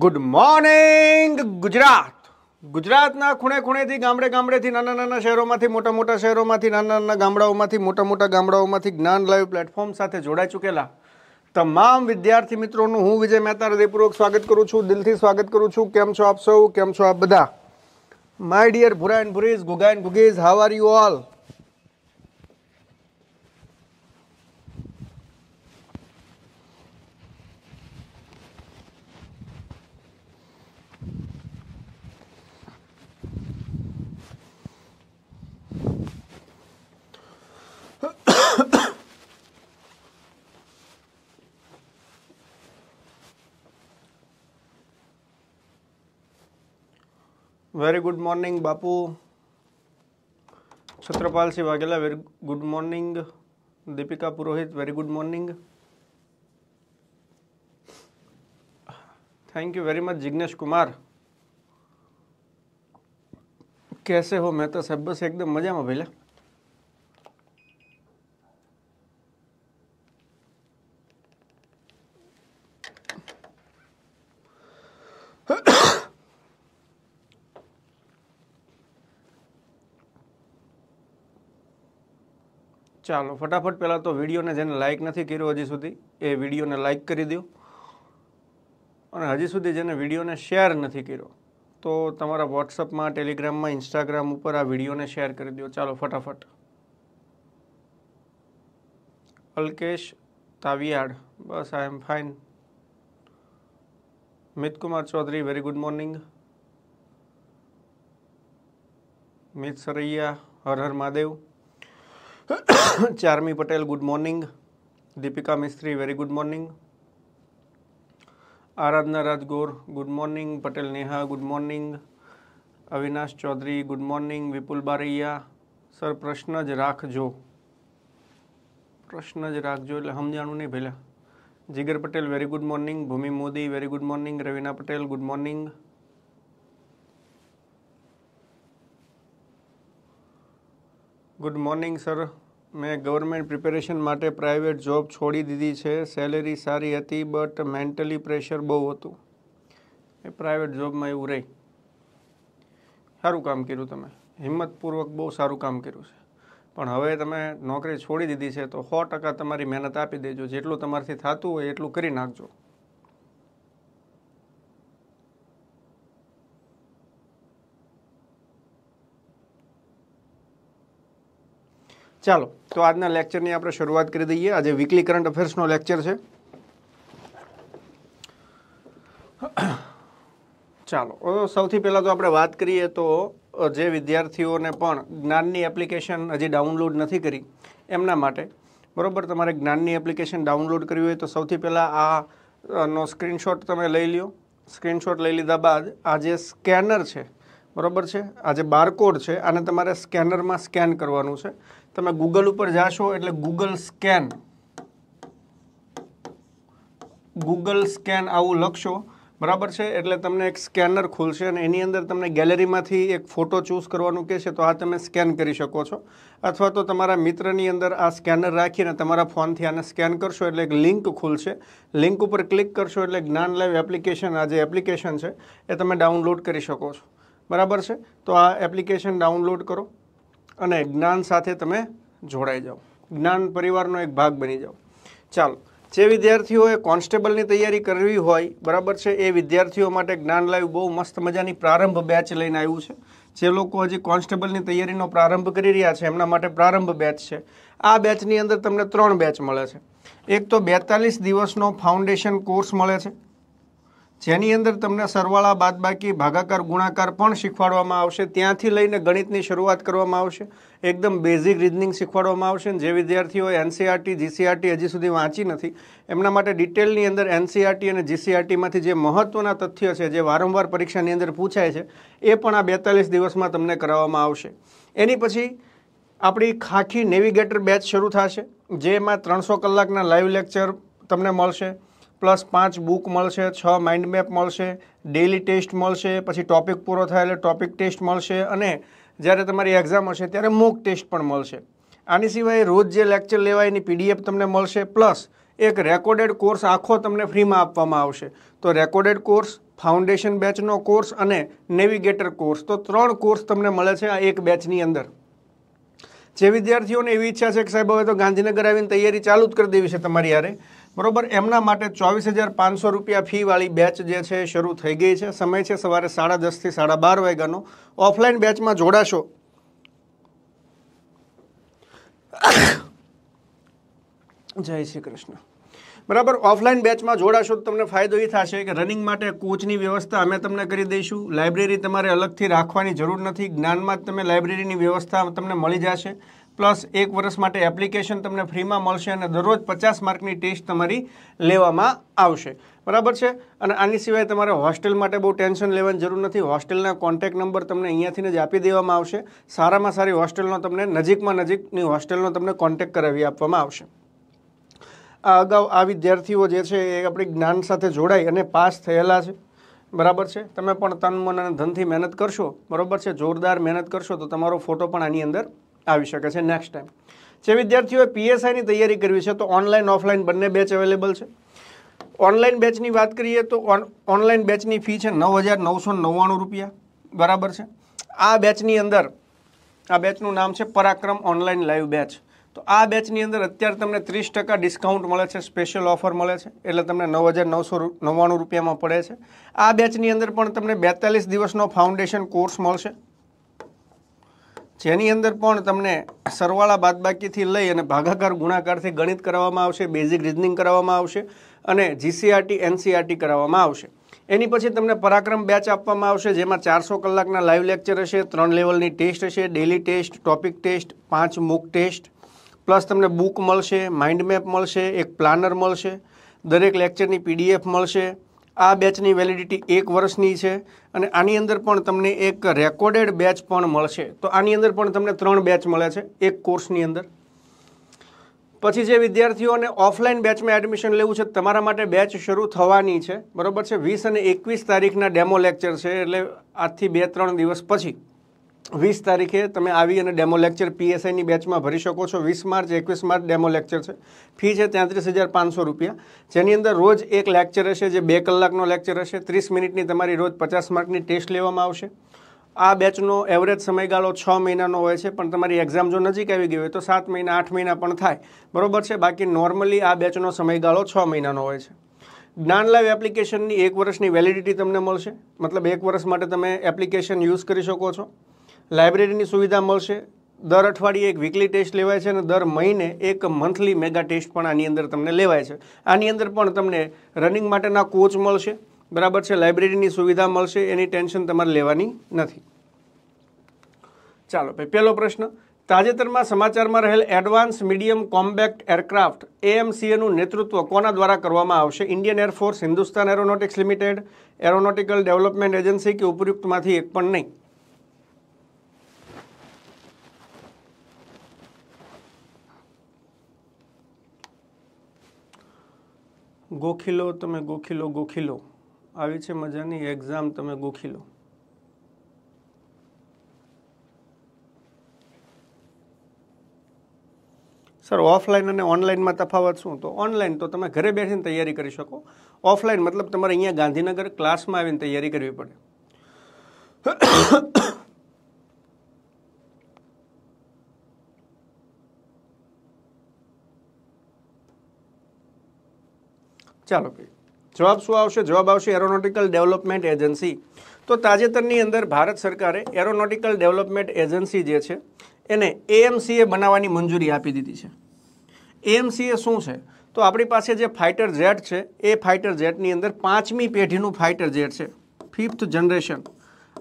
good morning Gujarat ગુજરાતના ખૂણે ખૂણેથી ગામડે ગામડેથી નાના નાના શહેરોમાંથી મોટા મોટા શહેરોમાંથી નાના નાના ગામડાઓમાંથી મોટા મોટા ગામડાઓમાંથી જ્ઞાન લાઈવ પ્લેટફોર્મ સાથે જોડાઈ ચૂકેલા તમામ વિદ્યાર્થી મિત્રોનું હું વિજય મહેતા હૃદયપૂર્વક સ્વાગત કરું છું દિલથી સ્વાગત કરું છું કેમ છો આપ સૌ કેમ છો આપ બધા માય ડિયર ભુરાયન ભુરીઝ ગુગાયન ગુગીઝ how are you all very good morning Bapu Chhatrapalsinh Vaghela very good morning Deepika Purohit very good morning thank you very much Jignesh Kumar કેસે હો મેં તો સબ્બસ એકદમ મજામાં ભેલા ચાલો ફટાફટ પહેલાં તો વિડીયોને જેને લાઇક નથી કર્યો હજી સુધી એ વિડીયોને લાઇક કરી દો અને હજી સુધી જેને વિડીયોને શેર નથી કર્યો તો તમારા વોટ્સઅપમાં ટેલિગ્રામમાં ઇન્સ્ટાગ્રામ ઉપર આ વિડીયોને શેર કરી દો ચાલો ફટાફટ અલ્કેશ તાવિયાડ બસ I am fine Mitkumar Chaudhari very good morning Mit Saraiya Har Har Mahadev Charmi Patel good morning Deepika Mistry very good morning Aradhana Rajgor good morning Patel Neha good morning Avinash Chaudhari good morning Vipul Baraiya sir પ્રશ્ન જ રાખજો પ્રશ્ન જ રાખજો એટલે સમજાણું નહીં પહેલાં Jigar Patel very good morning Bhumi Modi very good morning Raveena Patel good morning good morning sir મેં ગવર્મેન્ટ પ્રિપેરેશન માટે પ્રાઇવેટ જોબ છોડી દીધી છે સેલેરી સારી હતી બટ મેન્ટલી પ્રેશર બહુ હતું એ પ્રાઇવેટ જોબમાં એવું રહી સારું કામ કર્યું તમે હિંમતપૂર્વક બહુ સારું કામ કર્યું છે પણ હવે તમે નોકરી છોડી દીધી છે તો સો ટકા તમારી મહેનત આપી દેજો જેટલું તમારાથી થતું હોય એટલું કરી નાખજો ચાલો તો આજના લેક્ચરની આપણે શરૂઆત કરી દઈએ આજે વીકલી કરંટ અફેર્સનો લેક્ચર છે ચાલો સૌથી પહેલાં તો આપણે વાત કરીએ તો જે વિદ્યાર્થીઓને પણ જ્ઞાનની એપ્લિકેશન હજી ડાઉનલોડ નથી કરી એમના માટે બરાબર તમારે જ્ઞાનની એપ્લિકેશન ડાઉનલોડ કરવી હોય તો સૌથી પહેલાં આનો સ્ક્રીનશોટ તમે લઈ લ્યો સ્ક્રીનશોટ લઈ લીધા બાદ આ જે સ્કેનર છે બરાબર છે આ જે બારકોડ છે આને તમારે સ્કેનરમાં સ્કેન કરવાનું છે તમે ગૂગલ ઉપર જાશો એટલે ગૂગલ સ્કેન ગૂગલ સ્કેન આવું લખશો બરાબર છે એટલે તમને એક સ્કેનર ખુલશે અને એની અંદર તમને ગેલેરીમાંથી એક ફોટો ચૂઝ કરવાનું કહેશે તો આ તમે સ્કેન કરી શકો છો અથવા તો તમારા મિત્રની અંદર આ સ્કેનર રાખીને તમારા ફોનથી આને સ્કેન કરશો એટલે એક લિંક ખુલશે લિંક ઉપર ક્લિક કરશો એટલે જ્ઞાન લાઈવ એપ્લિકેશન આ જે એપ્લિકેશન છે એ તમે ડાઉનલોડ કરી શકો છો બરાબર છે તો આ એપ્લિકેશન ડાઉનલોડ કરો અને જ્ઞાન સાથે તમે જોડાઈ જાઓ જ્ઞાન પરિવારનો એક ભાગ બની જાઓ ચાલો જે વિદ્યાર્થીઓએ કોન્સ્ટેબલની તૈયારી કરવી હોય બરાબર છે એ વિદ્યાર્થીઓ માટે જ્ઞાન લાઈવ બહુ મસ્ત મજાની પ્રારંભ બેચ લઈને આવ્યું છે જે લોકો હજી કોન્સ્ટેબલની તૈયારીનો પ્રારંભ કરી રહ્યા છે એમના માટે પ્રારંભ બેચ છે આ બેચની અંદર તમને ત્રણ બેચ મળે છે એક તો બેતાલીસ દિવસનો ફાઉન્ડેશન કોર્સ મળે છે જેની અંદર તમને સરવાળા બાદબાકી ભાગાકાર ગુણાકાર પણ શીખવાડવામાં આવશે ત્યાંથી લઈને ગણિતની શરૂઆત કરવામાં આવશે એકદમ બેઝિક રીઝનિંગ શીખવાડવામાં આવશે જે વિદ્યાર્થીઓએ એનસીઆરટી જીસીઆરટી e e હજી સુધી વાંચી નથી એમના માટે ડિટેલની અંદર એનસીઆરટી e અને જીસીઆરટીમાંથી જે મહત્ત્વના તથ્ય છે જે વારંવાર પરીક્ષાની અંદર પૂછાય છે એ પણ આ બેતાલીસ દિવસમાં તમને કરાવવામાં આવશે એની પછી આપણી ખાખી નેવિગેટર બેચ શરૂ થશે જેમાં ત્રણસો કલાકના લાઈવ લેક્ચર તમને મળશે પ્લસ પાંચ બુક મળશે છ માઇન્ડ મેપ મળશે ડેઇલી ટેસ્ટ મળશે પછી ટોપિક પૂરો થાય એટલે ટોપિક ટેસ્ટ મળશે અને જ્યારે તમારી એક્ઝામ હશે ત્યારે મોક ટેસ્ટ પણ મળશે આની સિવાય રોજ જે લેક્ચર લેવાય એની પીડીએફ તમને મળશે પ્લસ એક રેકોર્ડેડ કોર્સ આખો તમને ફ્રીમાં આપવામાં આવશે તો રેકોર્ડેડ કોર્સ ફાઉન્ડેશન બેચનો કોર્સ અને નેવિગેટર કોર્સ તો ત્રણ કોર્સ તમને મળે છે આ એક બેચની અંદર જે વિદ્યાર્થીઓને એવી ઈચ્છા છે કે સાહેબ હવે તો ગાંધીનગર આવીને તૈયારી ચાલુ જ કરી દેવી છે તમારી યારે બરોબર એમના માટે ચોવીસ હજાર પાંચસો રૂપિયા ફીવાળી બેચ જે છે શરૂ થઈ ગઈ છે સમય છે સવારે સાડા દસથી સાડા બાર વાગ્યાનો ઓફલાઈન બેચમાં જોડાશો જય શ્રી કૃષ્ણ બરાબર ઓફલાઈન બેચમાં જોડાશો તો તમને ફાયદો એ થશે કે રનિંગ માટે કોચની વ્યવસ્થા અમે તમને કરી દઈશું લાઇબ્રેરી તમારે અલગથી રાખવાની જરૂર નથી જ્ઞાનમાં જ તમે લાઇબ્રેરીની વ્યવસ્થા તમને મળી જશે પ્લસ એક વર્ષ માટે એપ્લિકેશન તમને ફ્રીમાં મળશે અને દરરોજ પચાસ માર્કની ટેસ્ટ તમારી લેવામાં આવશે બરાબર છે અને આની સિવાય તમારે હોસ્ટેલ માટે બહુ ટેન્શન લેવાની જરૂર નથી હોસ્ટેલના કોન્ટેક નંબર તમને અહીંયાથી જ આપી દેવામાં આવશે સારામાં સારી હોસ્ટેલનો તમને નજીકમાં નજીકની હોસ્ટેલનો તમને કોન્ટેક કરાવી આપવામાં આવશે આ અગાઉ આ વિદ્યાર્થીઓ જે છે એ આપણી જ્ઞાન સાથે જોડાઈ અને પાસ થયેલા છે બરાબર છે તમે પણ તન મન અને ધનથી મહેનત કરશો બરાબર છે જોરદાર મહેનત કરશો તો તમારો ફોટો પણ આની અંદર આવી શકે છે નેક્સ્ટ ટાઈમ જે વિદ્યાર્થીઓએ પીએસઆઈની તૈયારી કરવી છે તો ઓનલાઈન ઓફલાઈન બંને બેચ અવેલેબલ છે ઓનલાઈન બેચની વાત કરીએ તો ઓનલાઈન બેચની ફી છે નવ હજાર નવસો નવ્વાણું રૂપિયા બરાબર છે આ બેચની અંદર આ બેચનું નામ છે પરાક્રમ ઓનલાઈન લાઈવ બેચ તો આ બેચની અંદર અત્યારે તમને ત્રીસ ટકા ડિસ્કાઉન્ટ મળે છે સ્પેશિયલ ઓફર મળે છે એટલે તમને નવ હજાર નવસો નવ્વાણું રૂપિયામાં પડે છે આ બેચની અંદર પણ તમને બેતાલીસ દિવસનો ફાઉન્ડેશન કોર્સ મળશે જેની અંદર પણ તમને સરવાળા બાદબાકીથી લઈ અને ભાગાકાર ગુણાકારથી ગણિત કરાવવામાં આવશે બેઝિક રિઝનિંગ કરવામાં આવશે અને જીસીઆરટી એનસીઆરટી કરાવવામાં આવશે એની પછી તમને પરાક્રમ બેચ આપવામાં આવશે જેમાં ચારસો કલાકના લાઈવ લેક્ચર હશે ત્રણ લેવલની ટેસ્ટ હશે ડેલી ટેસ્ટ ટોપિક ટેસ્ટ પાંચ મૂક ટેસ્ટ પ્લસ તમને બુક મળશે માઇન્ડ મેપ મળશે એક પ્લાનર મળશે દરેક લેક્ચરની પીડીએફ મળશે આ બેચની વેલિડિટી એક વર્ષની છે અને આની અંદર પણ તમને એક રેકોર્ડેડ બેચ પણ મળશે તો આની અંદર પણ તમને ત્રણ બેચ મળે છે એક કોર્સની અંદર પછી જે વિદ્યાર્થીઓને ઓફલાઈન બેચમાં એડમિશન લેવું છે તમારા માટે બેચ શરૂ થવાની છે બરાબર છે વીસ અને એકવીસ તારીખના ડેમો લેક્ચર છે એટલે આજથી બે ત્રણ દિવસ પછી વીસ તારીખે તમે આવી અને ડેમો લેક્ચર પીએસઆઈની બેચમાં ભરી શકો છો વીસ માર્ચ એકવીસ માર્ચ ડેમો લેક્ચર છે ફી છે તેત્રીસ હજાર પાંચસો રૂપિયા જેની અંદર રોજ એક લેક્ચર હશે જે બે કલાકનો લેક્ચર હશે ત્રીસ મિનિટની તમારી રોજ પચાસ માર્કની ટેસ્ટ લેવામાં આવશે આ બેચનો એવરેજ સમયગાળો છ મહિનાનો હોય છે પણ તમારી એક્ઝામ જો નજીક આવી ગઈ હોય તો સાત મહિના આઠ મહિના પણ થાય બરોબર છે બાકી નોર્મલી આ બેચનો સમયગાળો છ મહિનાનો હોય છે જ્ઞાન જ્ઞાનલાઈવ એપ્લિકેશનની એક વર્ષની વેલિડિટી તમને મળશે મતલબ એક વર્ષ માટે તમે એપ્લિકેશન યુઝ કરી શકો છો લાઇબ્રેરીની સુવિધા મળશે દર અઠવાડિયે એક વીકલી ટેસ્ટ લેવાય છે અને દર મહિને એક મંથલી મેગા ટેસ્ટ પણ આની અંદર તમને લેવાય છે આની અંદર પણ તમને રનિંગ માટેના કોચ મળશે બરાબર છે લાઇબ્રેરીની સુવિધા મળશે એની ટેન્શન તમારે લેવાની નથી ચાલો ભાઈ પહેલો પ્રશ્ન તાજેતરમાં સમાચારમાં રહેલ એડવાન્સ મીડિયમ કોમ્બેક્ટ એરક્રાફ્ટ એએમસીએનું નેતૃત્વ કોના દ્વારા કરવામાં આવશે Indian air force Hindustan aeronautics limited aeronautical development agency કે ઉપયુક્તમાંથી એક પણ નહીં ગોખીલો તમે ગોખીલો ગોખીલો આવી છે મજાની એક્ઝામ તમે ગોખીલો સર ઓફલાઈન અને ઓનલાઈનમાં તફાવત શું તો ઓનલાઈન તો તમે ઘરે બેસીને તૈયારી કરી શકો ઓફલાઈન મતલબ તમારે અહીંયા ગાંધીનગર ક્લાસમાં આવીને તૈયારી કરવી પડે ચાલો જવાબ શું આવશે જવાબ આવશે એરોનોટિકલ ડેવલપમેન્ટ એજન્સી તો તાજેતરની અંદર ભારત સરકારે એરોનોટિકલ ડેવલપમેન્ટ એજન્સી જે છે એને એએમસીએ બનાવવાની મંજૂરી આપી દીધી છે એએમસીએ શું છે તો આપણી પાસે જે ફાઇટર જેટ છે એ ફાઇટર જેટની અંદર પાંચમી પેઢીનું ફાઇટર જેટ છે ફિફ્થ જનરેશન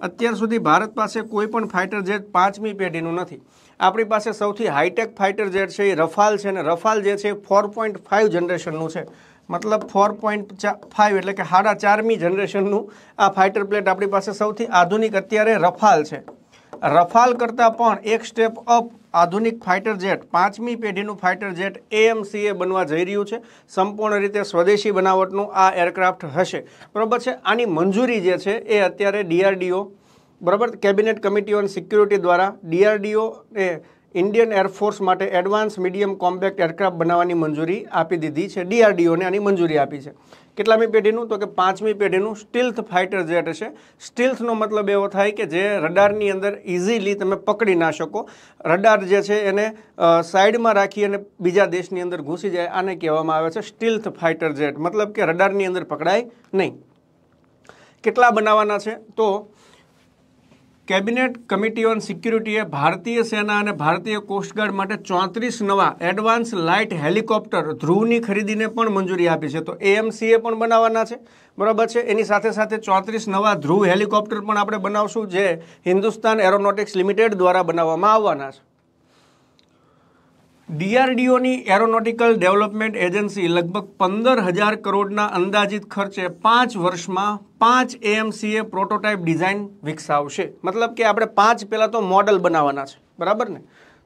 અત્યાર સુધી ભારત પાસે કોઈ પણ ફાઇટર જેટ પાંચમી પેઢીનું નથી આપણી પાસે સૌથી હાઇટેક ફાઇટર જેટ છે એ રફાલ છે અને રફાલ જે છે ફોર પોઈન્ટ ફાઇવ જનરેશનનું છે મતલબ ફોર પોઈન્ટ ફાઇવ એટલે કે સાડા ચારમી જનરેશનનું આ ફાઇટર પ્લેટ આપણી પાસે સૌથી આધુનિક અત્યારે રફાલ છે રફાલ કરતાં પણ એક સ્ટેપ અપ આધુનિક ફાઇટર જેટ પાંચમી પેઢીનું ફાઇટર જેટ એએમસીએ બનવા જઈ રહ્યું છે સંપૂર્ણ રીતે સ્વદેશી બનાવટનું આ એરક્રાફ્ટ હશે બરાબર છે આની મંજૂરી જે છે એ અત્યારે ડીઆરડીઓ બરાબર કેબિનેટ કમિટી ઓન સિક્યુરિટી દ્વારા ડીઆરડીઓ એ ઇન્ડિયન એરફોર્સ માટે એડવાન્સ મીડિયમ કોમ્પેક્ટ એરક્રાફ્ટ બનાવવાની મંજૂરી આપી દીધી છે ડીઆરડીઓને આની મંજૂરી આપી છે કેટલામી પેઢીનું તો કે પાંચમી પેઢીનું સ્ટીલ્થ ફાઇટર જેટ છે સ્ટીલ્થનો મતલબ એવો થાય કે જે રડારની અંદર ઇઝીલી તમે પકડી ના શકો રડાર જે છે એને સાઈડમાં રાખી અને બીજા દેશની અંદર ઘૂસી જાય આને કહેવામાં આવે છે સ્ટીલ્થ ફાઇટર જેટ મતલબ કે રડારની અંદર પકડાય નહીં કેટલા બનાવવાના છે તો કેબિનેટ કમિટી ઓન સિક્યુરિટીએ ભારતીય સેના અને ભારતીય કોસ્ટગાર્ડ માટે ચોત્રીસ નવા એડવાન્સ લાઇટ હેલિકોપ્ટર ધ્રુવની ખરીદીને પણ મંજૂરી આપી છે તો એએમસીએ પણ બનાવવાના છે બરાબર છે એની સાથે સાથે ચોત્રીસ નવા ધ્રુવ હેલિકોપ્ટર પણ આપણે બનાવશું જે હિન્દુસ્તાન એરોનોટિક્સ લિમિટેડ દ્વારા બનાવવામાં આવવાના છે ડીઆરડીઓની એરોનોટિકલ ડેવલપમેન્ટ એજન્સી લગભગ પંદર હજાર કરોડના અંદાજિત ખર્ચે પાંચ વર્ષમાં પાંચ એએમસીએ પ્રોટોટાઇપ ડિઝાઇન વિકસાવશે મતલબ કે આપણે પાંચ પહેલાં તો મોડલ બનાવવાના છે બરાબર ને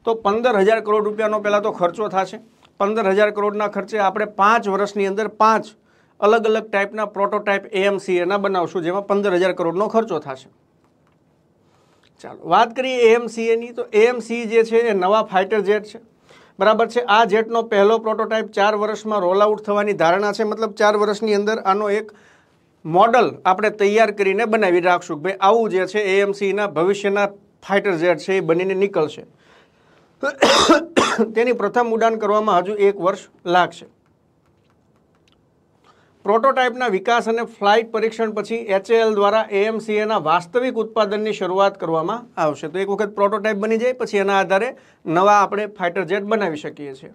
તો પંદર હજાર કરોડ રૂપિયાનો પહેલાં તો ખર્ચો થશે પંદર હજાર કરોડના ખર્ચે આપણે પાંચ વર્ષની અંદર પાંચ અલગ અલગ ટાઈપના પ્રોટોટાઇપ એએમસીએના બનાવશું જેમાં પંદર હજાર કરોડનો ખર્ચો થશે ચાલો વાત કરીએ એએમસીએની તો એએમસી જે છે એ નવા ફાઇટર જેટ છે બરાબર છે આ જેટનો પહેલો પ્રોટોટાઇપ ચાર વર્ષમાં રોલ આઉટ થવાની ધારણા છે મતલબ ચાર વર્ષની અંદર આનો એક મોડલ આપણે તૈયાર કરીને બનાવી રાખશું ભાઈ આવું જે છે એએમસીના ભવિષ્યના ફાઇટર જેટ છે એ બનીને નીકળશે તેની પ્રથમ ઉડાન કરવામાં હજુ એક વર્ષ લાગશે પ્રોટોટાઇપના વિકાસ અને ફ્લાઇટ પરીક્ષણ પછી એચએએલ દ્વારા એએમસીએના વાસ્તવિક ઉત્પાદનની શરૂઆત કરવામાં આવશે તો એક વખત પ્રોટોટાઇપ બની જાય પછી એના આધારે નવા આપણે ફાઇટર જેટ બનાવી શકીએ છીએ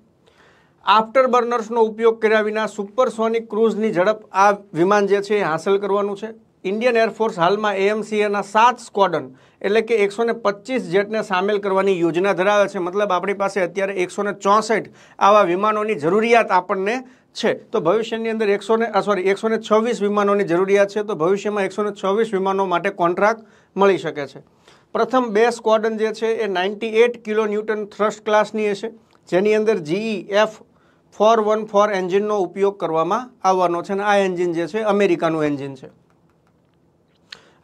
આફ્ટર બર્નર્સનો ઉપયોગ કર્યા વિના સુપરસોનિક ક્રૂઝની ઝડપ આ વિમાન જે છે એ હાંસલ કરવાનું છે ઇન્ડિયન એરફોર્સ હાલમાં એએમસીએના સાત સ્ક્વોડન એટલે કે એકસો ને પચીસ જેટને સામેલ કરવાની યોજના ધરાવે છે મતલબ આપણી પાસે અત્યારે એકસો ને ચોસઠ આવા વિમાનોની જરૂરિયાત આપણને છે તો ભવિષ્યની અંદર એકસો ને સોરી એકસો ને છવ્વીસ વિમાનોની જરૂરિયાત છે તો ભવિષ્યમાં એકસો ને છવ્વીસ વિમાનો માટે કોન્ટ્રાક્ટ મળી શકે છે પ્રથમ બે સ્ક્વોડન જે છે એ ninety eight kilo newton thrust ક્લાસની હશે જેની અંદર GE F e four one four એન્જિનનો ઉપયોગ કરવામાં આવવાનો છે અને આ એન્જિન જે છે અમેરિકાનું એન્જિન છે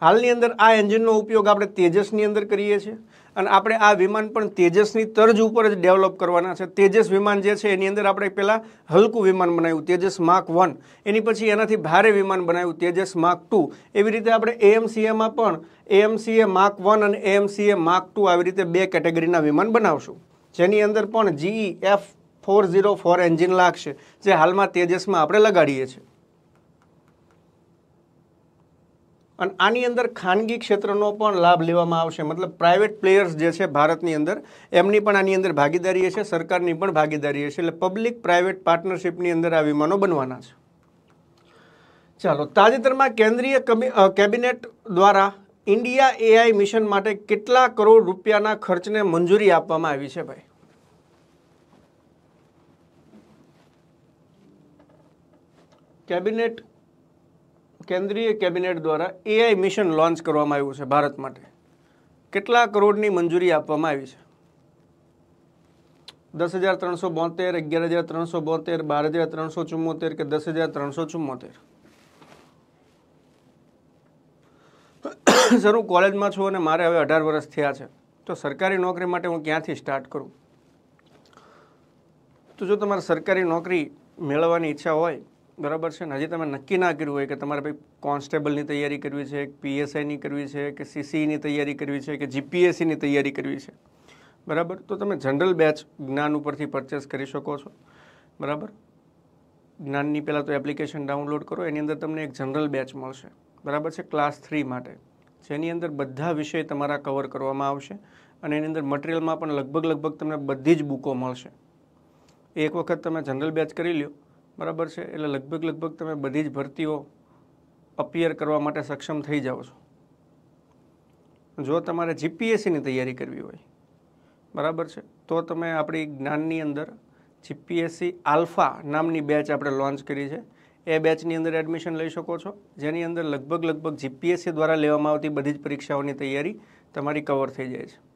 હાલની અંદર આ એન્જિનનો ઉપયોગ આપણે તેજસની અંદર કરીએ છીએ અને આપણે આ વિમાન પણ તેજસની તર્જ ઉપર જ ડેવલપ કરવાના છે તેજસ વિમાન જે છે એની અંદર આપણે પહેલાં હલકું વિમાન બનાવ્યું તેજસ માર્ક વન એની પછી એનાથી ભારે વિમાન બનાવ્યું તેજસ માર્ક ટુ એવી રીતે આપણે એએમસીએમાં પણ એએમસીએ માર્ક વન અને એએમસીએ માર્ક ટુ આવી રીતે બે કેટેગરીના વિમાન બનાવશું જેની અંદર પણ GE F four zero four engine લાગશે જે હાલમાં તેજસમાં આપણે લગાડીએ છીએ અને આની અંદર ખાનગી ક્ષેત્રનો પણ લાભ લેવામાં આવશે મતલબ પ્રાઇવેટ પ્લેયર્સ જે છે ભારતની અંદર એમની પણ આની અંદર ભાગીદારી હશે સરકારની પણ ભાગીદારી હશે એટલે પબ્લિક પ્રાઇવેટ પાર્ટનરશિપની અંદર આ વિમાનો બનવાના છે ચાલો તાજેતરમાં કેન્દ્રીય કેબિનેટ દ્વારા ઇન્ડિયા એઆઈ મિશન માટે કેટલા કરોડ રૂપિયાના ખર્ચને મંજૂરી આપવામાં આવી છે ભાઈ કેબિનેટ કેન્દ્રીય કેબિનેટ દ્વારા એઆઈ મિશન લોન્ચ કરવામાં આવ્યું છે ભારત માટે કેટલા કરોડની મંજૂરી આપવામાં આવી છે દસ હજાર ત્રણસો બોતેર અગિયાર હજાર ત્રણસો બોતેર બાર હજાર ત્રણસો ચુમ્મોતેર કે દસ હજાર ત્રણસો ચુમ્મોતેર સર હું કોલેજમાં છું અને મારે હવે અઢાર વર્ષ થયા છે તો સરકારી નોકરી માટે હું ક્યાંથી સ્ટાર્ટ કરું તો જો તમારે સરકારી નોકરી મેળવવાની ઈચ્છા હોય બરાબર છે ને હજી તમે નક્કી ના કર્યું હોય કે તમારે ભાઈ કોન્સ્ટેબલની તૈયારી કરવી છે પીએસઆઈની કરવી છે કે સીસીઈની તૈયારી કરવી છે કે જીપીએસસીની તૈયારી કરવી છે બરાબર તો તમે જનરલ બેચ જ્ઞાન ઉપરથી પરચેસ કરી શકો છો બરાબર જ્ઞાનની પહેલાં તો એપ્લિકેશન ડાઉનલોડ કરો એની અંદર તમને એક જનરલ બેચ મળશે બરાબર છે ક્લાસ થ્રી માટે જેની અંદર બધા વિષય તમારા કવર કરવામાં આવશે અને એની અંદર મટિરિયલમાં પણ લગભગ લગભગ તમને બધી જ બુકો મળશે એક વખત તમે જનરલ બેચ કરી લ્યો બરાબર છે એટલે લગભગ લગભગ તમે બધી જ ભરતીઓ અપિયર કરવા માટે સક્ષમ થઈ જાઓ છો જો તમારે જીપીએસસીની તૈયારી કરવી હોય બરાબર છે તો તમે આપણી જ્ઞાનની અંદર જીપીએસસી આલ્ફા નામની બેચ આપણે લોન્ચ કરી છે એ બેચની અંદર એડમિશન લઈ શકો છો જેની અંદર લગભગ લગભગ જીપીએસસી દ્વારા લેવામાં આવતી બધી જ પરીક્ષાઓની તૈયારી તમારી કવર થઈ જાય છે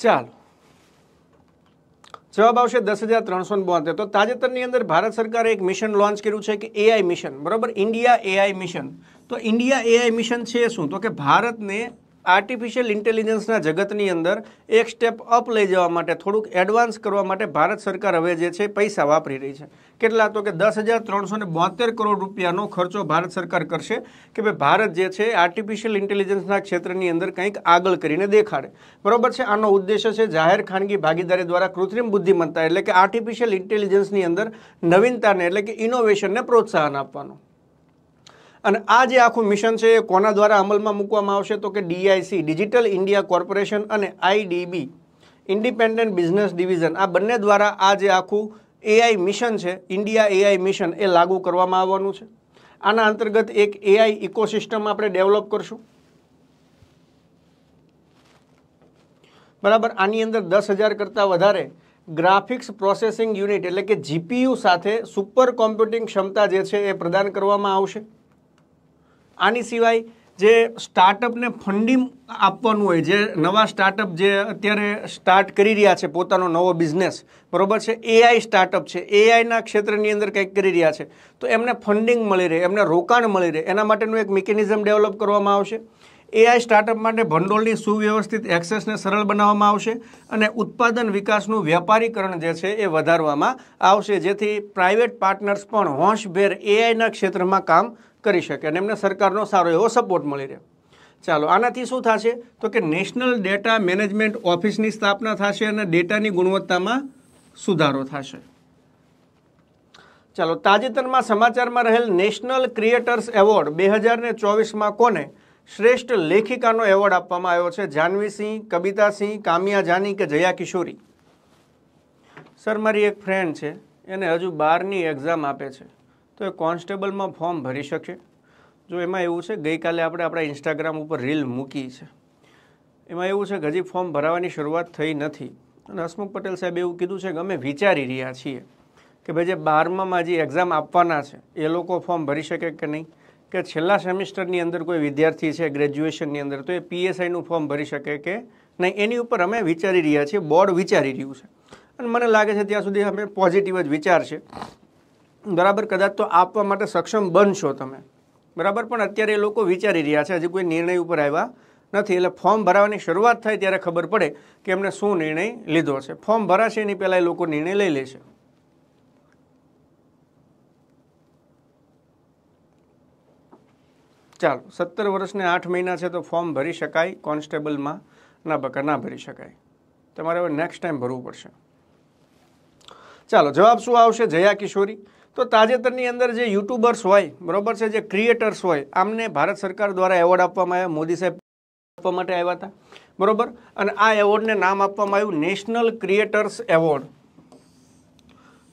चलो जवाब आश दस हजार त्रो सौ बोतेर तो ताजेतर अंदर भारत सरकार एक मिशन लॉन्च करू कि ए आई मिशन बराबर इंडिया ए आई मिशन तो इंडिया ए आई मिशन है शू तो भारत ने આર્ટિફિશિયલ ઇન્ટેલિજન્સના જગતની અંદર એક સ્ટેપ અપ લઈ જવા માટે થોડુંક એડવાન્સ કરવા માટે ભારત સરકાર હવે જે છે પૈસા વાપરી રહી છે કેટલા તો કે દસ હજાર ત્રણસો બોતેર કરોડ રૂપિયાનો ખર્ચો ભારત સરકાર કરશે કે ભાઈ ભારત જે છે આર્ટિફિશિયલ ઇન્ટેલિજન્સના ક્ષેત્રની અંદર કંઈક આગળ કરીને દેખાડે બરોબર છે આનો ઉદ્દેશ્ય છે જાહેર ખાનગી ભાગીદારી દ્વારા કૃત્રિમ બુદ્ધિમત્તા એટલે કે આર્ટિફિશિયલ ઇન્ટેલિજન્સની અંદર નવીનતાને એટલે કે ઇનોવેશનને પ્રોત્સાહન આપવાનું અને આ જે આખું મિશન છે એ કોના દ્વારા અમલમાં મૂકવામાં આવશે તો કે ડીઆઈસી ડિજિટલ ઇન્ડિયા કોર્પોરેશન અને આઈડીબી ઇન્ડિપેન્ડન્ટ બિઝનેસ ડિવિઝન આ બંને દ્વારા આ જે આખું એઆઈ મિશન છે ઇન્ડિયા એઆઈ મિશન એ લાગુ કરવામાં આવવાનું છે આના અંતર્ગત એક એઆઈ ઇકોસિસ્ટમ આપણે ડેવલપ કરશું બરાબર આની અંદર દસ હજાર કરતાં વધારે ગ્રાફિક્સ પ્રોસેસિંગ યુનિટ એટલે કે જીપીયુ સાથે સુપર કોમ્પ્યુટિંગ ક્ષમતા જે છે એ પ્રદાન કરવામાં આવશે આની સિવાય જે સ્ટાર્ટઅપને ફંડિંગ આપવાનું હોય જે નવા સ્ટાર્ટઅપ જે અત્યારે સ્ટાર્ટ કરી રહ્યા છે પોતાનો નવો બિઝનેસ બરોબર છે એઆઈ સ્ટાર્ટઅપ છે એઆઈના ક્ષેત્રની અંદર કંઈક કરી રહ્યા છે તો એમને ફંડિંગ મળી રહે એમને રોકાણ મળી રહે એના માટેનું એક મિકેનિઝમ ડેવલપ કરવામાં આવશે એઆઈ સ્ટાર્ટઅપ માટે ભંડોળની સુવ્યવસ્થિત એક્સેસને સરળ બનાવવામાં આવશે અને ઉત્પાદન વિકાસનું વ્યાપારીકરણ જે છે એ વધારવામાં આવશે જેથી પ્રાઇવેટ પાર્ટનર્સ પણ હોંશભેર એઆઈના ક્ષેત્રમાં કામ કરી શકે અને એમને સરકારનો સારો એવો સપોર્ટ મળી રહે ચાલો આનાથી શું થશે તો કે નેશનલ ડેટા મેનેજમેન્ટ ઓફિસની સ્થાપના થશે અને ડેટાની ગુણવત્તામાં સુધારો થશે ચાલો તાજેતરમાં સમાચારમાં રહેલ નેશનલ ક્રિએટર્સ એવોર્ડ બે હજારને ચોવીસમાં કોને શ્રેષ્ઠ લેખિકાનો એવોર્ડ આપવામાં આવ્યો છે જાહ્નવીસિંહ કવિતાસિંહ કામિયા જાની કે જયા કિશોરી સર મારી એક ફ્રેન્ડ છે એને હજુ બારની એક્ઝામ આપે છે તો એ કોન્સ્ટેબલમાં ફોર્મ ભરી શકશે જો એમાં એવું છે ગઈકાલે આપણે આપણા ઇન્સ્ટાગ્રામ ઉપર રીલ મૂકી છે એમાં એવું છે કે હજી ફોર્મ ભરાવાની શરૂઆત થઈ નથી અને હસમુખ પટેલ સાહેબ એવું કીધું છે કે અમે વિચારી રહ્યા છીએ કે ભાઈ જે બારમાં જે એક્ઝામ આપવાના છે એ લોકો ફોર્મ ભરી શકે કે નહીં કે છેલ્લા સેમિસ્ટરની અંદર કોઈ વિદ્યાર્થી છે ગ્રેજ્યુએશનની અંદર તો એ પીએસઆઈનું ફોર્મ ભરી શકે કે નહીં એની ઉપર અમે વિચારી રહ્યા છીએ બોર્ડ વિચારી રહ્યું છે અને મને લાગે છે ત્યાં સુધી અમે પોઝિટિવ જ વિચાર છે બરાબર કદાચ તો આપવા માટે સક્ષમ બનશો તમે બરાબર પણ અત્યારે એ લોકો વિચારી રહ્યા છે હજી કોઈ નિર્ણય ઉપર આવ્યા નથી એટલે ફોર્મ ભરાવાની શરૂઆત થાય ત્યારે ખબર પડે કે એમને શું નિર્ણય લીધો છે ફોર્મ ભરાશે એની પહેલાં એ લોકો નિર્ણય લઈ લેશે ચાલો સત્તર વર્ષને આઠ મહિના છે તો ફોર્મ ભરી શકાય કોન્સ્ટેબલમાં ના બકા ના ભરી શકાય તમારે હવે નેક્સ્ટ ટાઈમ ભરવું પડશે ચાલો જવાબ શું આવશે જયા કિશોરી તો તાજેતરની અંદર જે યુટ્યુબર્સ હોય બરોબર છે જે ક્રિએટર્સ હોય આમને ભારત સરકાર દ્વારા એવોર્ડ આપવામાં આવ્યા મોદી સાહેબ આપવા માટે આવ્યા હતા બરોબર અને આ એવોર્ડને નામ આપવામાં આવ્યું નેશનલ ક્રિએટર્સ એવોર્ડ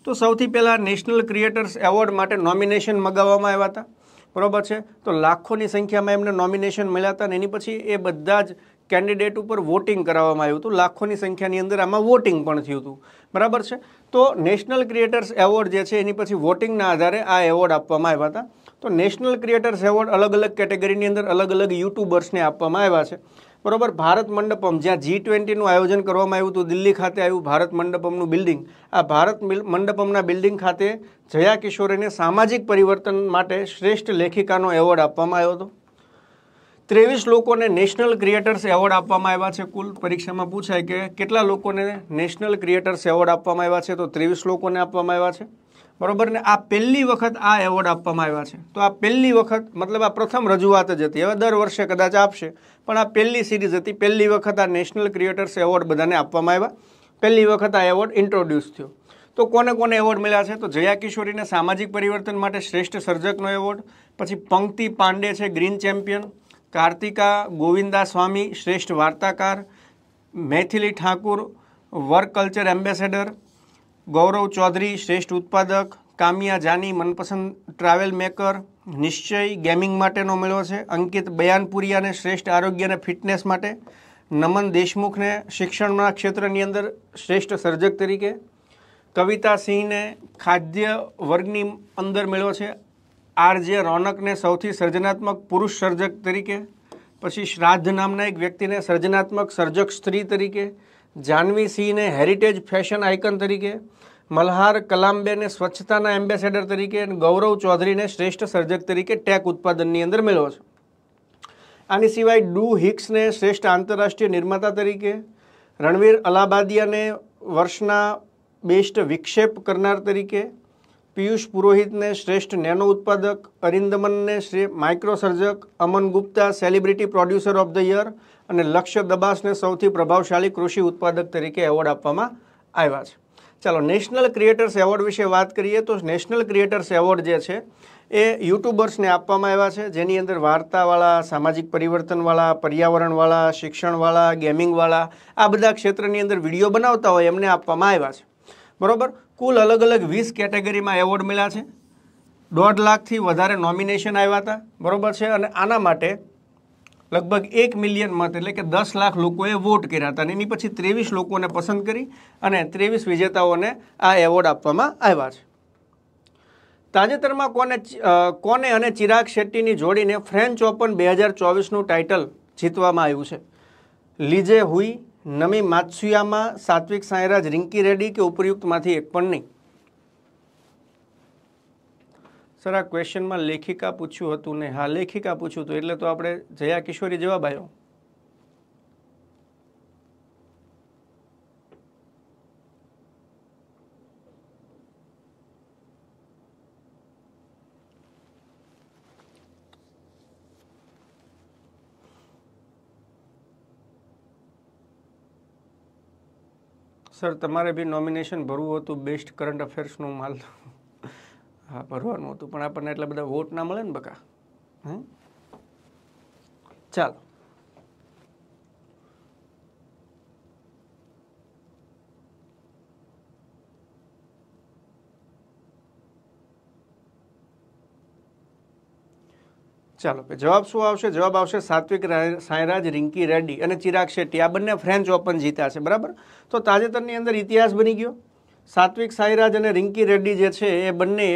તો સૌથી પહેલાં નેશનલ ક્રિએટર્સ એવોર્ડ માટે નોમિનેશન મગાવવામાં આવ્યા હતા બરોબર છે તો લાખોની સંખ્યામાં એમને નોમિનેશન મળ્યા હતા અને એની પછી એ બધા જ કેન્ડિડેટ ઉપર વોટિંગ કરાવવામાં આવ્યું હતું લાખોની સંખ્યાની અંદર આમાં વોટિંગ પણ થયું હતું બરાબર છે તો નેશનલ ક્રિએટર્સ એવોર્ડ જે છે એની પછી વોટિંગના આધારે આ એવોર્ડ આપવામાં આવ્યા હતા તો નેશનલ ક્રિએટર્સ એવોર્ડ અલગ અલગ કેટેગરીની અંદર અલગ અલગ યુટ્યુબર્સને આપવામાં આવ્યા છે બરાબર ભારત મંડપમ જ્યાં જી ટ્વેન્ટીનું આયોજન કરવામાં આવ્યું હતું દિલ્હી ખાતે આવ્યું ભારત મંડપમનું બિલ્ડિંગ આ ભારત મંડપમના બિલ્ડિંગ ખાતે જયા કિશોરીને સામાજિક પરિવર્તન માટે શ્રેષ્ઠ લેખિકાનો એવોર્ડ આપવામાં આવ્યો હતો ત્રેવીસ લોકોને નેશનલ ક્રિએટર્સ એવોર્ડ આપવામાં આવ્યા છે કુલ પરીક્ષામાં પૂછાય કે કેટલા લોકોને નેશનલ ક્રિએટર્સ એવોર્ડ આપવામાં આવ્યા છે તો ત્રેવીસ લોકોને આપવામાં આવ્યા છે બરાબર ને આ પહેલી વખત આ એવોર્ડ આપવામાં આવ્યા છે તો આ પહેલી વખત મતલબ આ પ્રથમ રજૂઆત જ હતી હવે દર વર્ષે કદાચ આપશે પણ આ પહેલી સિરીઝ હતી પહેલી વખત આ નેશનલ ક્રિએટર્સ એવોર્ડ બધાને આપવામાં આવ્યા પહેલી વખત આ એવોર્ડ ઇન્ટ્રોડ્યુસ થયો તો કોને કોને એવોર્ડ મળ્યા છે તો જયા કિશોરીને સામાજિક પરિવર્તન માટે શ્રેષ્ઠ સર્જકનો એવોર્ડ પછી પંક્તિ પાંડે છે ગ્રીન ચેમ્પિયન કાર્તિકા ગોવિંદા સ્વામી શ્રેષ્ઠ વાર્તાકાર Maithili Thakur work culture ambassador Gaurav Chaudhary શ્રેષ્ઠ ઉત્પાદક કામિયા જાની મનપસંદ ટ્રાવેલ મેકર નિશ્ચય ગેમિંગ માટેનો મળ્યો છે અંકિત બયાનપુરિયાને શ્રેષ્ઠ આરોગ્ય અને ફિટનેસ માટે નમન દેશમુખને શિક્ષણના ક્ષેત્રની અંદર શ્રેષ્ઠ સર્જક તરીકે કવિતા સિંહને ખાદ્ય વર્ગની અંદર મેળવ્યો છે આરજે રોનકને સૌથી સર્જનાત્મક પુરુષ સર્જક તરીકે પછી શ્રાદ્ધ નામના એક વ્યક્તિને સર્જનાત્મક સર્જક સ્ત્રી તરીકે જાનવી સિંહને હેરિટેજ ફેશન આઇકન તરીકે મલ્હાર કલામ્બેને સ્વચ્છતાના એમ્બેસેડર તરીકે અને ગૌરવ ચૌધરીને શ્રેષ્ઠ સર્જક તરીકે ટેક ઉત્પાદનની અંદર મેળવો છે આની સિવાય ડુ હિક્સને શ્રેષ્ઠ આંતરરાષ્ટ્રીય નિર્માતા તરીકે રણવીર અલાબાદિયાને વર્ષના બેસ્ટ વિક્ષેપ કરનાર તરીકે પિયુષ પુરોહિતને શ્રેષ્ઠ નેનો ઉત્પાદક અરિંદમનને શ્રી માઇક્રોસર્જક Aman Gupta celebrity producer of the year અને લક્ષ્ય દબાસને સૌથી પ્રભાવશાળી કૃષિ ઉત્પાદક તરીકે એવોર્ડ આપવામાં આવ્યા છે ચાલો નેશનલ ક્રિએટર્સ એવોર્ડ વિશે વાત કરીએ તો નેશનલ ક્રિએટર્સ એવોર્ડ જે છે એ યુટ્યુબર્સને આપવામાં આવ્યા છે જેની અંદર વાર્તાવાળા સામાજિક પરિવર્તનવાળા પર્યાવરણવાળા શિક્ષણવાળા ગેમિંગવાળા આ બધા ક્ષેત્રની અંદર વિડીયો બનાવતા હોય એમને આપવામાં આવ્યા છે બરાબર કુલ અલગ અલગ વીસ કેટેગરીમાં એવોર્ડ મળ્યા છે દોઢ લાખથી વધારે નોમિનેશન આવ્યા હતા બરાબર છે અને આના માટે લગભગ એક મિલિયન મત એટલે કે દસ લાખ લોકોએ વોટ કર્યા હતા અને એની પછી ત્રેવીસ લોકોને પસંદ કરી અને ત્રેવીસ વિજેતાઓને આ એવોર્ડ આપવામાં આવ્યા છે તાજેતરમાં કોને કોને અને ચિરાગ શેટ્ટીની જોડીને ફ્રેન્ચ ઓપન બે હજાર ચોવીસનું ટાઇટલ જીતવામાં આવ્યું છે લીજે હુઈ નમી માત્સુયામાં સાત્વિક સાંઈરાજ રિંકી રેડ્ડી કે ઉપરયુક્તમાંથી એક પણ નહીં સર આ ક્વેશ્ચનમાં લેખિકા પૂછ્યું હતું ને હા લેખિકા પૂછ્યું હતું એટલે તો આપણે જયા કિશોરી જવાબ આવ્યો સર તમારે બી નોમિનેશન ભરવું હતું બેસ્ટ કરંટ અફેર્સનું માલ હા ભરવાનું હતું પણ આપણને એટલા બધા વોટ ના મળે ને બકા હમ ચાલો ચાલો જવાબ શું આવશે જવાબ આવશે સાત્વિક સાંયરાજ રિંકી રેડ્ડી અને ચિરાગ શેટ્ટી આ બંને ફ્રેન્ચ ઓપન જીત્યા છે બરાબર તો તાજેતરની અંદર ઇતિહાસ બની ગયો સાત્વિક સાંયરાજ અને રિંકી રેડ્ડી જે છે એ બંને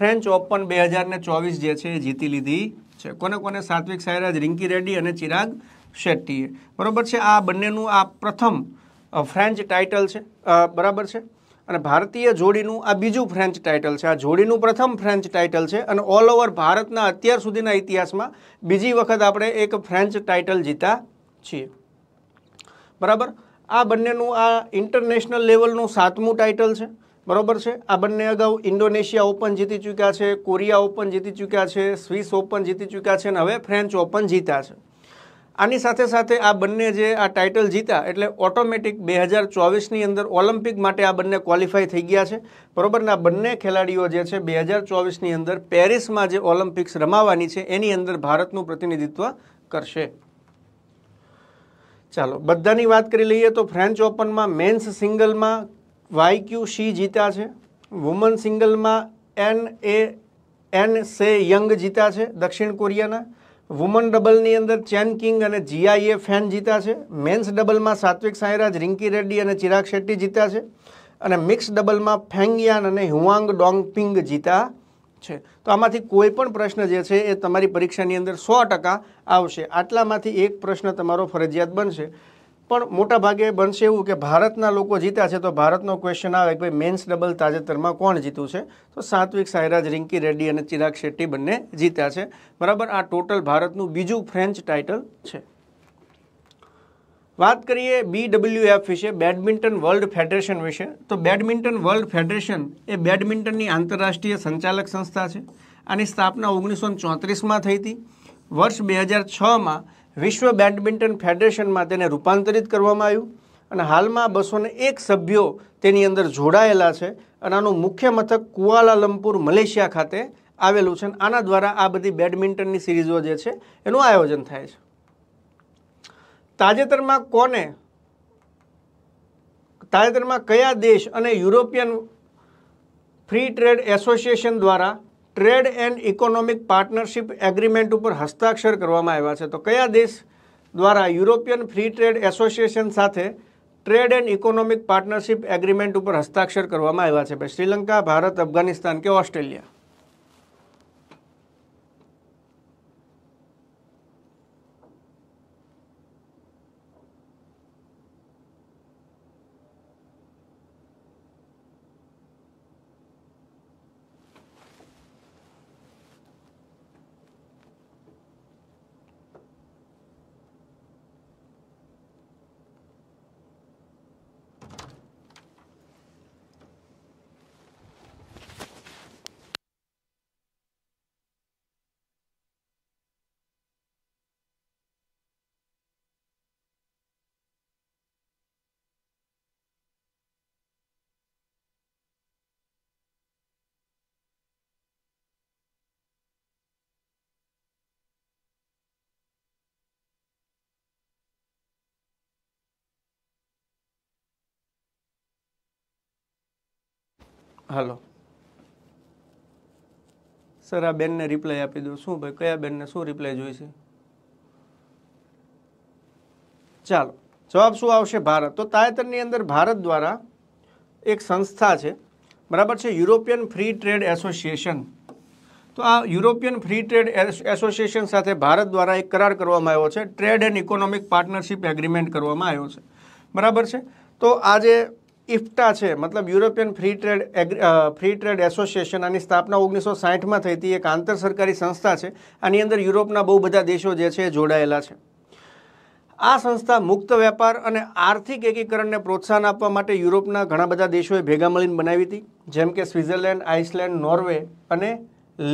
ફ્રેન્ચ ઓપન બે હજારને ચોવીસ જે છે એ જીતી લીધી છે કોને કોને સાત્વિક સાંયરાજ રિંકી રેડ્ડી અને ચિરાગ શેટ્ટીએ બરાબર છે આ બંનેનું આ પ્રથમ ફ્રેન્ચ ટાઇટલ છે બરાબર છે અને ભારતીય જોડીનું આ બીજું ફ્રેન્ચ ટાઇટલ છે આ જોડીનું પ્રથમ ફ્રેન્ચ ટાઇટલ છે અને ઓલ ઓવર ભારતના અત્યાર સુધીના ઇતિહાસમાં બીજી વખત આપણે એક ફ્રેન્ચ ટાઇટલ જીતા છીએ બરાબર આ બંનેનું આ ઇન્ટરનેશનલ લેવલનું સાતમું ટાઇટલ છે બરોબર છે આ બંને અગાઉ ઇન્ડોનેશિયા ઓપન જીતી ચૂક્યા છે કોરિયા ઓપન જીતી ચૂક્યા છે સ્વિસ ઓપન જીતી ચૂક્યા છે અને હવે ફ્રેન્ચ ઓપન જીત્યા છે આની સાથે સાથે આ બંને જે આ ટાઇટલ જીતા એટલે ઓટોમેટિક બે હજાર ચોવીસની અંદર ઓલિમ્પિક માટે આ બંને ક્વોલિફાય થઈ ગયા છે બરોબર આ બંને ખેલાડીઓ જે છે બે હજાર ચોવીસની અંદર પેરિસમાં જે ઓલિમ્પિક્સ રમાવાની છે એની અંદર ભારતનું પ્રતિનિધિત્વ કરશે ચાલો બધાની વાત કરી લઈએ તો ફ્રેન્ચ ઓપનમાં મેન્સ સિંગલમાં વાય ક્યુ શી જીતા છે વુમન સિંગલમાં એન એ એન સે યંગ જીતા છે દક્ષિણ કોરિયાના વુમન ડબલની અંદર ચેન કિંગ અને જીઆઈએ ફેન જીતા છે મેન્સ ડબલમાં સાત્વિક સાંઈરાજ રિંકી રેડ્ડી અને ચિરાગ શેટ્ટી જીતા છે અને મિક્સ ડબલમાં ફેંગયાન અને હુઆંગ ડોંગપિંગ જીતા છે તો આમાંથી કોઈ પણ પ્રશ્ન જે છે એ તમારી પરીક્ષાની અંદર સો ટકા આવશે આટલામાંથી એક પ્રશ્ન તમારો ફરજિયાત બનશે પણ મોટા ભાગે બનશે એવું કે ભારતના લોકો જીત્યા છે તો ભારતનો ક્વેશ્ચન આવે કે ભાઈ મેન્સ ડબલ તાજેતરમાં કોણ જીત્યું છે તો સાત્વિક સાયરાજ રિંકી રેડ્ડી અને ચિરાગ શેટ્ટી બંને જીત્યા છે બરાબર આ ટોટલ ભારતનું બીજું ફ્રેન્ચ ટાઇટલ છે વાત કરીએ બીડબ્લ્યુએફ વિશે બેડમિન્ટન વર્લ્ડ ફેડરેશન વિશે તો બેડમિન્ટન વર્લ્ડ ફેડરેશન એ બેડમિન્ટનની આંતરરાષ્ટ્રીય સંચાલક સંસ્થા છે આની સ્થાપના ઓગણીસો ચોત્રીસમાં થઈ હતી વર્ષ બે હજાર છમાં વિશ્વ બેડમિન્ટન ફેડરેશનમાં તેને રૂપાંતરિત કરવામાં આવ્યું અને હાલમાં બસોને એક સભ્યો તેની અંદર જોડાયેલા છે અને આનું મુખ્ય મથક કુઆલાલંપુર મલેશિયા ખાતે આવેલું છે અને આના દ્વારા આ બધી બેડમિન્ટનની સિરીઝો જે છે એનું આયોજન થાય છે તાજેતરમાં કોને તાજેતરમાં કયા દેશ અને યુરોપિયન ફ્રી ટ્રેડ એસોસિએશન દ્વારા trade and economic partnership agreement ઉપર હસ્તાક્ષર કરવામાં આવ્યા છે તો કયા દેશ દ્વારા યુરોપિયન ફ્રી ટ્રેડ એસોસિએશન સાથે trade and economic partnership agreement ઉપર હસ્તાક્ષર કરવામાં આવ્યા છે શ્રીલંકા ભારત અફઘાનિસ્તાન કે ઓસ્ટ્રેલિયા હાલો સર આ બેનને રિપ્લાય આપી દો શું ભાઈ કયા બેનને શું રિપ્લાય જોઈશે ચાલો જવાબ શું આવશે ભારત તો તાજેતરની અંદર ભારત દ્વારા એક સંસ્થા છે બરાબર છે યુરોપિયન ફ્રી ટ્રેડ એસોસિએશન તો આ યુરોપિયન ફ્રી ટ્રેડ એસોસિએશન સાથે ભારત દ્વારા એક કરાર કરવામાં આવ્યો છે trade and economic partnership agreement કરવામાં આવ્યો છે બરાબર છે તો આજે ઇફ્ટા છે મતલબ European free trade free trade association આની સ્થાપના ઓગણીસો સાહીઠમાં થઈ હતી એક આંતર સરકારી સંસ્થા છે આની અંદર યુરોપના બહુ બધા દેશો જે છે જોડાયેલા છે આ સંસ્થા મુક્ત વેપાર અને આર્થિક એકીકરણને પ્રોત્સાહન આપવા માટે યુરોપના ઘણા બધા દેશોએ ભેગા મળીને બનાવી હતી જેમ કે સ્વિટ્ઝરલેન્ડ આઇસલેન્ડ નોર્વે અને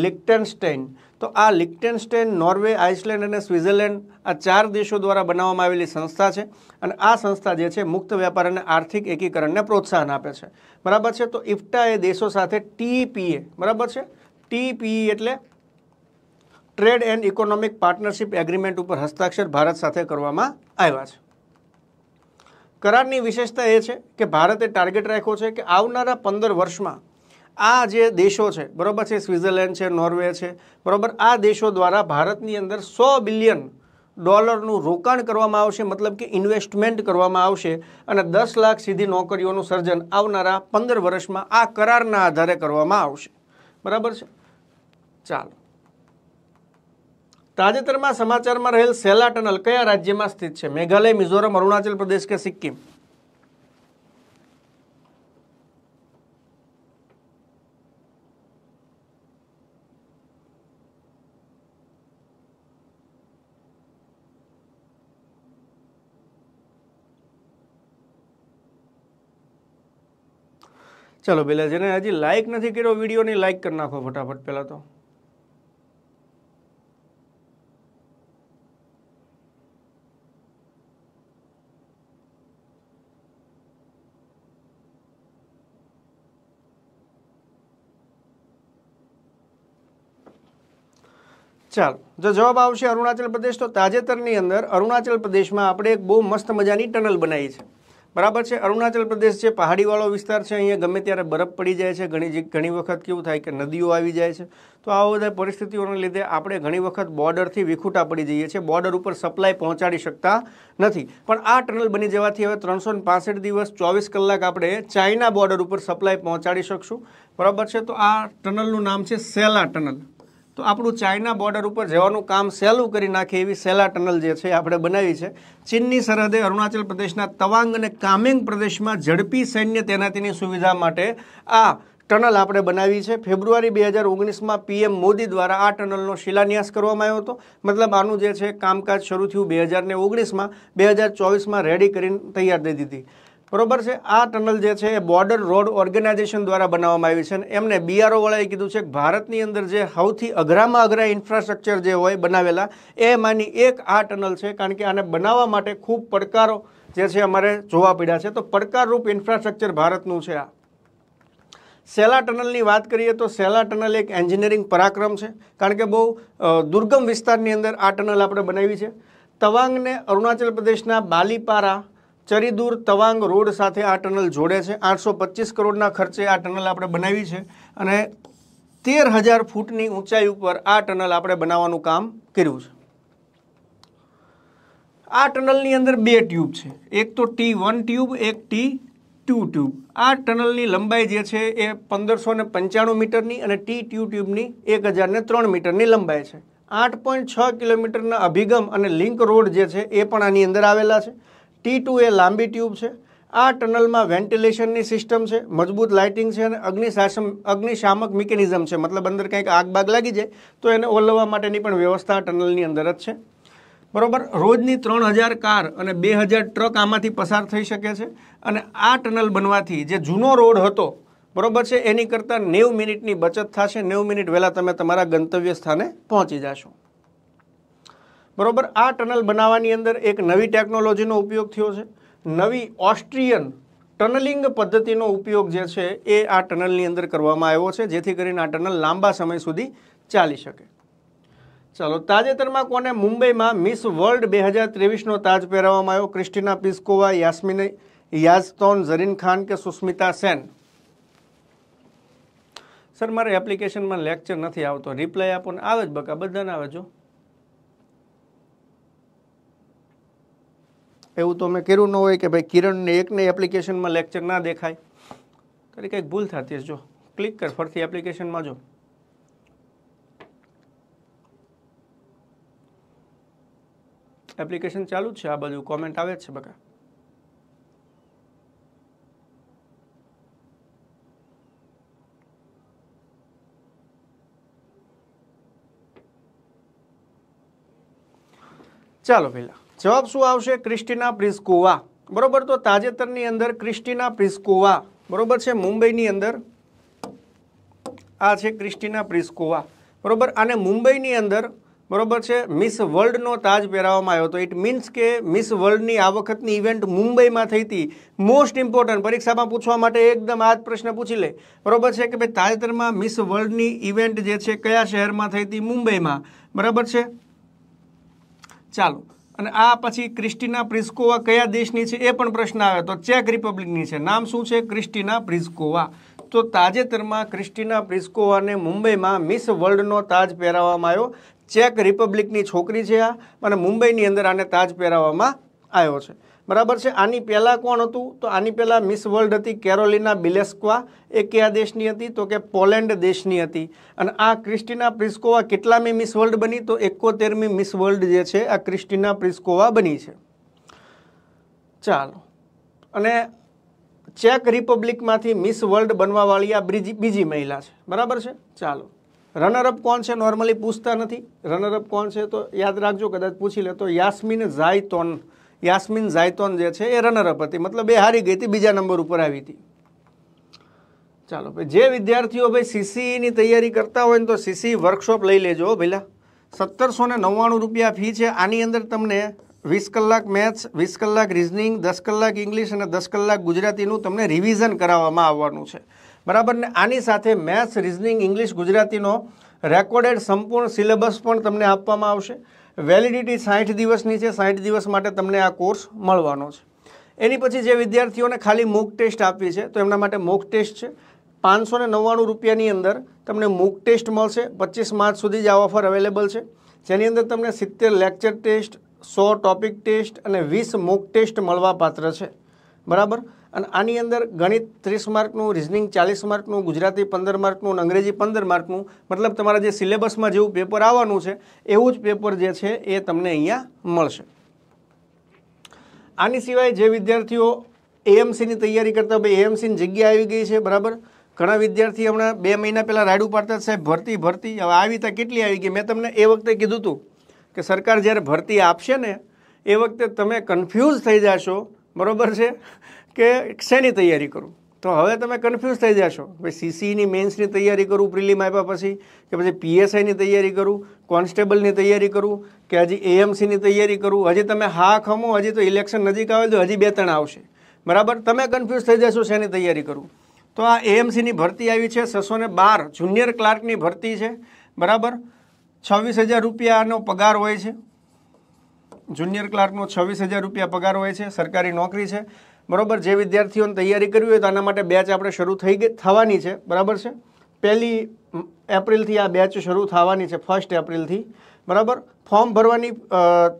લિક્ટેનસ્ટેન તો આ લિક્ટેનસ્ટેન નોર્વે આઇસલેન્ડ અને સ્વિટ્ઝરલેન્ડ આ ચાર દેશો દ્વારા બનાવવામાં આવેલી સંસ્થા છે અને આ સંસ્થા જે છે મુક્ત વ્યાપાર અને આર્થિક એકીકરણને પ્રોત્સાહન આપે છે બરાબર છે તો ઇફ્ટા એ દેશો સાથે ટીપીએ બરાબર છે ટીપીઈ એટલે trade and economic partnership agreement ઉપર હસ્તાક્ષર ભારત સાથે કરવામાં આવ્યા છે કરારની વિશેષતા એ છે કે ભારતે ટાર્ગેટ રાખ્યો છે કે આવનારા પંદર વર્ષમાં આ જે દેશો છે બરાબર છે સ્વિટ્ઝરલેન્ડ છે નોર્વે છે બરાબર આ દેશો દ્વારા ભારતની અંદર સો બિલિયન ડોલરનું રોકાણ કરવામાં આવશે મતલબ કે ઇન્વેસ્ટમેન્ટ કરવામાં આવશે અને દસ લાખ સીધી નોકરીઓનું સર્જન આવનારા પંદર વર્ષમાં આ કરારના આધારે કરવામાં આવશે બરાબર છે ચાલો તાજેતરમાં સમાચારમાં રહેલ સેલા ટનલ કયા રાજ્યમાં સ્થિત છે મેઘાલય મિઝોરમ અરુણાચલ પ્રદેશ કે સિક્કિમ ચાલો પહેલાં જેને હજી લાઇક નથી કર્યો વિડીયો ની લાઇક કરી નાખો ફટાફટ પહેલાં તો ચાલ જો જવાબ આવશે અરુણાચલ પ્રદેશ તો તાજેતરની અંદર અરુણાચલ પ્રદેશમાં આપણે એક બહુ મસ્ત મજાની ટનલ બનાવી છે બરાબર છે અરુણાચલ પ્રદેશ છે પહાડીવાળો વિસ્તાર છે અહીંયા ગમે ત્યારે બરફ પડી જાય છે ઘણી ઘણી વખત કેવું થાય કે નદીઓ આવી જાય છે તો આ બધા પરિસ્થિતિઓને લીધે આપણે ઘણી વખત બોર્ડરથી વિખૂટા પડી જઈએ છીએ બોર્ડર ઉપર સપ્લાય પહોંચાડી શકતા નથી પણ આ ટનલ બની જવાથી હવે ત્રણસો દિવસ ચોવીસ કલાક આપણે ચાઇના બોર્ડર ઉપર સપ્લાય પહોંચાડી શકશું બરાબર છે તો આ ટનલનું નામ છે સેલા ટનલ તો આપણું ચાઇના બોર્ડર ઉપર જવાનું કામ સહેલું કરી નાખે એવી સેલા ટનલ જે છે આપણે બનાવી છે ચીનની સરહદે અરુણાચલ પ્રદેશના તવાંગ અને કામેંગ પ્રદેશમાં ઝડપી સૈન્ય તૈનાતીની સુવિધા માટે આ ટનલ આપણે બનાવી છે ફેબ્રુઆરી બે હજાર ઓગણીસમાં પીએમ મોદી દ્વારા આ ટનલનો શિલાન્યાસ કરવામાં આવ્યો હતો મતલબ આનું જે છે કામકાજ શરૂ થયું બે હજાર ને ઓગણીસમાં બે હજાર ચોવીસમાં રેડી કરીને તૈયાર દીધી હતી બરોબર છે આ ટનલ જે છે એ બોર્ડર રોડ ઓર્ગેનાઇઝેશન દ્વારા બનાવવામાં આવી છે અને એમને બીઆરઓવાળાએ કીધું છે કે ભારતની અંદર જે સૌથી અઘરામાં અઘરા ઇન્ફ્રાસ્ટ્રક્ચર જે હોય બનાવેલા એમાંની એક આ ટનલ છે કારણ કે આને બનાવવા માટે ખૂબ પડકારો જે છે અમારે જોવા પડ્યા છે તો પડકારરૂપ ઇન્ફ્રાસ્ટ્રક્ચર ભારતનું છે આ સેલા ટનલની વાત કરીએ તો સેલા ટનલ એક એન્જિનિયરિંગ પરાક્રમ છે કારણ કે બહુ દુર્ગમ વિસ્તારની અંદર આ ટનલ આપણે બનાવી છે તવાંગને અરુણાચલ પ્રદેશના બાલીપારા ચરીદૂર તવાંગ રોડ સાથે આ ટનલ જોડે છે આઠસો પચીસ કરોડના ખર્ચે આ ટનલ આપણે બનાવી છે અને તેર હજાર ફૂટની ઊંચાઈ ઉપર આ ટનલ આપણે બનાવવાનું કામ કર્યું છે આ ટનલની અંદર બે ટ્યુબ છે એક તો ટી વન ટ્યુબ એક ટી ટુ ટ્યુબ આ ટનલની લંબાઈ જે છે એ પંદરસો ને પંચાણું મીટરની અને ટી ટ્યુ ટ્યુબની એક હજાર ને ત્રણ મીટરની લંબાઈ છે આઠ પોઈન્ટ છ કિલોમીટરના અભિગમ અને લિંક રોડ જે છે એ પણ આની અંદર આવેલા છે ટી ટુ એ લાંબી ટ્યુબ છે આ ટનલમાં વેન્ટિલેશનની સિસ્ટમ છે મજબૂત લાઇટિંગ છે અને અગ્નિશાસમ અગ્નિશામક મિકેનિઝમ છે મતલબ અંદર કંઈક આગ બાગ લાગી જાય તો એને ઓલવવા માટેની પણ વ્યવસ્થા ટનલની અંદર જ છે બરાબર રોજની ત્રણ હજાર કાર અને બે હજાર ટ્રક આમાંથી પસાર થઈ શકે છે અને આ ટનલ બનવાથી જે જૂનો રોડ હતો બરોબર છે એની કરતાં નેવું મિનિટની બચત થશે નેવું મિનિટ વહેલાં તમે તમારા ગંતવ્ય સ્થાને પહોંચી જશો બરાબર આ ટનલ બનાવવાની અંદર એક નવી ટેકનોલોજીનો ઉપયોગ થયો છે નવી ઓસ્ટ્રિયન ટનલિંગ પદ્ધતિનો ઉપયોગ જે છે એ આ ટનલની અંદર કરવામાં આવ્યો છે જેથી કરીને આ ટનલ લાંબા સમય સુધી ચાલી શકે ચાલો તાજેતરમાં કોને મુંબઈમાં મિસ વર્લ્ડ બે હજાર ત્રેવીસનો તાજ પહેરાવવામાં આવ્યો Krystyna Pyszkova Yasmina Zaytoun Zarine Khan કે સુસ્મિતા સેન સર મારે એપ્લિકેશનમાં લેક્ચર નથી આવતો રિપ્લાય આપો ને આવે જ બકા બધાને આવે જો એવું તો મેં કર્યું ન હોય કે ભાઈ કિરણને એકને એપ્લિકેશનમાં લેક્ચર ના દેખાય કરી કંઈક ભૂલ થતી જો ક્લિક કર ફરીથી એપ્લિકેશનમાં જો એપ્લિકેશન ચાલુ જ છે આ બાજુ કોમેન્ટ આવે જ છે બકા ચાલો પહેલાં જવાબ શું આવશે ક્રિસ્ટિના પ્રિસ્કોવા બરોબર તો તાજેતરની અંદર ક્રિસ્ટિના પ્રિસ્કોવા બરોબર છે મુંબઈની અંદર આ છે ક્રિસ્ટિના પ્રિસ્કોવા બરોબર અને મુંબઈની અંદર બરોબર છે મિસ વર્લ્ડનો તાજ પહેરાવવામાં આવ્યો હતો ઇટ મીન્સ કે મિસ વર્લ્ડની આ વખતની ઇવેન્ટ મુંબઈમાં થઈ હતી મોસ્ટ ઇમ્પોર્ટન્ટ પરીક્ષામાં પૂછવા માટે એકદમ આ જ પ્રશ્ન પૂછી લે બરોબર છે કે ભાઈ તાજેતરમાં મિસ વર્લ્ડની ઇવેન્ટ જે છે કયા શહેરમાં થઈ હતી મુંબઈમાં બરાબર છે ચાલો અને આ પછી ક્રિસ્ટીના પ્રિસ્કોવા કયા દેશની છે એ પણ પ્રશ્ન આવે તો ચેક રિપબ્લિકની છે નામ શું છે ક્રિસ્ટીના પ્રિસ્કોવા તો તાજેતરમાં ક્રિસ્ટીના પ્રિસ્કોવાને મુંબઈમાં મિસ વર્લ્ડનો તાજ પહેરાવવામાં આવ્યો ચેક રિપબ્લિકની છોકરી છે આ અને મુંબઈની અંદર આને તાજ પહેરાવવામાં આવ્યો છે બરાબર છે આની પહેલાં કોણ હતું તો આની પહેલાં મિસ વર્લ્ડ હતી કેરોલિના બિલેસ્કવા એ કયા દેશની હતી તો કે પોલેન્ડ દેશની હતી અને આ ક્રિસ્ટિના પ્રિસ્કોવા કેટલામી મિસ વર્લ્ડ બની તો એકોતેરમી મિસ વર્લ્ડ જે છે આ ક્રિસ્ટિના પ્રિસ્કોવા બની છે ચાલો અને ચેક રિપબ્લિકમાંથી મિસ વર્લ્ડ બનવાવાળી આ બીજી મહિલા છે બરાબર છે ચાલો રનરઅપ કોણ છે નોર્મલી પૂછતા નથી રનરઅપ કોણ છે તો યાદ રાખજો કદાચ પૂછી લે તો યાસ્મિન તોન યાસ્મિન ઝાયતોન જે છે એ રનરઅપ હતી મતલબ એ હારી ગઈ હતી બીજા નંબર ઉપર આવી હતી ચાલો ભાઈ જે વિદ્યાર્થીઓ ભાઈ સીસીઈની તૈયારી કરતા હોય ને તો સીસી વર્કશોપ લઈ લેજો ભઈલા સત્તરસો ને નવ્વાણું રૂપિયા ફી છે આની અંદર તમને વીસ કલાક મેથ્સ વીસ કલાક રિઝનિંગ દસ કલાક ઇંગ્લિશ અને દસ કલાક ગુજરાતીનું તમને રિવિઝન કરાવવામાં આવવાનું છે બરાબર ને આની સાથે મેથ્સ રિઝનિંગ ઇંગ્લિશ ગુજરાતીનો રેકોર્ડેડ સંપૂર્ણ સિલેબસ પણ તમને આપવામાં આવશે વેલિડિટી સાઠ દિવસની છે સાઠ દિવસ માટે તમને આ કોર્સ મળવાનો છે એની પછી જે વિદ્યાર્થીઓને ખાલી મૂક ટેસ્ટ આપવી છે તો એમના માટે મૂક ટેસ્ટ છે પાંચસો ને નવ્વાણું રૂપિયાની અંદર તમને મૂક ટેસ્ટ મળશે પચીસ માર્ચ સુધી જ આ ઓફર અવેલેબલ છે જેની અંદર તમને સિત્તેર લેક્ચર ટેસ્ટ સો ટોપિક ટેસ્ટ અને વીસ મૂક ટેસ્ટ મળવા પાત્ર છે બરાબર અને આની અંદર ગણિત ત્રીસ માર્કનું રિઝનિંગ ચાલીસ માર્કનું ગુજરાતી પંદર માર્કનું અને અંગ્રેજી પંદર માર્કનું મતલબ તમારા જે સિલેબસમાં જેવું પેપર આવવાનું છે એવું જ પેપર જે છે એ તમને અહીંયા મળશે આની સિવાય જે વિદ્યાર્થીઓ એએમસીની તૈયારી કરતા હોય એએમસીની જગ્યા આવી ગઈ છે બરાબર ઘણા વિદ્યાર્થી હમણાં બે મહિના પહેલાં રાડું પાડતા સાહેબ ભરતી ભરતી હવે આવી ત્યાં કેટલી આવી ગઈ મેં તમને એ વખતે કીધું હતું કે સરકાર જ્યારે ભરતી આપશે ને એ વખતે તમે કન્ફ્યુઝ થઈ જશો બરાબર છે કે શેની તૈયારી કરું તો હવે તમે કન્ફ્યુઝ થઈ જશો ભાઈ સીસીની મેન્સની તૈયારી કરું પ્રિલિમ આપ્યા પછી કે પછી પીએસઆઈની તૈયારી કરું કોન્સ્ટેબલની તૈયારી કરું કે હજી એએમસીની તૈયારી કરું હજી તમે હા ખમો હજી તો ઇલેક્શન નજીક આવે તો હજી બે ત્રણ આવશે બરાબર તમે કન્ફ્યુઝ થઈ જશો શેની તૈયારી કરું તો આ એએમસીની ભરતી આવી છે છસો ને બાર જુનિયર ક્લાર્કની ભરતી છે બરાબર છવ્વીસ હજાર રૂપિયાનો પગાર હોય છે જુનિયર ક્લાર્કનો છવ્વીસ હજાર રૂપિયા પગાર હોય છે સરકારી નોકરી છે બરાબર જે વિદ્યાર્થીઓને તૈયારી કરવી હોય તો આના માટે બેચ આપણે શરૂ થઈ ગઈ થવાની છે બરાબર છે પહેલી એપ્રિલથી આ બેચ શરૂ થવાની છે ફર્સ્ટ એપ્રિલથી બરાબર ફોર્મ ભરવાની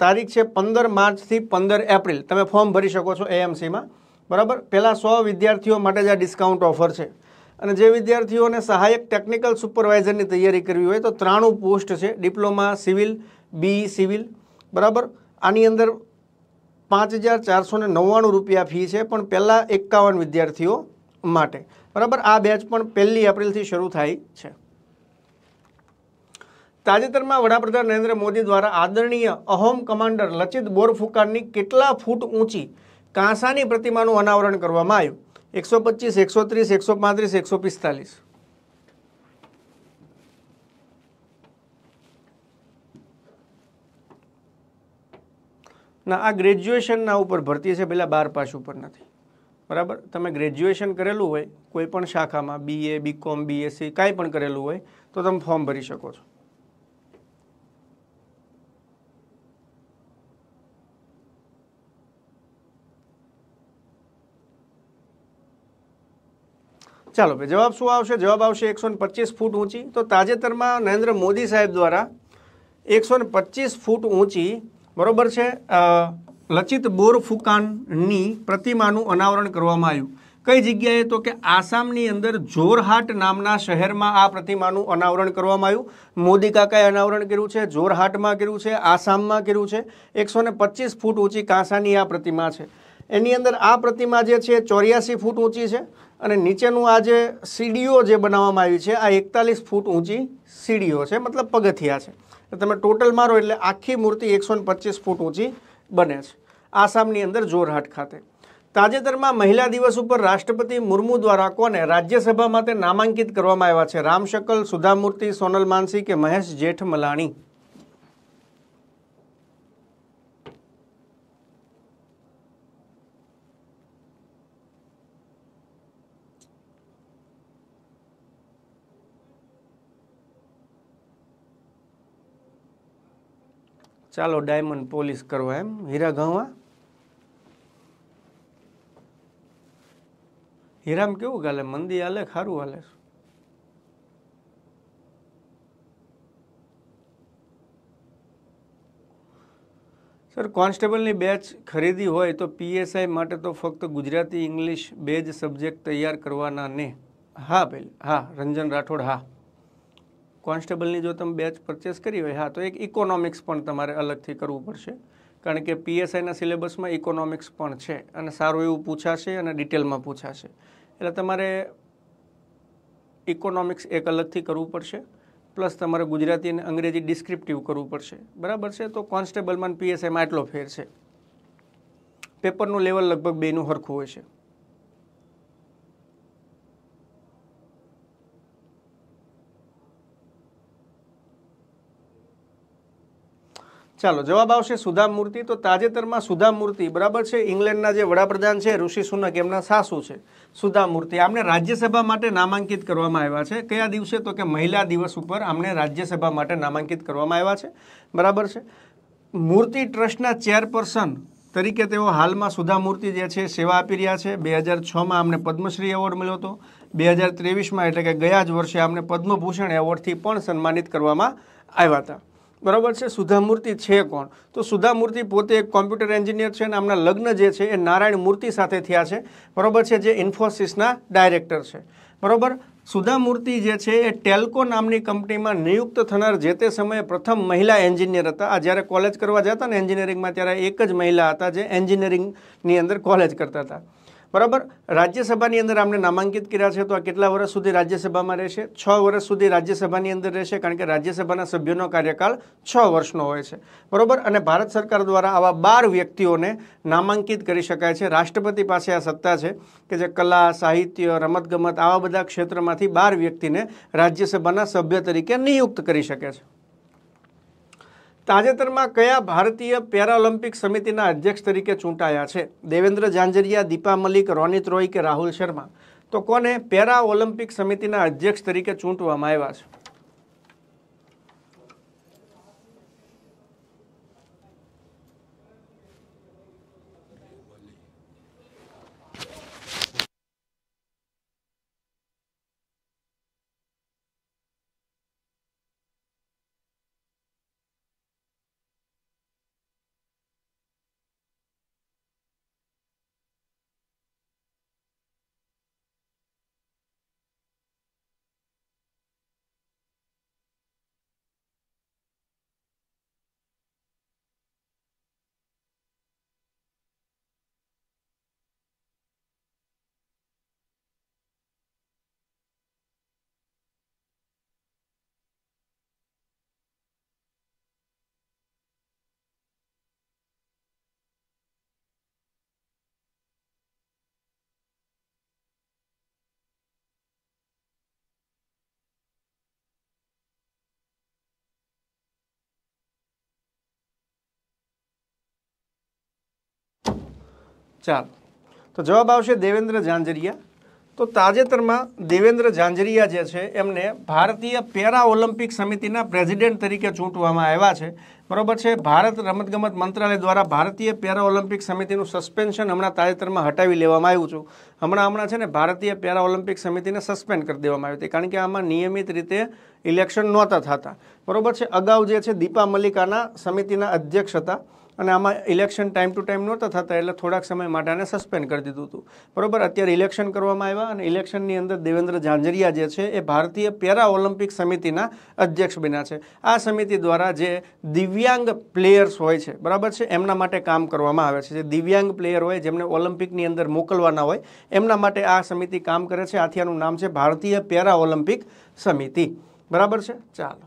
તારીખ છે પંદર માર્ચથી પંદર એપ્રિલ તમે ફોર્મ ભરી શકો છો એએમસીમાં બરાબર પહેલાં સો વિદ્યાર્થીઓ માટે જ આ ડિસ્કાઉન્ટ ઓફર છે અને જે વિદ્યાર્થીઓને સહાયક ટેકનિકલ સુપરવાઇઝરની તૈયારી કરવી હોય તો ત્રાણું પોસ્ટ છે ડિપ્લોમા સિવિલ બી સિવિલ બરાબર આની અંદર પાંચ હજાર ચારસો નવ્વાણું રૂપિયા ફી છે પણ પહેલાં એકાવન વિદ્યાર્થીઓ માટે બરાબર આ બેચ પણ પહેલી એપ્રિલથી શરૂ થાય છે તાજેતરમાં વડાપ્રધાન નરેન્દ્ર મોદી દ્વારા આદરણીય અહોમ કમાન્ડર લચિત બોરફુકારની કેટલા ફૂટ ઊંચી કાંસાની પ્રતિમાનું અનાવરણ કરવામાં આવ્યું એકસો પચીસ એકસો ત્રીસ એકસો પાંત્રીસ એકસો પિસ્તાલીસ ના આ ગ્રેજ્યુએશનના ઉપર ભરતી છે પહેલાં બાર પાસ ઉપર નથી બરાબર તમે ગ્રેજ્યુએશન કરેલું હોય કોઈ પણ શાખામાં બીએ બીકોમ બીએસસી કાંઈ પણ કરેલું હોય તો તમે ફોર્મ ભરી શકો છો ચાલો ભાઈ જવાબ શું આવશે જવાબ આવશે એકસો ફૂટ ઊંચી તો તાજેતરમાં નરેન્દ્ર મોદી સાહેબ દ્વારા એકસો ફૂટ ઊંચી બરોબર છે લચિત બોરફુકાનની પ્રતિમાનું અનાવરણ કરવામાં આવ્યું કઈ જગ્યાએ તો કે આસામની અંદર જોરહાટ નામના શહેરમાં આ પ્રતિમાનું અનાવરણ કરવામાં આવ્યું મોદી કાકાએ અનાવરણ કર્યું છે જોરહાટમાં કર્યું છે આસામમાં કર્યું છે એકસો ફૂટ ઊંચી કાંસાની આ પ્રતિમા છે એની અંદર આ પ્રતિમા જે છે ચોર્યાસી ફૂટ ઊંચી છે અને નીચેનું આ જે સીડીઓ જે બનાવવામાં આવી છે આ એકતાલીસ ફૂટ ઊંચી સીડીઓ છે મતલબ પગથિયા છે તમે ટોટલ મારો એટલે આખી મૂર્તિ એકસો ફૂટ ઊંચી બને છે આસામની અંદર જોરહાટ ખાતે તાજેતરમાં મહિલા દિવસ ઉપર રાષ્ટ્રપતિ મુર્મુ દ્વારા કોને રાજ્યસભા માટે નામાંકિત કરવામાં આવ્યા છે રામશકલ સુધામૂર્તિ સોનલ માનસી કે મહેશ જેઠમલાણી ચાલો ડાયમંડ પોલીસ કરવા એમ હીરા ઘઉં હીરામ કેવું ગાલે મંદી હાલે ખારું હાલે સર કોન્સ્ટેબલની બેચ ખરીદી હોય તો પીએસઆઈ માટે તો ફક્ત ગુજરાતી ઇંગ્લિશ બે જ સબ્જેક્ટ તૈયાર કરવાના ને હા ભાઈ હા રંજન રાઠોડ હા કોન્સ્ટેબલની જો તમે બેચ પરચેસ કરી હોય હા તો એક ઇકોનોમિક્સ પણ તમારે અલગથી કરવું પડશે કારણ કે પીએસઆઈના સિલેબસમાં ઇકોનોમિક્સ પણ છે અને સારું એવું પૂછાશે અને ડિટેલમાં પૂછાશે એટલે તમારે ઇકોનોમિક્સ એક અલગથી કરવું પડશે પ્લસ તમારે ગુજરાતી અને અંગ્રેજી ડિસ્ક્રિપ્ટિવ કરવું પડશે બરાબર છે તો કોન્સ્ટેબલમાં પીએસઆઈમાં આટલો ફેર છે પેપરનું લેવલ લગભગ બેનું સરખું હોય છે ચાલો જવાબ આવશે સુધા મૂર્તિ તો તાજેતરમાં સુધા મૂર્તિ બરાબર છે ઇંગ્લેન્ડના જે વડાપ્રધાન છે ઋષિ સુનક એમના સાસુ છે સુધા મૂર્તિ આમને રાજ્યસભા માટે નામાંકિત કરવામાં આવ્યા છે કયા દિવસે તો કે મહિલા દિવસ ઉપર આમને રાજ્યસભા માટે નામાંકિત કરવામાં આવ્યા છે બરાબર છે મૂર્તિ ટ્રસ્ટના ચેરપર્સન તરીકે તેઓ હાલમાં સુધા મૂર્તિ જે છે સેવા આપી રહ્યા છે બે હજાર છમાં આમને પદ્મશ્રી એવોર્ડ મળ્યો હતો બે હજાર ત્રેવીસમાં એટલે કે ગયા જ વર્ષે આમને પદ્મભૂષણ એવોર્ડથી પણ સન્માનિત કરવામાં આવ્યા હતા બરાબર છે સુધામૂર્તિ છે કોણ તો સુધામૂર્તિ પોતે એક કોમ્પ્યુટર એન્જિનિયર છે અને આમના લગ્ન જે છે એ નારાયણ મૂર્તિ સાથે થયા છે બરાબર છે જે ઇન્ફોસિસના ડાયરેક્ટર છે બરાબર સુધામૂર્તિ જે છે એ ટેલ્કો નામની કંપનીમાં નિયુક્ત થનાર જે તે સમયે પ્રથમ મહિલા એન્જિનિયર હતા આ જ્યારે કોલેજ કરવા જતા ને એન્જિનિયરિંગમાં ત્યારે એક જ મહિલા હતા જે એન્જિનિયરિંગની અંદર કોલેજ કરતા હતા બરાબર રાજ્યસભાની અંદર આપણે નામાંકિત કર્યા છે તો આ કેટલા વર્ષ સુધી રાજ્યસભામાં રહેશે છ વર્ષ સુધી રાજ્યસભાની અંદર રહેશે કારણ કે રાજ્યસભાના સભ્યોનો કાર્યકાળ છ વર્ષનો હોય છે બરાબર અને ભારત સરકાર દ્વારા આવા બાર વ્યક્તિઓને નામાંકિત કરી શકાય છે રાષ્ટ્રપતિ પાસે આ સત્તા છે કે જે કલા સાહિત્ય રમતગમત આવા બધા ક્ષેત્રમાંથી બાર વ્યક્તિને રાજ્યસભાના સભ્ય તરીકે નિયુક્ત કરી શકે છે તાજેતરમાં કયા ભારતીય પેરાઓલિમ્પિક સમિતિના અધ્યક્ષ તરીકે ચૂંટાયા છે દેવેન્દ્ર જાંજરિયા દીપા મલિક રોનિત રોય કે રાહુલ શર્મા તો કોને પેરા ઓલિમ્પિક સમિતિના અધ્યક્ષ તરીકે ચૂંટવામાં આવ્યા છે ચાલો તો જવાબ આવશે દેવેન્દ્ર ઝાંઝરિયા તો તાજેતરમાં દેવેન્દ્ર ઝાંઝરિયા જે છે એમને ભારતીય પેરા ઓલિમ્પિક સમિતિના પ્રેસિડેન્ટ તરીકે ચૂંટવામાં આવ્યા છે બરોબર છે ભારત રમતગમત મંત્રાલય દ્વારા ભારતીય પેરા ઓલિમ્પિક સમિતિનું સસ્પેન્શન હમણાં તાજેતરમાં હટાવી લેવામાં આવ્યું છું હમણાં હમણાં છે ને ભારતીય પેરા ઓલિમ્પિક સમિતિને સસ્પેન્ડ કરી દેવામાં આવી હતી કારણ કે આમાં નિયમિત રીતે ઇલેક્શન નહોતા થતા બરોબર છે અગાઉ જે છે દીપા મલિકાના સમિતિના અધ્યક્ષ હતા અને આમાં ઇલેક્શન ટાઈમ ટુ ટાઈમ નહોતા થતા એટલે થોડાક સમય માટે આને સસ્પેન્ડ કરી દીધું હતું બરાબર અત્યારે ઇલેક્શન કરવામાં આવ્યા અને ઇલેક્શનની અંદર દેવેન્દ્ર ઝાંઝરિયા જે છે એ ભારતીય પેરા ઓલિમ્પિક સમિતિના અધ્યક્ષ બન્યા છે આ સમિતિ દ્વારા જે દિવ્યાંગ પ્લેયર્સ હોય છે બરાબર છે એમના માટે કામ કરવામાં આવે છે જે દિવ્યાંગ પ્લેયર હોય જેમને ઓલિમ્પિકની અંદર મોકલવાના હોય એમના માટે આ સમિતિ કામ કરે છે આથી આનું નામ છે ભારતીય પેરા ઓલિમ્પિક સમિતિ બરાબર છે ચાલો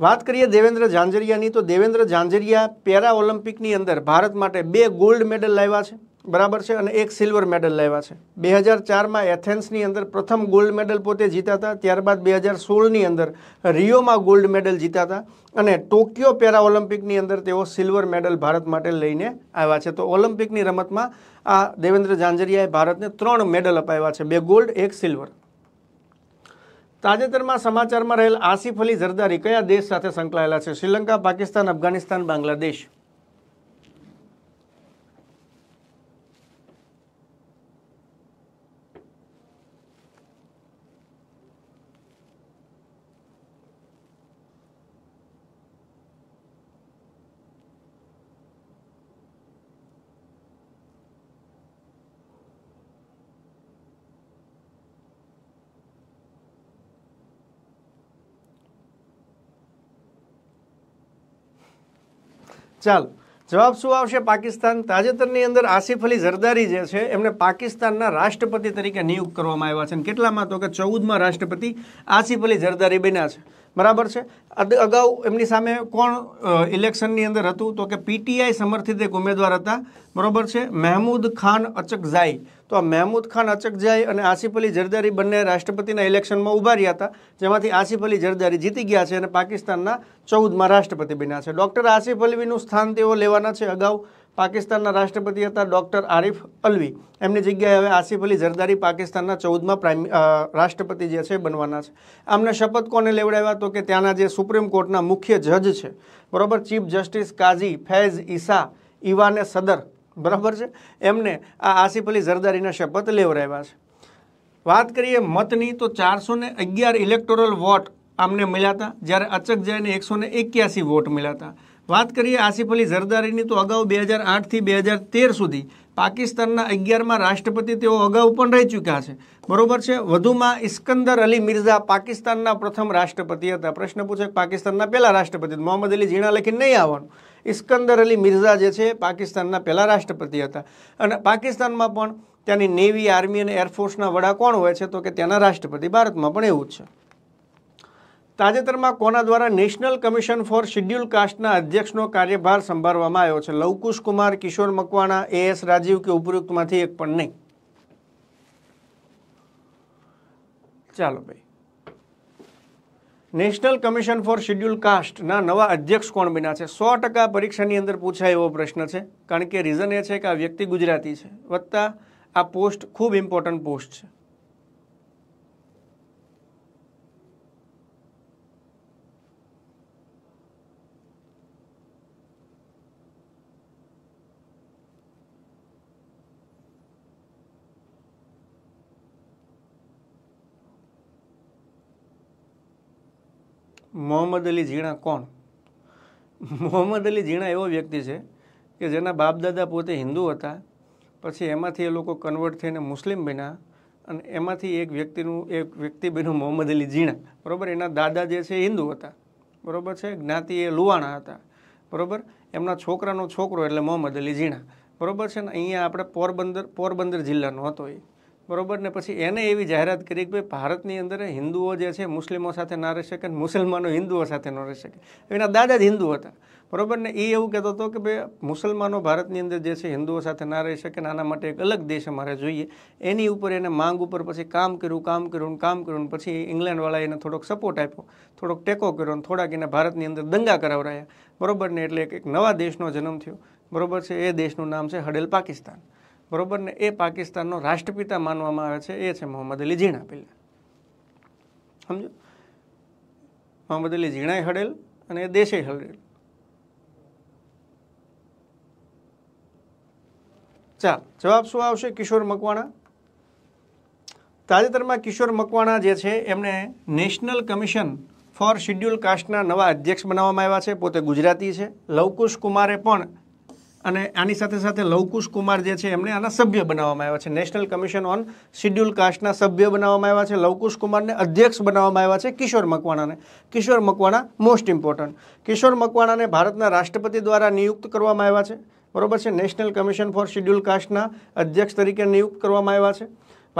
વાત કરીએ દેવેન્દ્ર ઝાંઝરિયાની તો દેવેન્દ્ર ઝાંઝરિયા પેરા ઓલિમ્પિકની અંદર ભારત માટે બે ગોલ્ડ મેડલ લાવ્યા છે બરાબર છે અને એક સિલ્વર મેડલ લાવ્યા છે બે હજાર ચારમાં એથેન્સની અંદર પ્રથમ ગોલ્ડ મેડલ પોતે જીતા હતા ત્યારબાદ બે હજાર સોળની અંદર રિયોમાં ગોલ્ડ મેડલ જીતા હતા અને ટોક્યો પેરા ઓલિમ્પિકની અંદર તેઓ સિલ્વર મેડલ ભારત માટે લઈને આવ્યા છે તો ઓલિમ્પિકની રમતમાં આ દેવેન્દ્ર ઝાંઝરિયાએ ભારતને ત્રણ મેડલ અપાવ્યા છે બે ગોલ્ડ એક સિલ્વર તાજેતરમાં સમાચારમાં રહેલ આસિફ અલી જરદારી કયા દેશ સાથે સંકળાયેલા છે શ્રીલંકા પાકિસ્તાન અફઘાનિસ્તાન બાંગ્લાદેશ ચાલ જવાબ શું આવશે પાકિસ્તાન તાજેતરની અંદર આસિફ અલી જરદારી જે છે એમને પાકિસ્તાનના રાષ્ટ્રપતિ તરીકે નિયુક્ત કરવામાં આવ્યા છે કેટલામાં તો કે ચૌદમાં રાષ્ટ્રપતિ આસિફ અલી જરદારી બન્યા છે બરાબર છે અગાઉ એમની સામે કોણ ઇલેક્શનની અંદર હતું તો કે પીટીઆઈ સમર્થિત એક ઉમેદવાર હતા બરાબર છે મહેમૂદ ખાન અચકઝાઈ તો આ મહેમૂદ ખાન અચકઝાઈ અને આસિફ અલી જરદારી બંને રાષ્ટ્રપતિના ઇલેક્શનમાં ઊભા રહ્યા હતા જેમાંથી આસિફ અલી જરદારી જીતી ગયા છે અને પાકિસ્તાનના ચૌદમાં રાષ્ટ્રપતિ બન્યા છે ડૉક્ટર આસિફ અલવીનું સ્થાન તેઓ લેવાના છે અગાઉ પાકિસ્તાનના રાષ્ટ્રપતિ હતા ડૉક્ટર આરિફ અલવી એમની જગ્યાએ હવે આસિફ અલી ઝરદારી પાકિસ્તાનના ચૌદમાં પ્રાઇમ રાષ્ટ્રપતિ જે છે બનવાના છે આમને શપથ કોને લેવડાવ્યા તો કે ત્યાંના જે સુપ્રીમ કોર્ટના મુખ્ય જજ છે બરાબર ચીફ જસ્ટિસ કાઝી ફૈઝ ઈસા ઇવાને સદર બરાબર છે એમને આ આસિફ અલી ઝરદારીના શપથ લેવડાવ્યા છે વાત કરીએ મતની તો ચારસો ને અગિયાર ઇલેક્ટોરલ વોટ આમને મળ્યા હતા જ્યારે અચક જઈને એકસો ને એક્યાસી વોટ મળ્યા હતા વાત કરીએ આસિફ અલી ઝરદારીની તો અગાઉ બે હજાર આઠથી બે હજાર તેર સુધી પાકિસ્તાનના અગિયારમાં રાષ્ટ્રપતિ તેઓ અગાઉ પણ રહી ચૂક્યા છે બરોબર છે વધુમાં ઇસ્કંદર અલી મિર્ઝા પાકિસ્તાનના પ્રથમ રાષ્ટ્રપતિ હતા પ્રશ્ન પૂછે પાકિસ્તાનના પહેલા રાષ્ટ્રપતિ મોહમ્મદ અલી ઝીણા લખીને નહીં આવવાનું ઇસ્કંદર અલી મિર્ઝા જે છે પાકિસ્તાનના પહેલા રાષ્ટ્રપતિ હતા અને પાકિસ્તાનમાં પણ ત્યાંની નેવી આર્મી અને એરફોર્સના વડા કોણ હોય છે તો કે ત્યાંના રાષ્ટ્રપતિ ભારતમાં પણ એવું જ છે તાજેતરમાં કોના દ્વારા નેશનલ કમિશન ફોર શિડ્યુલ કાસ્ટના અધ્યક્ષનો કાર્યભાર સંભાળવામાં આવ્યો છે લવકુશ કુમાર કિશોર મકવાણા એએસ રાજીવ કે ઉપરોક્તમાંથી એક પણ નહીં ચાલો ભાઈ નેશનલ કમિશન ફોર શિડ્યુલ કાસ્ટના નવા અધ્યક્ષ કોણ બન્યા છે સો ટકા પરીક્ષાની અંદર પૂછાય એવો પ્રશ્ન છે કારણ કે રીઝન એ છે કે આ વ્યક્તિ ગુજરાતી છે વત્તા આ પોસ્ટ ખૂબ ઇમ્પોર્ટન્ટ પોસ્ટ છે મોહમ્મદ અલી ઝીણા કોણ મોહમ્મદ અલી ઝીણા એવો વ્યક્તિ છે કે જેના બાપદાદા પોતે હિન્દુ હતા પછી એમાંથી એ લોકો કન્વર્ટ થઈને મુસ્લિમ બન્યા અને એમાંથી એક વ્યક્તિનું એક વ્યક્તિ બન્યું મોહમ્મદ અલી ઝીણા બરાબર એના દાદા જે છે હિન્દુ હતા બરાબર છે જ્ઞાતિ એ લુવાણા હતા બરાબર એમના છોકરાનો છોકરો એટલે મોહમ્મદ અલી ઝીણા બરાબર છે ને અહીંયા આપણે પોરબંદર પોરબંદર જિલ્લાનો હતો એ બરોબર ને પછી એને એવી જાહેરાત કરી કે ભાઈ ભારતની અંદર હિન્દુઓ જે છે મુસ્લિમો સાથે ના રહી શકે મુસલમાનો હિન્દુઓ સાથે ન રહી શકે એના દાદા જ હિન્દુ હતા બરોબર ને એ એવું કહેતો હતો કે ભાઈ મુસલમાનો ભારતની અંદર જે છે હિન્દુઓ સાથે ના રહી શકે આના માટે એક અલગ દેશ અમારે જોઈએ એની ઉપર એને માંગ ઉપર પછી કામ કર્યું કામ કર્યું કામ કર્યું પછી ઇંગ્લેન્ડવાળાએ એને થોડોક સપોર્ટ આપ્યો થોડોક ટેકો કર્યો અને થોડાક એને ભારતની અંદર દંગા કરાવરાયા બરોબર ને એટલે એક નવા દેશનો જન્મ થયો બરોબર છે એ દેશનું નામ છે હડેલ પાકિસ્તાન બરોબર ને એ પાકિસ્તાનનો રાષ્ટ્રપિતા માનવામાં આવે છે એ છે મોહમ્મદ અલી ઝીણા પહેલાં સમજો મોહમ્મદ અલી ઝીણાએ હડેલ અને એ દેશે હડેલ ચાલ જવાબ શું આવશે કિશોર મકવાણા તાજેતરમાં કિશોર મકવાણા જે છે એમને નેશનલ કમિશન ફોર શિડ્યુલ કાસ્ટના નવા અધ્યક્ષ બનાવવામાં આવ્યા છે પોતે ગુજરાતી છે લવકુશ કુમારે પણ અને આની સાથે સાથે લવકુશ કુમાર જે છે એમને આના સભ્ય બનાવવામાં આવ્યા છે નેશનલ કમિશન ઓન શિડ્યુલ કાસ્ટના સભ્ય બનાવવામાં આવ્યા છે લવકુશ કુમારને અધ્યક્ષ બનાવવામાં આવ્યા છે કિશોર મકવાણાને કિશોર મકવાણા મોસ્ટ ઇમ્પોર્ટન્ટ કિશોર મકવાણાને ભારતના રાષ્ટ્રપતિ દ્વારા નિયુક્ત કરવામાં આવ્યા છે બરોબર છે નેશનલ કમિશન ફોર શિડ્યુલ કાસ્ટના અધ્યક્ષ તરીકે નિયુક્ત કરવામાં આવ્યા છે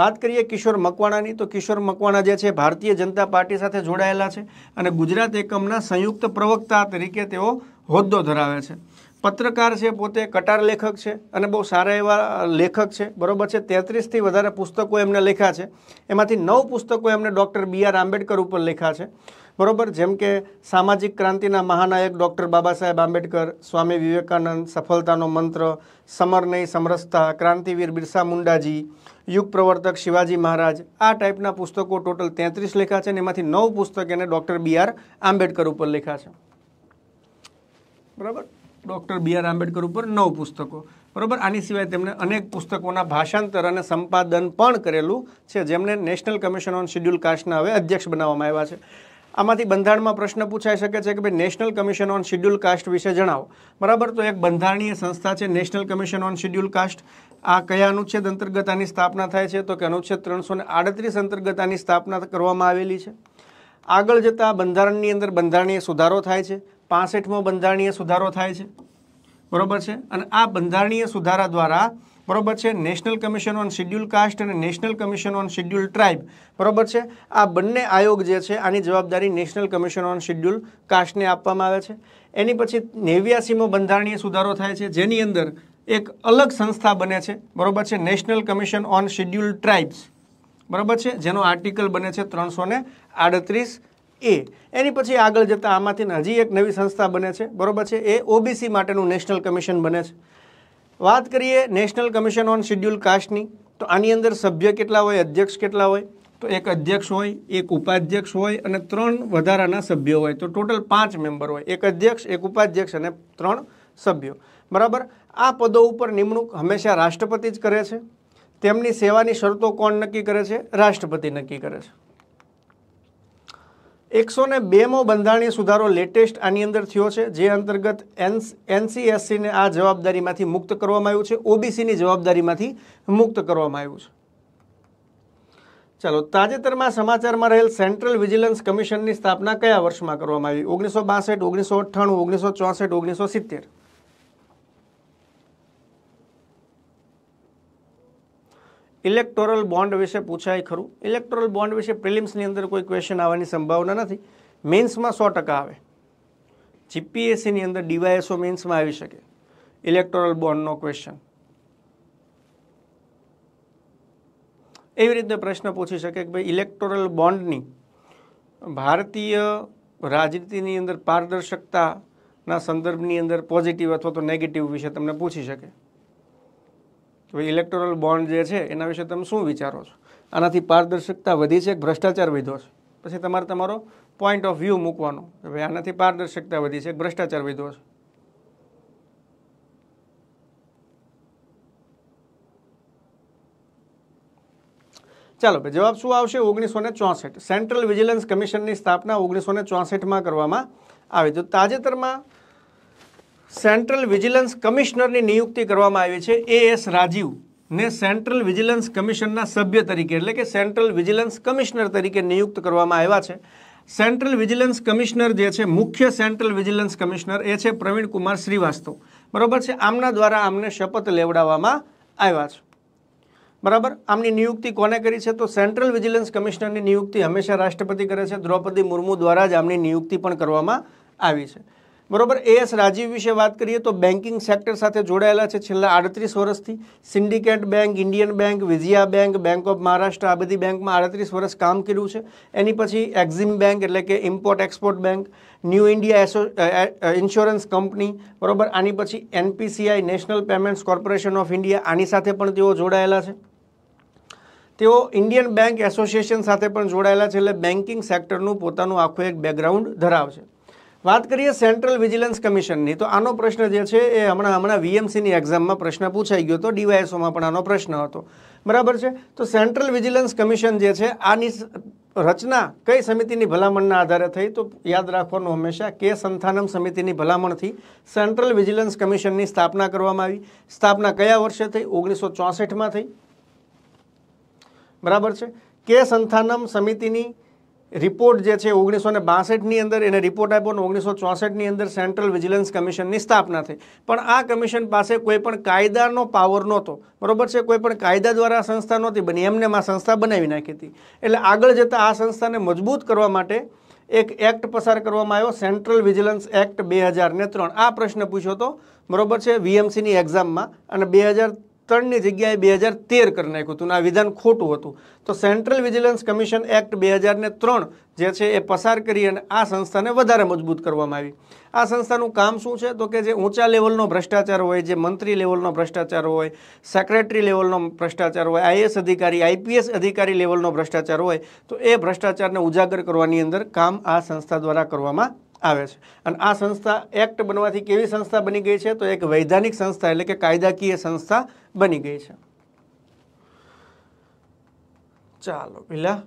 વાત કરીએ કિશોર મકવાણાની તો કિશોર મકવાણા જે છે ભારતીય જનતા પાર્ટી સાથે જોડાયેલા છે અને ગુજરાત એકમના સંયુક્ત પ્રવક્તા તરીકે તેઓ હોદ્દો ધરાવે છે પત્રકાર છે પોતે કટાર લેખક છે અને બહુ સારા એવા લેખક છે બરાબર છે તેત્રીસથી વધારે પુસ્તકો એમને લખ્યા છે એમાંથી નવ પુસ્તકો એમને ડૉક્ટર બી આર આંબેડકર ઉપર લખ્યા છે બરાબર જેમ કે સામાજિક ક્રાંતિના મહાનાયક ડૉક્ટર બાબા સાહેબ આંબેડકર સ્વામી વિવેકાનંદ સફળતાનો મંત્ર સમરનય સમરસતા ક્રાંતિવીર બિરસા મુંડાજી યુગ પ્રવર્તક શિવાજી મહારાજ આ ટાઈપના પુસ્તકો ટોટલ તેત્રીસ લેખા છે અને એમાંથી નવ પુસ્તક એને ડૉક્ટર બી આર આંબેડકર ઉપર લખ્યા છે બરાબર ડૉક્ટર બી આર આંબેડકર ઉપર નવ પુસ્તકો બરાબર આની સિવાય તેમણે અનેક પુસ્તકોના ભાષાંતર અને સંપાદન પણ કરેલું છે જેમને નેશનલ કમિશન ઓન શિડ્યુલ કાસ્ટના હવે અધ્યક્ષ બનાવવામાં આવ્યા છે આમાંથી બંધારણમાં પ્રશ્ન પૂછાઈ શકે છે કે ભાઈ national commission on scheduled caste વિશે જણાવો બરાબર તો એક બંધારણીય સંસ્થા છે national commission on scheduled caste આ કયા અનુચ્છેદ અંતર્ગત આની સ્થાપના થાય છે તો કે અનુચ્છેદ ત્રણસો ને આડત્રીસ અંતર્ગત સ્થાપના કરવામાં આવેલી છે આગળ જતાં બંધારણની અંદર બંધારણીય સુધારો થાય છે પાસઠમો બંધારણીય સુધારો થાય છે બરોબર છે અને આ બંધારણીય સુધારા દ્વારા બરોબર છે national commission on scheduled caste અને national commission on scheduled tribe બરોબર છે આ બંને આયોગ જે છે આની જવાબદારી નેશનલ કમિશન ઓન શિડ્યુલ કાસ્ટને આપવામાં આવે છે એની પછી નેવ્યાસીમો બંધારણીય સુધારો થાય છે જેની અંદર એક અલગ સંસ્થા બને છે બરોબર છે national commission on scheduled tribes બરોબર છે જેનો આર્ટિકલ બને છે ત્રણસો આડત્રીસ એ એની પછી આગળ જતાં આમાંથી હજી એક નવી સંસ્થા બને છે બરાબર છે એ ઓબીસી માટેનું નેશનલ કમિશન બને છે વાત કરીએ નેશનલ કમિશન ઓન શિડ્યુલ કાસ્ટની તો આની અંદર સભ્ય કેટલા હોય અધ્યક્ષ કેટલા હોય તો એક અધ્યક્ષ હોય એક ઉપાધ્યક્ષ હોય અને ત્રણ વધારાના સભ્યો હોય તો ટોટલ પાંચ મેમ્બર હોય એક અધ્યક્ષ એક ઉપાધ્યક્ષ અને ત્રણ સભ્યો બરાબર આ પદો ઉપર નિમણૂક હંમેશા રાષ્ટ્રપતિ જ કરે છે તેમની સેવાની શરતો કોણ નક્કી કરે છે રાષ્ટ્રપતિ નક્કી કરે છે એકસો ને બેમો બંધારણીય સુધારો લેટેસ્ટ આની અંદર થયો છે જે અંતર્ગત એનસીએસસીને આ જવાબદારીમાંથી મુક્ત કરવામાં આવ્યું છે ઓબીસીની જવાબદારીમાંથી મુક્ત કરવામાં આવ્યું છે ચાલો તાજેતરમાં સમાચારમાં રહેલ સેન્ટ્રલ વિજિલન્સ કમિશનની સ્થાપના કયા વર્ષમાં કરવામાં આવી ઓગણીસો બાસઠ ઓગણીસો અઠ્ઠાણું ઓગણીસો ચોસઠ ઓગણીસો સિત્તેર ઇલેક્ટોરલ બોન્ડ વિશે પૂછાય ખરું ઇલેક્ટોરલ બોન્ડ વિશે પ્રિલિમ્સની અંદર કોઈ ક્વેશ્ચન આવવાની સંભાવના નથી મેન્સમાં સો ટકા આવે જીપીએસસીની અંદર ડીવાયએસઓ મેન્સમાં આવી શકે ઇલેક્ટોરલ બોન્ડનો ક્વેશ્ચન એવી રીતે પ્રશ્ન પૂછી શકે કે ભાઈ ઇલેક્ટોરલ બોન્ડની ભારતીય રાજનીતિની અંદર પારદર્શકતાના સંદર્ભની અંદર પોઝિટિવ અથવા તો નેગેટિવ વિશે તમને પૂછી શકે કે ભાઈ ઇલેક્ટોરલ બોન્ડ જે છે એના વિશે તમે શું વિચારો છો આનાથી પારદર્શકતા વધી છે ભ્રષ્ટાચાર વધ્યો છે પછી તમારે તમારો પોઈન્ટ ઓફ વ્યૂ મૂકવાનો કે ભાઈ આનાથી પારદર્શકતા વધી છે ભ્રષ્ટાચાર વધ્યો છે ચાલો જવાબ શું આવશે ઓગણીસો ને ચોસઠ સેન્ટ્રલ વિજિલન્સ કમિશનની સ્થાપના ઓગણીસો ને ચોસઠમાં કરવામાં આવી તો તાજેતરમાં સેન્ટ્રલ વિજિલન્સ કમિશનરની નિયુક્તિ કરવામાં આવી છે એ એસ રાજીવ ને સેન્ટ્રલ વિજિલન્સ કમિશનના સભ્ય તરીકે એટલે કે સેન્ટ્રલ વિજિલન્સ કમિશનર તરીકે નિયુક્ત કરવામાં આવ્યા છે સેન્ટ્રલ વિજિલન્સ કમિશનર જે છે મુખ્ય સેન્ટ્રલ વિજિલન્સ કમિશનર એ છે પ્રવીણ કુમાર શ્રીવાસ્તવ બરાબર છે આમના દ્વારા આમને શપથ લેવડાવવામાં આવ્યા છે બરાબર આમની નિયુક્તિ કોને કરી છે તો સેન્ટ્રલ વિજિલન્સ કમિશનરની નિયુક્તિ હંમેશા રાષ્ટ્રપતિ કરે છે દ્રૌપદી મુર્મુ દ્વારા જ આમની નિયુક્તિ પણ કરવામાં આવી છે બરોબર એએસ રાજીવ વિશે વાત કરીએ તો બેન્કિંગ સેક્ટર સાથે જોડાયેલા છે છેલ્લા આડત્રીસ વર્ષથી Syndicate Bank Indian Bank Vijaya Bank Bank of Maharashtra આ બધી બેંકમાં આડત્રીસ વર્ષ કામ કર્યું છે એની પછી એક્ઝિમ બેંક એટલે કે import export bank New India Insurance Company બરોબર આની પછી NPCI National Payments Corporation of India આની સાથે પણ તેઓ જોડાયેલા છે તેઓ ઇન્ડિયન બેંક એસોસિએશન સાથે પણ જોડાયેલા છે એટલે બેન્કિંગ સેક્ટરનું પોતાનું આખું એક બેકગ્રાઉન્ડ ધરાવશે વાત કરીએ સેન્ટ્રલ વિજિલન્સ કમિશનની તો આનો પ્રશ્ન જે છે એ હમણાં હમણાં વીએમસીની એક્ઝામમાં પ્રશ્ન પૂછાઈ ગયો હતો ડીવાયએસઓમાં પણ આનો પ્રશ્ન હતો બરાબર છે તો સેન્ટ્રલ વિજિલન્સ કમિશન જે છે આની રચના કઈ સમિતિની ભલામણના આધારે થઈ તો યાદ રાખવાનું હંમેશા કે સંથાનમ સમિતિની ભલામણથી સેન્ટ્રલ વિજિલન્સ કમિશનની સ્થાપના કરવામાં આવી સ્થાપના કયા વર્ષે થઈ ઓગણીસો ચોસઠમાં થઈ બરાબર છે કે સંથાનમ સમિતિની રિપોર્ટ જે છે ઓગણીસો ને બાસઠની અંદર એને રિપોર્ટ આપ્યો અને ઓગણીસો ચોસઠની અંદર સેન્ટ્રલ વિજિલન્સ કમિશનની સ્થાપના થઈ પણ આ કમિશન પાસે કોઈ પણ કાયદાનો પાવર નહોતો બરોબર છે કોઈ પણ કાયદા દ્વારા આ સંસ્થા નહોતી બની એમને આ સંસ્થા બનાવી નાખી હતી એટલે આગળ જતાં આ સંસ્થાને મજબૂત કરવા માટે એક એક્ટ પસાર કરવામાં આવ્યો સેન્ટ્રલ વિજિલન્સ એક્ટ બે હજાર ને ત્રણ આ પ્રશ્ન પૂછ્યો હતો બરોબર છે વીએમસીની એક્ઝામમાં અને બે હજાર ત્રણની જગ્યાએ બે હજાર તેર કરી નાખ્યું હતું આ વિધાન ખોટું હતું તો સેન્ટ્રલ વિજિલન્સ કમિશન એક્ટ બે હજારને ત્રણ જે છે એ પસાર કરી અને આ સંસ્થાને વધારે મજબૂત કરવામાં આવી આ સંસ્થાનું કામ શું છે તો કે જે ઊંચા લેવલનો ભ્રષ્ટાચાર હોય જે મંત્રી લેવલનો ભ્રષ્ટાચાર હોય સેક્રેટરી લેવલનો ભ્રષ્ટાચાર હોય આઈએસ અધિકારી આઈપીએસ અધિકારી લેવલનો ભ્રષ્ટાચાર હોય તો એ ભ્રષ્ટાચારને ઉજાગર કરવાની અંદર કામ આ સંસ્થા દ્વારા કરવામાં આવે છે અને આ સંસ્થા એક્ટ બનવાથી કેવી સંસ્થા બની ગઈ છે તો એક વૈધાનિક સંસ્થા એટલે કે કાયદાકીય સંસ્થા બની ગઈ છે ચાલો પેલા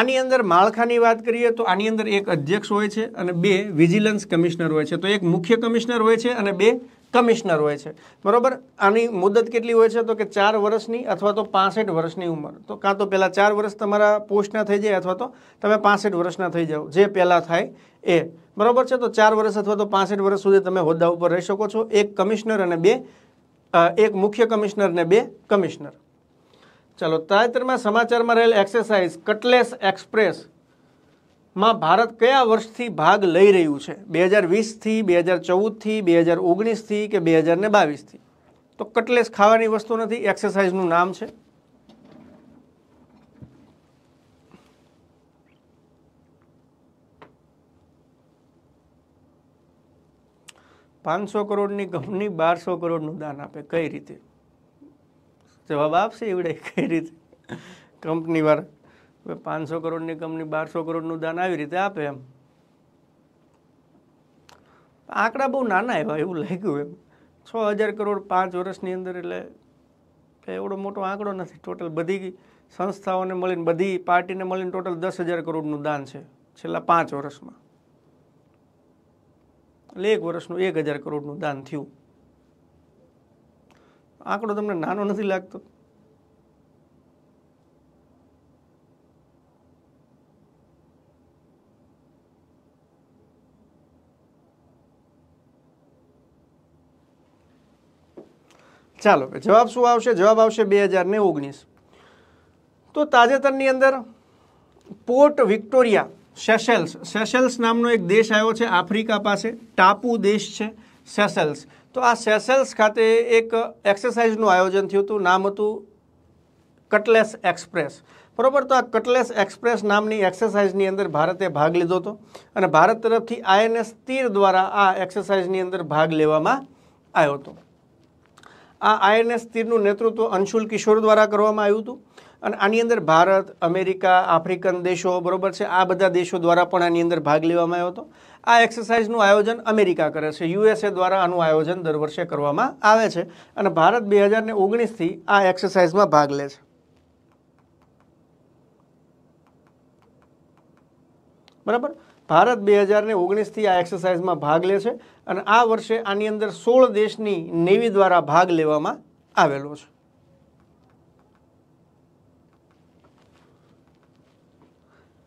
આની અંદર માળખાની વાત કરીએ તો આની અંદર એક અધ્યક્ષ હોય છે અને બે વિજિલન્સ કમિશનર હોય છે તો એક મુખ્ય કમિશનર હોય છે અને બે કમિશનર હોય છે બરાબર આની મુદત કેટલી હોય છે તો કે ચાર વર્ષની અથવા તો પાસઠ વર્ષની ઉંમર તો કાં તો પહેલાં ચાર વર્ષ તમારા પોસ્ટના થઈ જાય અથવા તો તમે પાસઠ વર્ષના થઈ જાઓ જે પહેલાં થાય એ બરાબર છે તો ચાર વર્ષ અથવા તો પાસઠ વર્ષ સુધી તમે હોદ્દા ઉપર રહી શકો છો એક કમિશનર અને બે એક મુખ્ય કમિશનર ને બે કમિશનર ચાલો તાજેતરમાં સમાચારમાં રહેલ એક્સરસાઇઝ કટલેસ એક્સપ્રેસ માં ભારત કયા વર્ષથી ભાગ લઈ રહ્યું છે બે હજાર વીસથી બે હજાર ચૌદથી બે હજાર ઓગણીસથી કે બે હજાર ને બાવીસથી તો કટલેસ ખાવાની વસ્તુ નથી એક્સરસાઇઝનું નામ છે પાંચસો કરોડની કંપની બારસો કરોડનું દાન આપે કઈ રીતે જવાબ આપશે એવડે કઈ રીતે કંપની હવે પાંચસો કરોડની કંપની બારસો કરોડનું દાન આવી રીતે આપે એમ આંકડા બહુ નાના એવા એવું લાગ્યું એમ છ હજાર કરોડ પાંચ વર્ષની અંદર એટલે એવડો મોટો આંકડો નથી ટોટલ બધી સંસ્થાઓને મળીને બધી પાર્ટીને મળીને ટોટલ દસ હજાર કરોડનું દાન છે છેલ્લા પાંચ વર્ષમાં એટલે એક વર્ષનું એક હજાર કરોડનું દાન થયું આંકડો તમને નાનો નથી લાગતો ચાલો જવાબ શું આવશે જવાબ આવશે બે હજાર ને ઓગણીસ તો તાજેતરની અંદર પોર્ટ વિક્ટોરિયા સેશેલ્સ સેશેલ્સ નામનો એક દેશ આવ્યો છે આફ્રિકા પાસે ટાપુ દેશ છે સેશેલ્સ તો આ સેશેલ્સ ખાતે એક એક્સરસાઇઝનું આયોજન થયું હતું નામ હતું કટલેસ એક્સપ્રેસ બરાબર તો આ કટલેસ એક્સપ્રેસ નામની એક્સરસાઇઝની અંદર ભારતે ભાગ લીધો હતો અને ભારત તરફથી આઈએનએસ તીર દ્વારા આ એક્સરસાઇઝની અંદર ભાગ લેવામાં આવ્યો હતો આ આઈએનએસ તીરનું નેતૃત્વ અંશુલ કિશોર દ્વારા કરવામાં આવ્યું હતું અને આની અંદર ભારત અમેરિકા આફ્રિકન દેશો બરોબર છે આ બધા દેશો દ્વારા પણ આની અંદર ભાગ લેવામાં આવ્યો હતો આ એક્સરસાઇઝનું આયોજન અમેરિકા કરે છે યુએસએ દ્વારા આનું આયોજન દર વર્ષે કરવામાં આવે છે અને ભારત બે હજારને ઓગણીસથી આ એક્સરસાઇઝમાં ભાગ લે છે બરાબર ભારત બે હજારને ઓગણીસથી આ એક્સરસાઇઝમાં ભાગ લે છે અને આ વર્ષે આની અંદર સોળ દેશની નેવી દ્વારા ભાગ લેવામાં આવેલો છે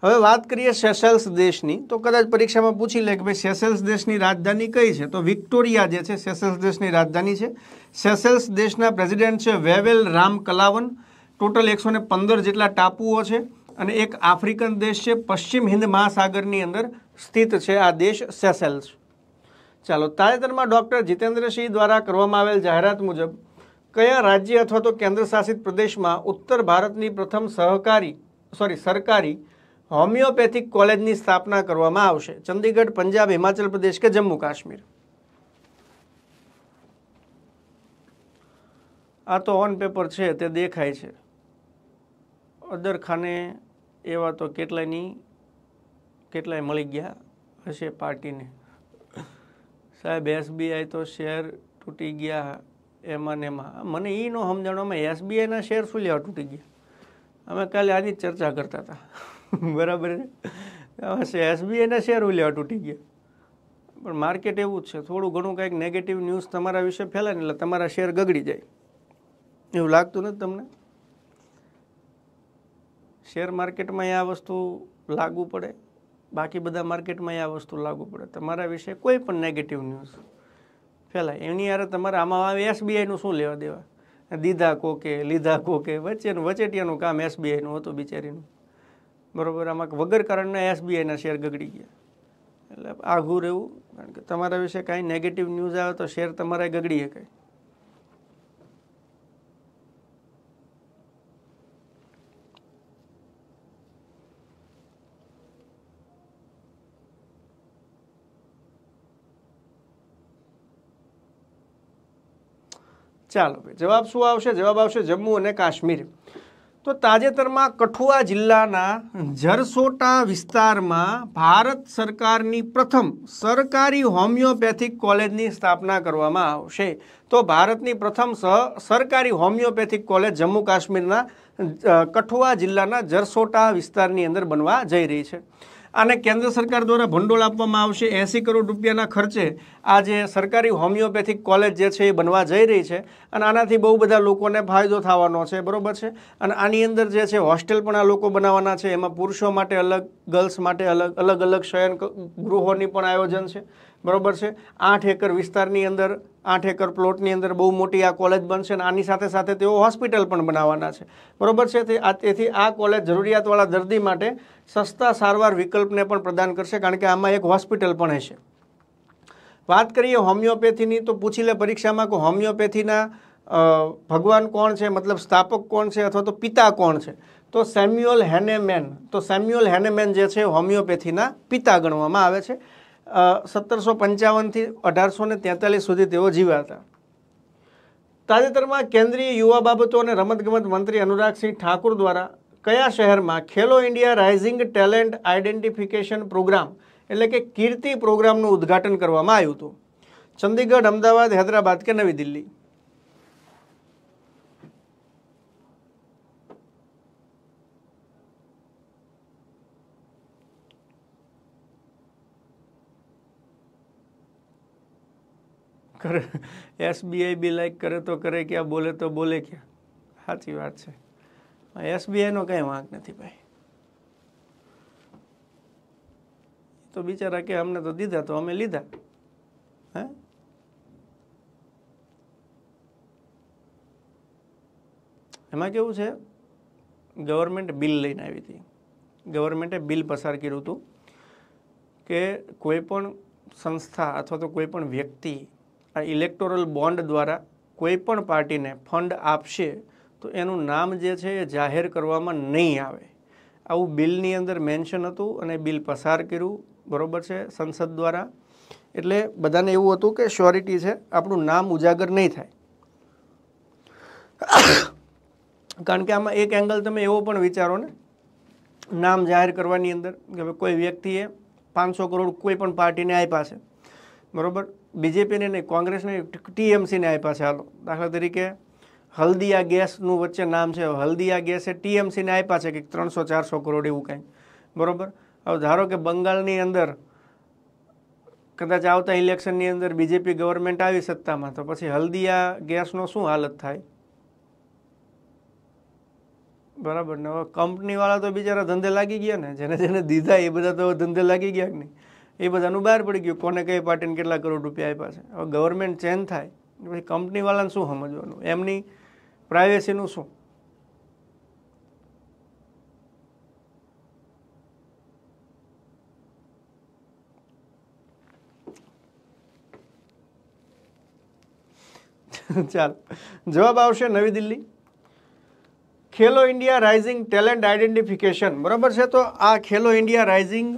હવે વાત કરીએ સેસેલ્સ દેશની તો કદાચ પરીક્ષામાં પૂછી લે કે ભાઈ સેસેલ્સ દેશની રાજધાની કઈ છે તો વિક્ટોરિયા જે છે સેસેલ્સ દેશની રાજધાની છે સેસેલ્સ દેશના પ્રેસિડેન્ટ છે વેવેલ રામ કલાવન ટોટલ એકસો પંદર જેટલા ટાપુઓ છે અને એક આફ્રિકન દેશ છે પશ્ચિમ હિન્દ મહાસાગરની અંદર સ્થિત છે આ દેશ સેસેલ્સ ચાલો તાજેતરમાં ડૉક્ટર જીતેન્દ્રસિંહ દ્વારા કરવામાં આવેલ જાહેરાત મુજબ કયા રાજ્ય અથવા તો કેન્દ્ર શાસિત પ્રદેશમાં ઉત્તર ભારતની પ્રથમ સહકારી સોરી સરકારી હોમિયોપેથિક કોલેજની સ્થાપના કરવામાં આવશે ચંદીગઢ પંજાબ હિમાચલ પ્રદેશ કે જમ્મુ કાશ્મીર આ તો ઓન પેપર છે તે દેખાય છે અદરખાને એવા તો કેટલાયની કેટલાય મળી ગયા હશે પાર્ટીને સાહેબ એસબીઆઈ તો શેર તૂટી ગયા એમાં ને એમાં મને એ ન સમજાણો અમે એસબીઆઈના શેર શું લેવા તૂટી ગયા અમે કાલે આની જ ચર્ચા કરતા હતા બરાબર છે એસબીઆઈના શેર લેવા તૂટી ગયા પણ માર્કેટ એવું જ છે થોડું ઘણું કંઈક નેગેટિવ ન્યૂઝ તમારા વિશે ફેલાય ને એટલે તમારા શેર ગગડી જાય એવું લાગતું નથી તમને શેર માર્કેટમાં એ આ વસ્તુ લાગુ પડે બાકી બધા માર્કેટમાં આ વસ્તુ લાગુ પડે તમારા વિશે કોઈ પણ નેગેટિવ ન્યૂઝ ફેલાય એની યારે તમારે આમાં આવે એસબીઆઈનું શું લેવા દેવા દીધા કોકે લીધા કોકે વચ્ચેનું વચેટિયાનું કામ એસબીઆઈનું હતું બિચારીનું બરાબર આમાં વગર કારણના એસબીઆઈના શેર ગગડી ગયા એટલે આઘું રહેવું કારણ કે તમારા વિશે કાંઈ નેગેટિવ ન્યૂઝ આવે તો શેર તમારે ગગડી શકાય ચાલો જવાબ શું આવશે જવાબ આવશે જમ્મુ અને કાશ્મીર તો તાજેતરમાં કઠુઆ જિલ્લાના જરસોટા વિસ્તારમાં ભારત સરકારની પ્રથમ સરકારી હોમિયોપેથિક કોલેજની સ્થાપના કરવામાં આવશે તો ભારતની પ્રથમ સરકારી હોમિયોપેથિક કોલેજ જમ્મુ કાશ્મીરના કઠુઆ જિલ્લાના જરસોટા વિસ્તારની અંદર બનવા જઈ રહી છે અને કેન્દ્ર સરકાર દ્વારા ભંડોળ આપવામાં આવશે એંસી કરોડ રૂપિયાના ખર્ચે આ જે સરકારી હોમિયોપેથિક કોલેજ જે છે એ બનવા જઈ રહી છે અને આનાથી બહુ બધા લોકોને ફાયદો થવાનો છે બરાબર છે અને આની અંદર જે છે હોસ્ટેલ પણ આ લોકો બનાવવાના છે એમાં પુરુષો માટે અલગ ગર્લ્સ માટે અલગ અલગ અલગ શયન ગૃહોની પણ આયોજન છે બરોબર છે આઠ એકર વિસ્તારની અંદર આઠ એકર પ્લોટની અંદર બહુ મોટી આ કોલેજ બનશે અને આની સાથે સાથે તેઓ હોસ્પિટલ પણ બનાવવાના છે બરોબર છે તેથી આ કોલેજ જરૂરિયાતવાળા દર્દી માટે સસ્તા સારવાર વિકલ્પને પણ પ્રદાન કરશે કારણ કે આમાં એક હોસ્પિટલ પણ હશે વાત કરીએ હોમિયોપેથીની તો પૂછી લે પરીક્ષામાં કે હોમિયોપેથીના ભગવાન કોણ છે મતલબ સ્થાપક કોણ છે અથવા તો પિતા કોણ છે તો સેમ્યુઅલ હેનેમેન તો સેમ્યુઅલ હેનેમેન જે છે હોમિયોપેથીના પિતા ગણવામાં આવે છે સત્તરસો પંચાવનથી અઢારસો ને તેતાલીસ સુધી તેઓ જીવ્યા હતા તાજેતરમાં કેન્દ્રીય યુવા બાબતો અને રમતગમત મંત્રી અનુરાગસિંહ ઠાકુર દ્વારા કયા શહેરમાં Khelo India rising talent identification programme એટલે કે કીર્તિ પ્રોગ્રામનું ઉદ્ઘાટન કરવામાં આવ્યું હતું ચંદીગઢ અમદાવાદ હૈદરાબાદ કે નવી દિલ્હી કરે એસબીઆઈ બી લાઇક કરે તો કરે ક્યાં બોલે તો બોલે ક્યાં સાચી વાત છે એસબીઆઈનો કાંઈ વાંક નથી ભાઈ તો બિચારા કે અમને તો દીધા તો અમે લીધા હે એમાં કેવું છે ગવર્મેન્ટ બિલ લઈને આવી હતી ગવર્મેન્ટે બિલ પસાર કર્યું હતું કે કોઈ પણ સંસ્થા અથવા તો કોઈ પણ વ્યક્તિ આ ઇલેક્ટોરલ બોન્ડ દ્વારા કોઈ પણ પાર્ટીને ફંડ આપશે તો એનું નામ જે છે એ જાહેર કરવામાં નહીં આવે આવું બિલની અંદર મેન્શન હતું અને બિલ પસાર કર્યું બરાબર છે સંસદ દ્વારા એટલે બધાને એવું હતું કે શ્યોરિટી છે આપણું નામ ઉજાગર નહીં થાય કારણ કે આમાં એક એંગલ તમે એવો પણ વિચારો ને નામ જાહેર કરવાની અંદર કે કોઈ વ્યક્તિએ પાંચસો કરોડ કોઈ પણ પાર્ટીને આપ્યા છે બરાબર બીજેપીને નહીં કોંગ્રેસને ટીએમસીને આપ્યા છે હાલો દાખલા તરીકે હલ્દીયા ગેસનું વચ્ચે નામ છે હલ્દીયા ગેસે ટીએમસીને આપ્યા છે કે ત્રણસો ચારસો કરોડ એવું કાંઈ બરાબર હવે ધારો કે બંગાળની અંદર કદાચ આવતા ઇલેક્શનની અંદર બીજેપી ગવર્મેન્ટ આવી સત્તામાં તો પછી હલ્દીયા ગેસનો શું હાલત થાય બરાબર ને હવે કંપનીવાળા તો બિચારા ધંધે લાગી ગયા ને જેને જેને દીધા એ બધા તો ધંધે લાગી ગયા કે નહીં એ બધાનું બહાર પડી ગયું કોને કઈ પાર્ટીને કેટલા કરોડ રૂપિયા આપ્યા છે હવે ગવર્મેન્ટ ચેન્જ થાય પછી કંપનીવાળાને શું સમજવાનું એમની પ્રાઇવેસીનું શું ચાલ જવાબ આવશે નવી Delhi Khelo India rising talent identification બરાબર છે તો આ ખેલો ઇન્ડિયા રાઇઝિંગ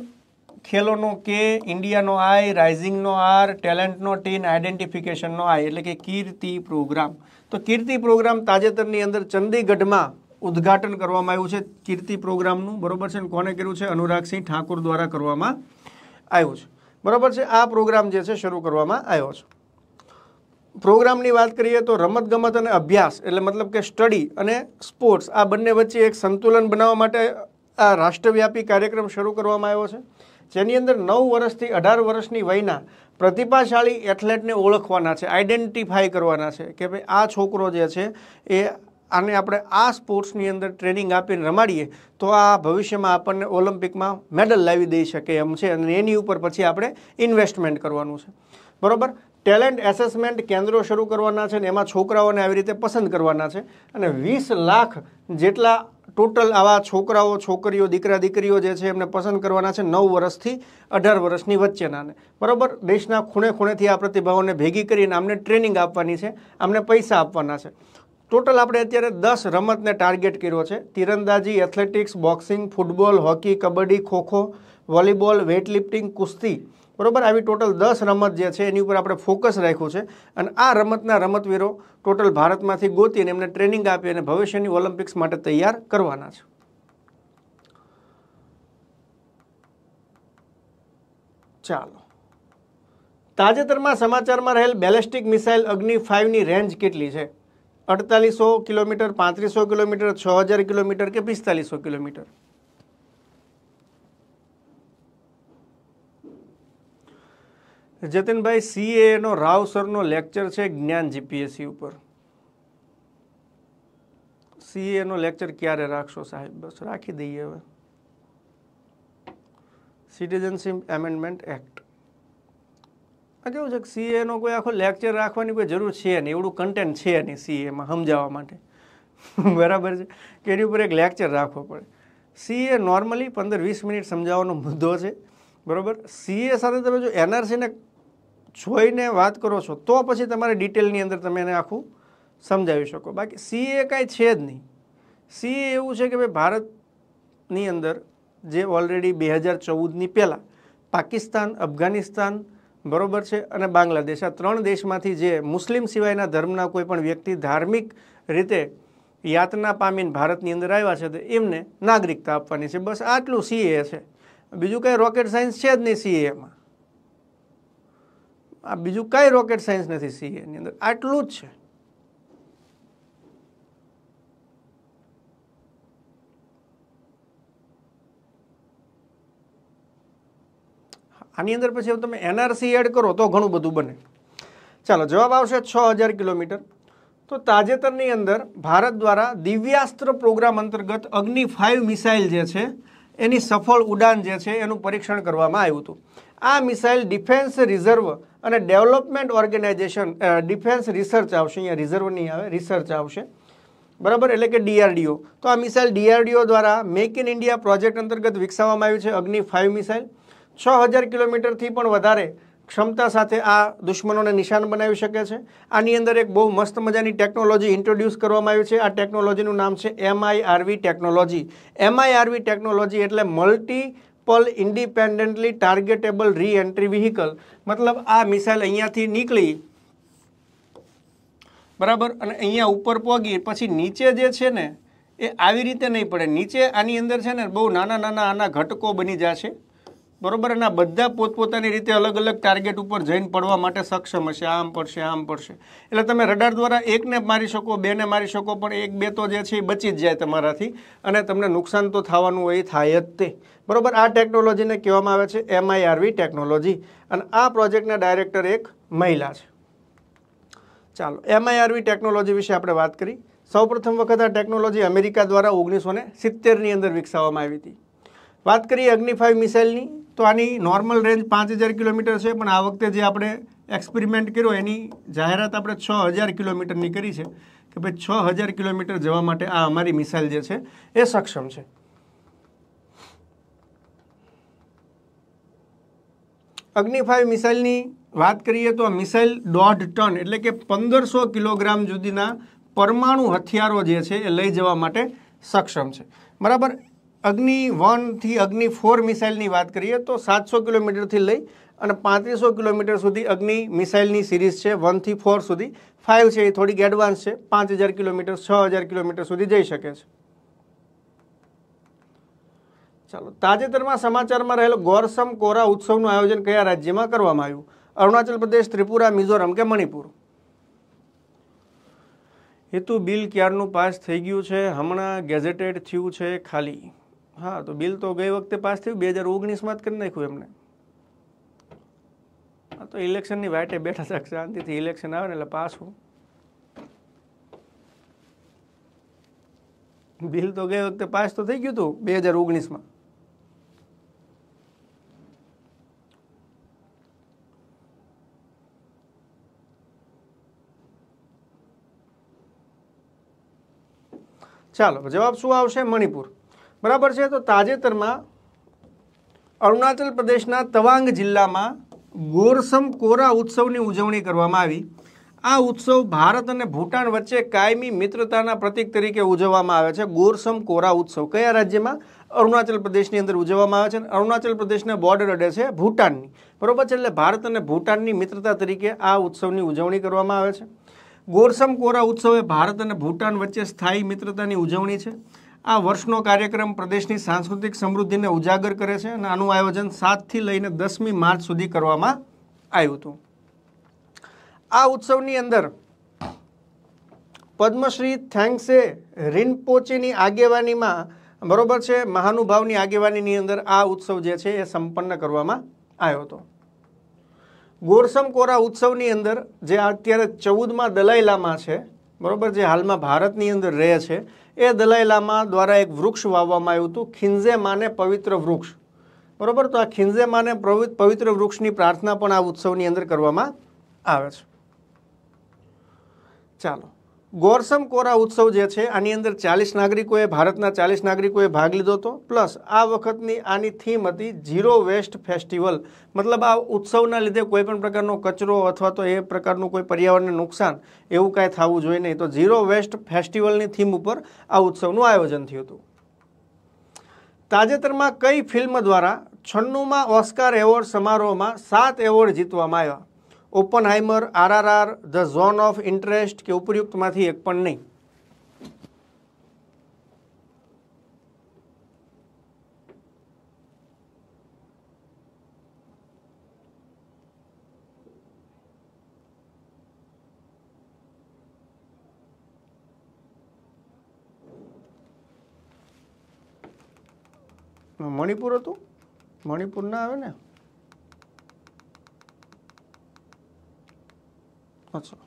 ખેલોનો કે ઇન્ડિયાનો આઈ રાઇઝિંગનો આર ટેલેન્ટનો ટીન આઇડેન્ટિફિકેશનનો આઈ એટલે કે કીર્તિ પ્રોગ્રામ તો કીર્તિ પ્રોગ્રામ તાજેતરની અંદર ચંદીગઢમાં ઉદ્ઘાટન કરવામાં આવ્યું છે કીર્તિ પ્રોગ્રામનું બરાબર છે કોને કર્યું છે અનુરાગસિંહ ઠાકુર દ્વારા કરવામાં આવ્યું છે બરાબર છે આ પ્રોગ્રામ જે છે શરૂ કરવામાં આવ્યો છે પ્રોગ્રામની વાત કરીએ તો રમતગમત અને અભ્યાસ એટલે મતલબ કે સ્ટડી અને સ્પોર્ટ્સ આ બંને વચ્ચે એક સંતુલન બનાવવા માટે આ રાષ્ટ્રવ્યાપી કાર્યક્રમ શરૂ કરવામાં આવ્યો છે જેની અંદર નવ વર્ષથી અઢાર વર્ષની વયના પ્રતિભાશાળી એથ્લેટને ઓળખવાના છે આઈડેન્ટિફાઈ કરવાના છે કે ભાઈ આ છોકરો જે છે એ આને આપણે આ સ્પોર્ટ્સની અંદર ટ્રેનિંગ આપીને રમાડીએ તો આ ભવિષ્યમાં આપણને ઓલિમ્પિકમાં મેડલ લાવી દઈ શકે એમ છે અને એની ઉપર પછી આપણે ઇન્વેસ્ટમેન્ટ કરવાનું છે બરાબર ટેલેન્ટ એસેસમેન્ટ કેન્દ્રો શરૂ કરવાના છે અને એમાં છોકરાઓને આવી રીતે પસંદ કરવાના છે અને વીસ લાખ જેટલા ટોટલ આવા છોકરાઓ છોકરીઓ દીકરા દીકરીઓ જે છે એમને પસંદ કરવાના છે નવ વર્ષથી અઢાર વર્ષની વચ્ચેનાને બરાબર દેશના ખૂણે ખૂણેથી આ પ્રતિભાઓને ભેગી કરીને આમને ટ્રેનિંગ આપવાની છે આમને પૈસા આપવાના છે ટોટલ આપણે અત્યારે દસ રમતને ટાર્ગેટ કર્યો છે તીરંદાજી athletics boxing football hockey kabaddi kho kho volleyball weightlifting કુસ્તી બરાબર આવી ટોટલ દસ રમત જે છે એની ઉપર આપણે ફોકસ રાખ્યું છે અને આ રમતના રમતવીરો ટોટલ ભારતમાંથી ગોતીને એમને ટ્રેનિંગ આપી અને ભવિષ્યની ઓલિમ્પિક્સ માટે તૈયાર કરવાના છે ચાલો તાજેતરમાં સમાચારમાં રહેલ બેલેસ્ટિક મિસાઇલ અગ્નિ ફાઇવની રેન્જ કેટલી છે અડતાલીસો કિલોમીટર પાંત્રીસો કિલોમીટર છ હજાર કિલોમીટર કે પિસ્તાલીસો કિલોમીટર જતિનભાઈ સીએનો રાવ સરનો લેક્ચર છે જ્ઞાન જીપીએસસી ઉપર સીએનો લેક્ચર ક્યારે રાખશો સાહેબ બસ રાખી દઈએ હવે સિટીઝનશીપ એમેન્ડમેન્ટ એક્ટ આ કેવું છે કે સીએનો કોઈ આખો લેક્ચર રાખવાની કોઈ જરૂર છે નહીં એવડું કન્ટેન્ટ છે નહીં સીએમાં સમજાવવા માટે બરાબર છે કે એની ઉપર એક લેક્ચર રાખવો પડે સીએ નોર્મલી પંદર વીસ મિનિટ સમજાવવાનો મુદ્દો છે બરાબર સીએ સાથે તમે જો એનઆરસીને જોઈને વાત કરો છો તો પછી તમારે ડિટેલની અંદર તમે એને આખું સમજાવી શકો બાકી સી એ કાંઈ છે જ નહીં સી એવું છે કે ભાઈ ભારતની અંદર જે ઓલરેડી બે હજાર ચૌદની પહેલાં પાકિસ્તાન અફઘાનિસ્તાન બરોબર છે અને બાંગ્લાદેશ આ ત્રણ દેશમાંથી જે મુસ્લિમ સિવાયના ધર્મના કોઈ પણ વ્યક્તિ ધાર્મિક રીતે યાતના પામીને ભારતની અંદર આવ્યા છે તો એમને નાગરિકતા આપવાની છે બસ આટલું સીએ છે બીજું કંઈ રોકેટ સાયન્સ છે જ નહીં સીએમાં આ બીજું કાંઈ રોકેટ સાયન્સ નથી સીએની અંદર આટલું જ છે આની અંદર પછી તમે એનઆરસી એડ કરો તો ઘણું બધું બને ચાલો જવાબ આવશે છ હજાર કિલોમીટર તો તાજેતરની અંદર ભારત દ્વારા દિવ્યાસ્ત્ર પ્રોગ્રામ અંતર્ગત અગ્નિ ફાઇવ મિસાઇલ જે છે એની સફળ ઉડાન જે છે એનું પરીક્ષણ કરવામાં આવ્યું હતું આ મિસાઇલ ડિફેન્સ રિઝર્વ અને ડેવલપમેન્ટ ઓર્ગેનાઇઝેશન ડિફેન્સ રિસર્ચ આવશે અહીંયા રિઝર્વ નહીં આવે રિસર્ચ આવશે બરાબર એટલે કે ડીઆરડીઓ તો આ મિસાઇલ ડીઆરડીઓ દ્વારા મેક ઇન ઇન્ડિયા પ્રોજેક્ટ અંતર્ગત વિકસાવવામાં આવ્યું છે અગ્નિ ફાઇવ મિસાઇલ છ હજાર કિલોમીટરથી પણ વધારે ક્ષમતા સાથે આ દુશ્મનોને નિશાન બનાવી શકે છે આની અંદર એક બહુ મસ્ત મજાની ટેકનોલોજી ઇન્ટ્રોડ્યુસ કરવામાં આવી છે આ ટેકનોલોજીનું નામ છે એમઆઈઆરવી ટેકનોલોજી એમઆઈઆરવી ટેકનોલોજી એટલે multi multiple independently targetable re entry vehicle મતલબ આ મિસાઇલ અહીંયાથી નીકળી બરાબર અને અહીંયા ઉપર પહોંચી પછી નીચે જે છે ને એ આવી રીતે નહીં પડે નીચે આની અંદર છે ને બહુ નાના નાના આના ઘટકો બની જશે બરોબર અને આ બધા પોતપોતાની રીતે અલગ અલગ ટાર્ગેટ ઉપર જઈને પડવા માટે સક્ષમ હશે આમ પડશે આમ પડશે એટલે તમે રડાર દ્વારા એકને મારી શકો બેને મારી શકો પણ એક બે તો જે છે એ બચી જ જાય તમારાથી અને તમને નુકસાન તો થવાનું હોય થાય જ તે બરોબર આ ટેકનોલોજીને કહેવામાં આવે છે એમઆઈઆરવી ટેકનોલોજી અને આ પ્રોજેક્ટના ડાયરેક્ટર એક મહિલા છે ચાલો એમઆઈઆરવી ટેકનોલોજી વિશે આપણે વાત કરી સૌપ્રથમ વખત આ ટેકનોલોજી અમેરિકા દ્વારા ઓગણીસો ને સિત્તેરની અંદર વિકસાવવામાં આવી હતી વાત કરીએ અગ્નિ ફાઇવ મિસાઇલની તો આની નોર્મલ રેન્જ પાંચ હજાર કિલોમીટર છે પણ આ વખતે જે આપણે એક્સપેરિમેન્ટ કર્યો એની જાહેરાત આપણે છ હજાર કિલોમીટરની કરી છે કે ભાઈ છ હજાર કિલોમીટર જવા માટે આ અમારી મિસાઇલ જે છે એ સક્ષમ છે અગ્નિ ફાઇવ મિસાઇલની વાત કરીએ તો આ મિસાઇલ દોઢ ટન એટલે કે પંદરસો કિલોગ્રામ સુધીના પરમાણુ હથિયારો જે છે એ લઈ જવા માટે સક્ષમ છે બરાબર અગ્નિ વનથી અગ્નિ ફોર મિસાઇલની વાત કરીએ તો સાતસો કિલોમીટરથી લઈ અને પાંત્રીસો કિલોમીટર સુધી અગ્નિ મિસાઇલની સિરીઝ છે વનથી ફોર સુધી ફાઇવ છે એ થોડીક એડવાન્સ છે પાંચ હજાર કિલોમીટર છ હજાર કિલોમીટર સુધી જઈ શકે છે ચાલો તાજેતરમાં સમાચારમાં રહેલો ગોરસમ કોરા ઉત્સવનું આયોજન કયા રાજ્યમાં કરવામાં આવ્યું અરુણાચલ પ્રદેશ ત્રિપુરા મિઝોરમ કે મણિપુર હેતુ બિલ ક્યારનું પાસ થઈ ગયું છે હમણાં ગેઝેટેડ થયું છે ખાલી હા તો બિલ તો ગઈ વખતે પાસ થયું બે હજાર ઓગણીસમાં જ કરી નાખ્યું એમને હા તો ઇલેક્શનની વાટે બેઠા શાક શાંતિથી ઇલેક્શન આવે ને એટલે પાસ હું બિલ તો ગઈ વખતે પાસ તો થઈ ગયું હતું બે હજાર ઓગણીસમાં ચાલો જવાબ શું આવશે મણિપુર બરાબર છે તો તાજેતરમાં અરુણાચલ પ્રદેશના તવાંગ જિલ્લામાં ગોરસમ કોરા ઉત્સવની ઉજવણી કરવામાં આવી આ ઉત્સવ ભારત અને ભૂટાન વચ્ચે કાયમી મિત્રતાના પ્રતીક તરીકે ઉજવવામાં આવે છે ગોરસમ કોરા ઉત્સવ કયા રાજ્યમાં અરુણાચલ પ્રદેશની અંદર ઉજવવામાં આવે છે અરુણાચલ પ્રદેશને બોર્ડર અડે છે ભૂટાનની બરોબર છે એટલે ભારત અને ભૂટાનની મિત્રતા તરીકે આ ઉત્સવની ઉજવણી કરવામાં આવે છે ગોરસમ કોરા ઉત્સવ એ ભારત અને ભૂટાન વચ્ચે સ્થાયી મિત્રતાની ઉજવણી છે આ વર્ષનો કાર્યક્રમ પ્રદેશની સાંસ્કૃતિક સમૃદ્ધિને ઉજાગર કરે છે અને આનું આયોજન સાતથી લઈને દસમી માર્ચ સુધી કરવામાં આવ્યું હતું આ ઉત્સવની અંદર પદ્મશ્રી થેન્ક્સે રિનપોચીની આગેવાનીમાં બરોબર છે મહાનુભાવની આગેવાનીની અંદર આ ઉત્સવ જે છે એ સંપન્ન કરવામાં આવ્યો હતો ગોરસમકોરા ઉત્સવની અંદર જે અત્યારે ચૌદમાં દલાઈ લામા છે બરાબર જે હાલમાં ભારતની અંદર રહે છે એ દલાઈ લામા દ્વારા એક વૃક્ષ વાવવામાં આવ્યું હતું ખિંજે માને પવિત્ર વૃક્ષ બરાબર તો આ ખિંજે ખિંઝેમાને પવિત્ર વૃક્ષની પ્રાર્થના પણ આ ઉત્સવની અંદર કરવામાં આવે છે ચાલો ગોરસમ કોરા ઉત્સવ જે છે આની અંદર ચાલીસ નાગરિકોએ ભારતના ચાલીસ નાગરિકોએ ભાગ લીધો હતો પ્લસ આ વખતની આની થીમ હતી ઝીરો વેસ્ટ ફેસ્ટિવલ મતલબ આ ઉત્સવના લીધે કોઈ પણ પ્રકારનો કચરો અથવા તો એ પ્રકારનું કોઈ પર્યાવરણને નુકસાન એવું કાંઈ થવું જોઈએ નહીં તો ઝીરો વેસ્ટ ફેસ્ટિવલની થીમ ઉપર આ ઉત્સવનું આયોજન થયું હતું તાજેતરમાં કઈ ફિલ્મ દ્વારા છન્નુમાં ઓસ્કાર એવોર્ડ સમારોહમાં સાત એવોર્ડ જીતવામાં આવ્યા Oppenheimer RRR the zone of interest કે ઉપયુક્તમાંથી એક પણ નહીં મણિપુર હતું મણિપુર ના આવે ને अच्छा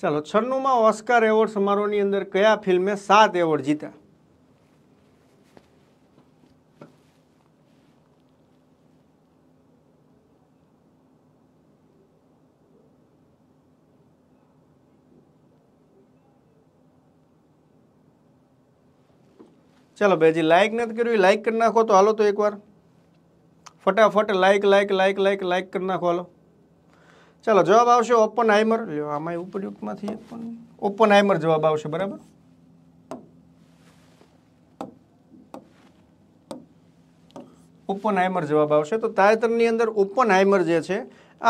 चलो छन्नू में ऑस्कर एवॉर्ड समारोह अंदर क्या फिल्में सात एवॉर्ड जीता ચાલો ભાઈ હજી લાઇક નથી કર્યું લાઇક કરી નાખો તો હાલો તો એકવાર ફટાફટ like like like like like કરી નાખો હાલો ચાલો જવાબ આવશે ઓપન હાઈમર લ્યો આમાં ઉપરયુક્તમાંથી ઓપન હાઈમર જવાબ આવશે બરાબર ઓપન હાઈમર જવાબ આવશે તો તાજેતરની અંદર ઓપન હાઈમર જે છે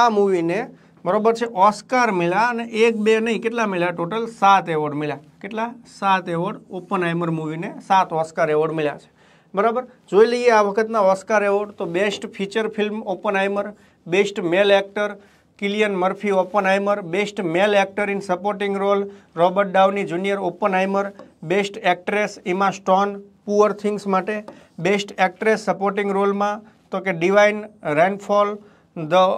આ મૂવીને બરાબર છે ઓસ્કાર મળ્યા અને એક બે નહીં કેટલા મળ્યા ટોટલ સાત એવોર્ડ મળ્યા કેટલા સાત એવોર્ડ ઓપન હાઈમર મૂવીને સાત ઓસ્કાર એવોર્ડ મળ્યા છે બરાબર જોઈ લઈએ આ વખતના ઓસ્કાર એવોર્ડ તો best feature film Oppenheimer best male actor Cillian Murphy open Oppenheimer best male actor in supporting role Robert Downey junior open Oppenheimer best actress Emma Stone poor things માટે best actress supporting રોલમાં તો કે Da'Vine Randolph the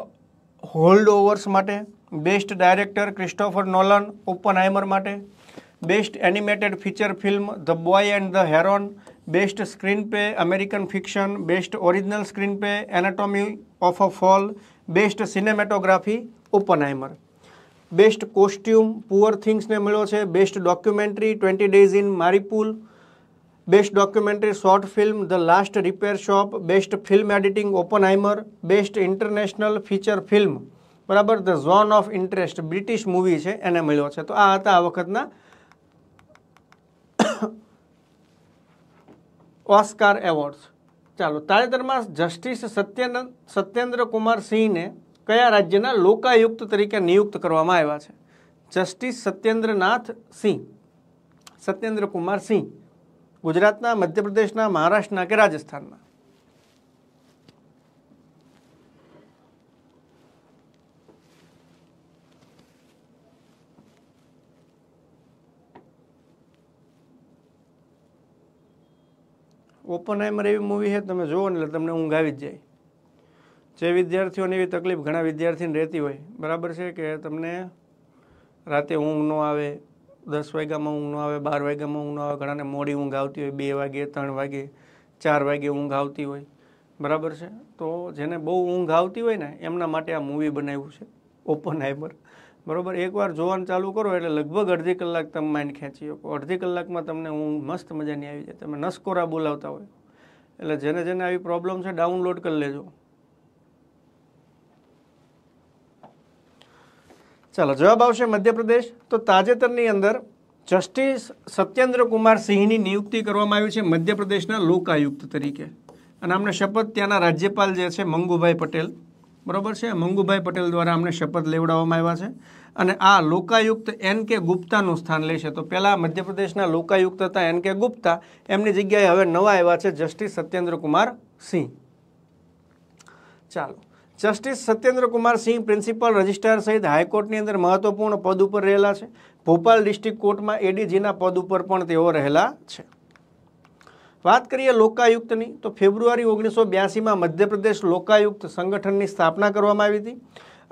holdovers ઓવર્સ માટે best director Christopher Nolan Oppenheimer માટે best animated feature film the boy and the heron best screenplay American fiction best original screenplay anatomy of a fall best cinematography open Oppenheimer best costume poor થિંગ્સને મળ્યો છે best documentary twenty days in Mariupol best documentary short film the last repair shop best film editing Oppenheimer best international feature film બરાબર the zone of interest British movie છે એને મળ્યો છે તો આ હતા આ વખતના ઓસ્કાર એવોર્ડ્સ ચાલો તાજેતરમાં જસ્ટિસ સત્યનંદ સત્યેન્દ્ર કુમાર સિંહને કયા રાજ્યના લોકાયુક્ત તરીકે નિયુક્ત કરવામાં આવ્યા છે જસ્ટિસ સત્યેન્દ્રનાથ સિંહ સત્યેન્દ્ર કુમાર સિંહ ગુજરાતના મધ્યપ્રદેશના મહારાષ્ટ્રના કે રાજસ્થાનના ઓપનહાઈમર એવી મૂવી છે તમે જુઓ ને એટલે તમને ઊંઘ આવી જ જાય જે વિદ્યાર્થીઓને એવી તકલીફ ઘણા વિદ્યાર્થીને રહેતી હોય બરાબર છે કે તમને રાતે ઊંઘ ન આવે દસ વાગ્યામાં ઊંઘ ન આવે બાર વાગ્યામાં ઊંઘ ન આવે ઘણાને મોડી ઊંઘ આવતી હોય બે વાગે ત્રણ વાગે ચાર વાગે ઊંઘ આવતી હોય બરાબર છે તો જેને બહુ ઊંઘ આવતી હોય ને એમના માટે આ મૂવી બનાવ્યું છે ઓપન હાઈબર બરાબર એકવાર જોવાનું ચાલુ કરો એટલે લગભગ અડધી કલાક તમે માઇન્ડ ખેંચી શકો અડધી કલાકમાં તમને ઊંઘ મસ્ત મજાની આવી જાય તમે નસકોરા બોલાવતા હોય એટલે જેને જેને આવી પ્રોબ્લેમ છે ડાઉનલોડ કરી લેજો ચાલો જવાબ આવશે મધ્યપ્રદેશ તો તાજેતરની અંદર જસ્ટિસ સત્યેન્દ્ર કુમાર સિંહની નિયુક્તિ કરવામાં આવી છે મધ્યપ્રદેશના લોકાયુક્ત તરીકે અને અમને શપથ ત્યાંના રાજ્યપાલ જે છે મંગુભાઈ પટેલ બરોબર છે મંગુભાઈ પટેલ દ્વારા અમને શપથ લેવડાવવામાં આવ્યા છે અને આ લોકાયુક્ત એન કે ગુપ્તાનું સ્થાન લેશે તો પહેલાં મધ્યપ્રદેશના લોકાયુક્ત હતા એન કે ગુપ્તા એમની જગ્યાએ હવે નવા આવ્યા છે જસ્ટિસ સત્યેન્દ્ર કુમાર સિંહ ચાલો justice Satyendrakumar Singh principal registrar સહિત હાઈકોર્ટની અંદર મહત્વપૂર્ણ પદ ઉપર રહેલા છે ભોપાલ ડિસ્ટ્રિક્ટ કોર્ટમાં એડીજીના પદ ઉપર પણ તેઓ રહેલા છે વાત કરીએ લોકાયુક્તની તો ફેબ્રુઆરી ઓગણીસો બ્યાસીમાં મધ્યપ્રદેશ લોકાયુક્ત સંગઠનની સ્થાપના કરવામાં આવી હતી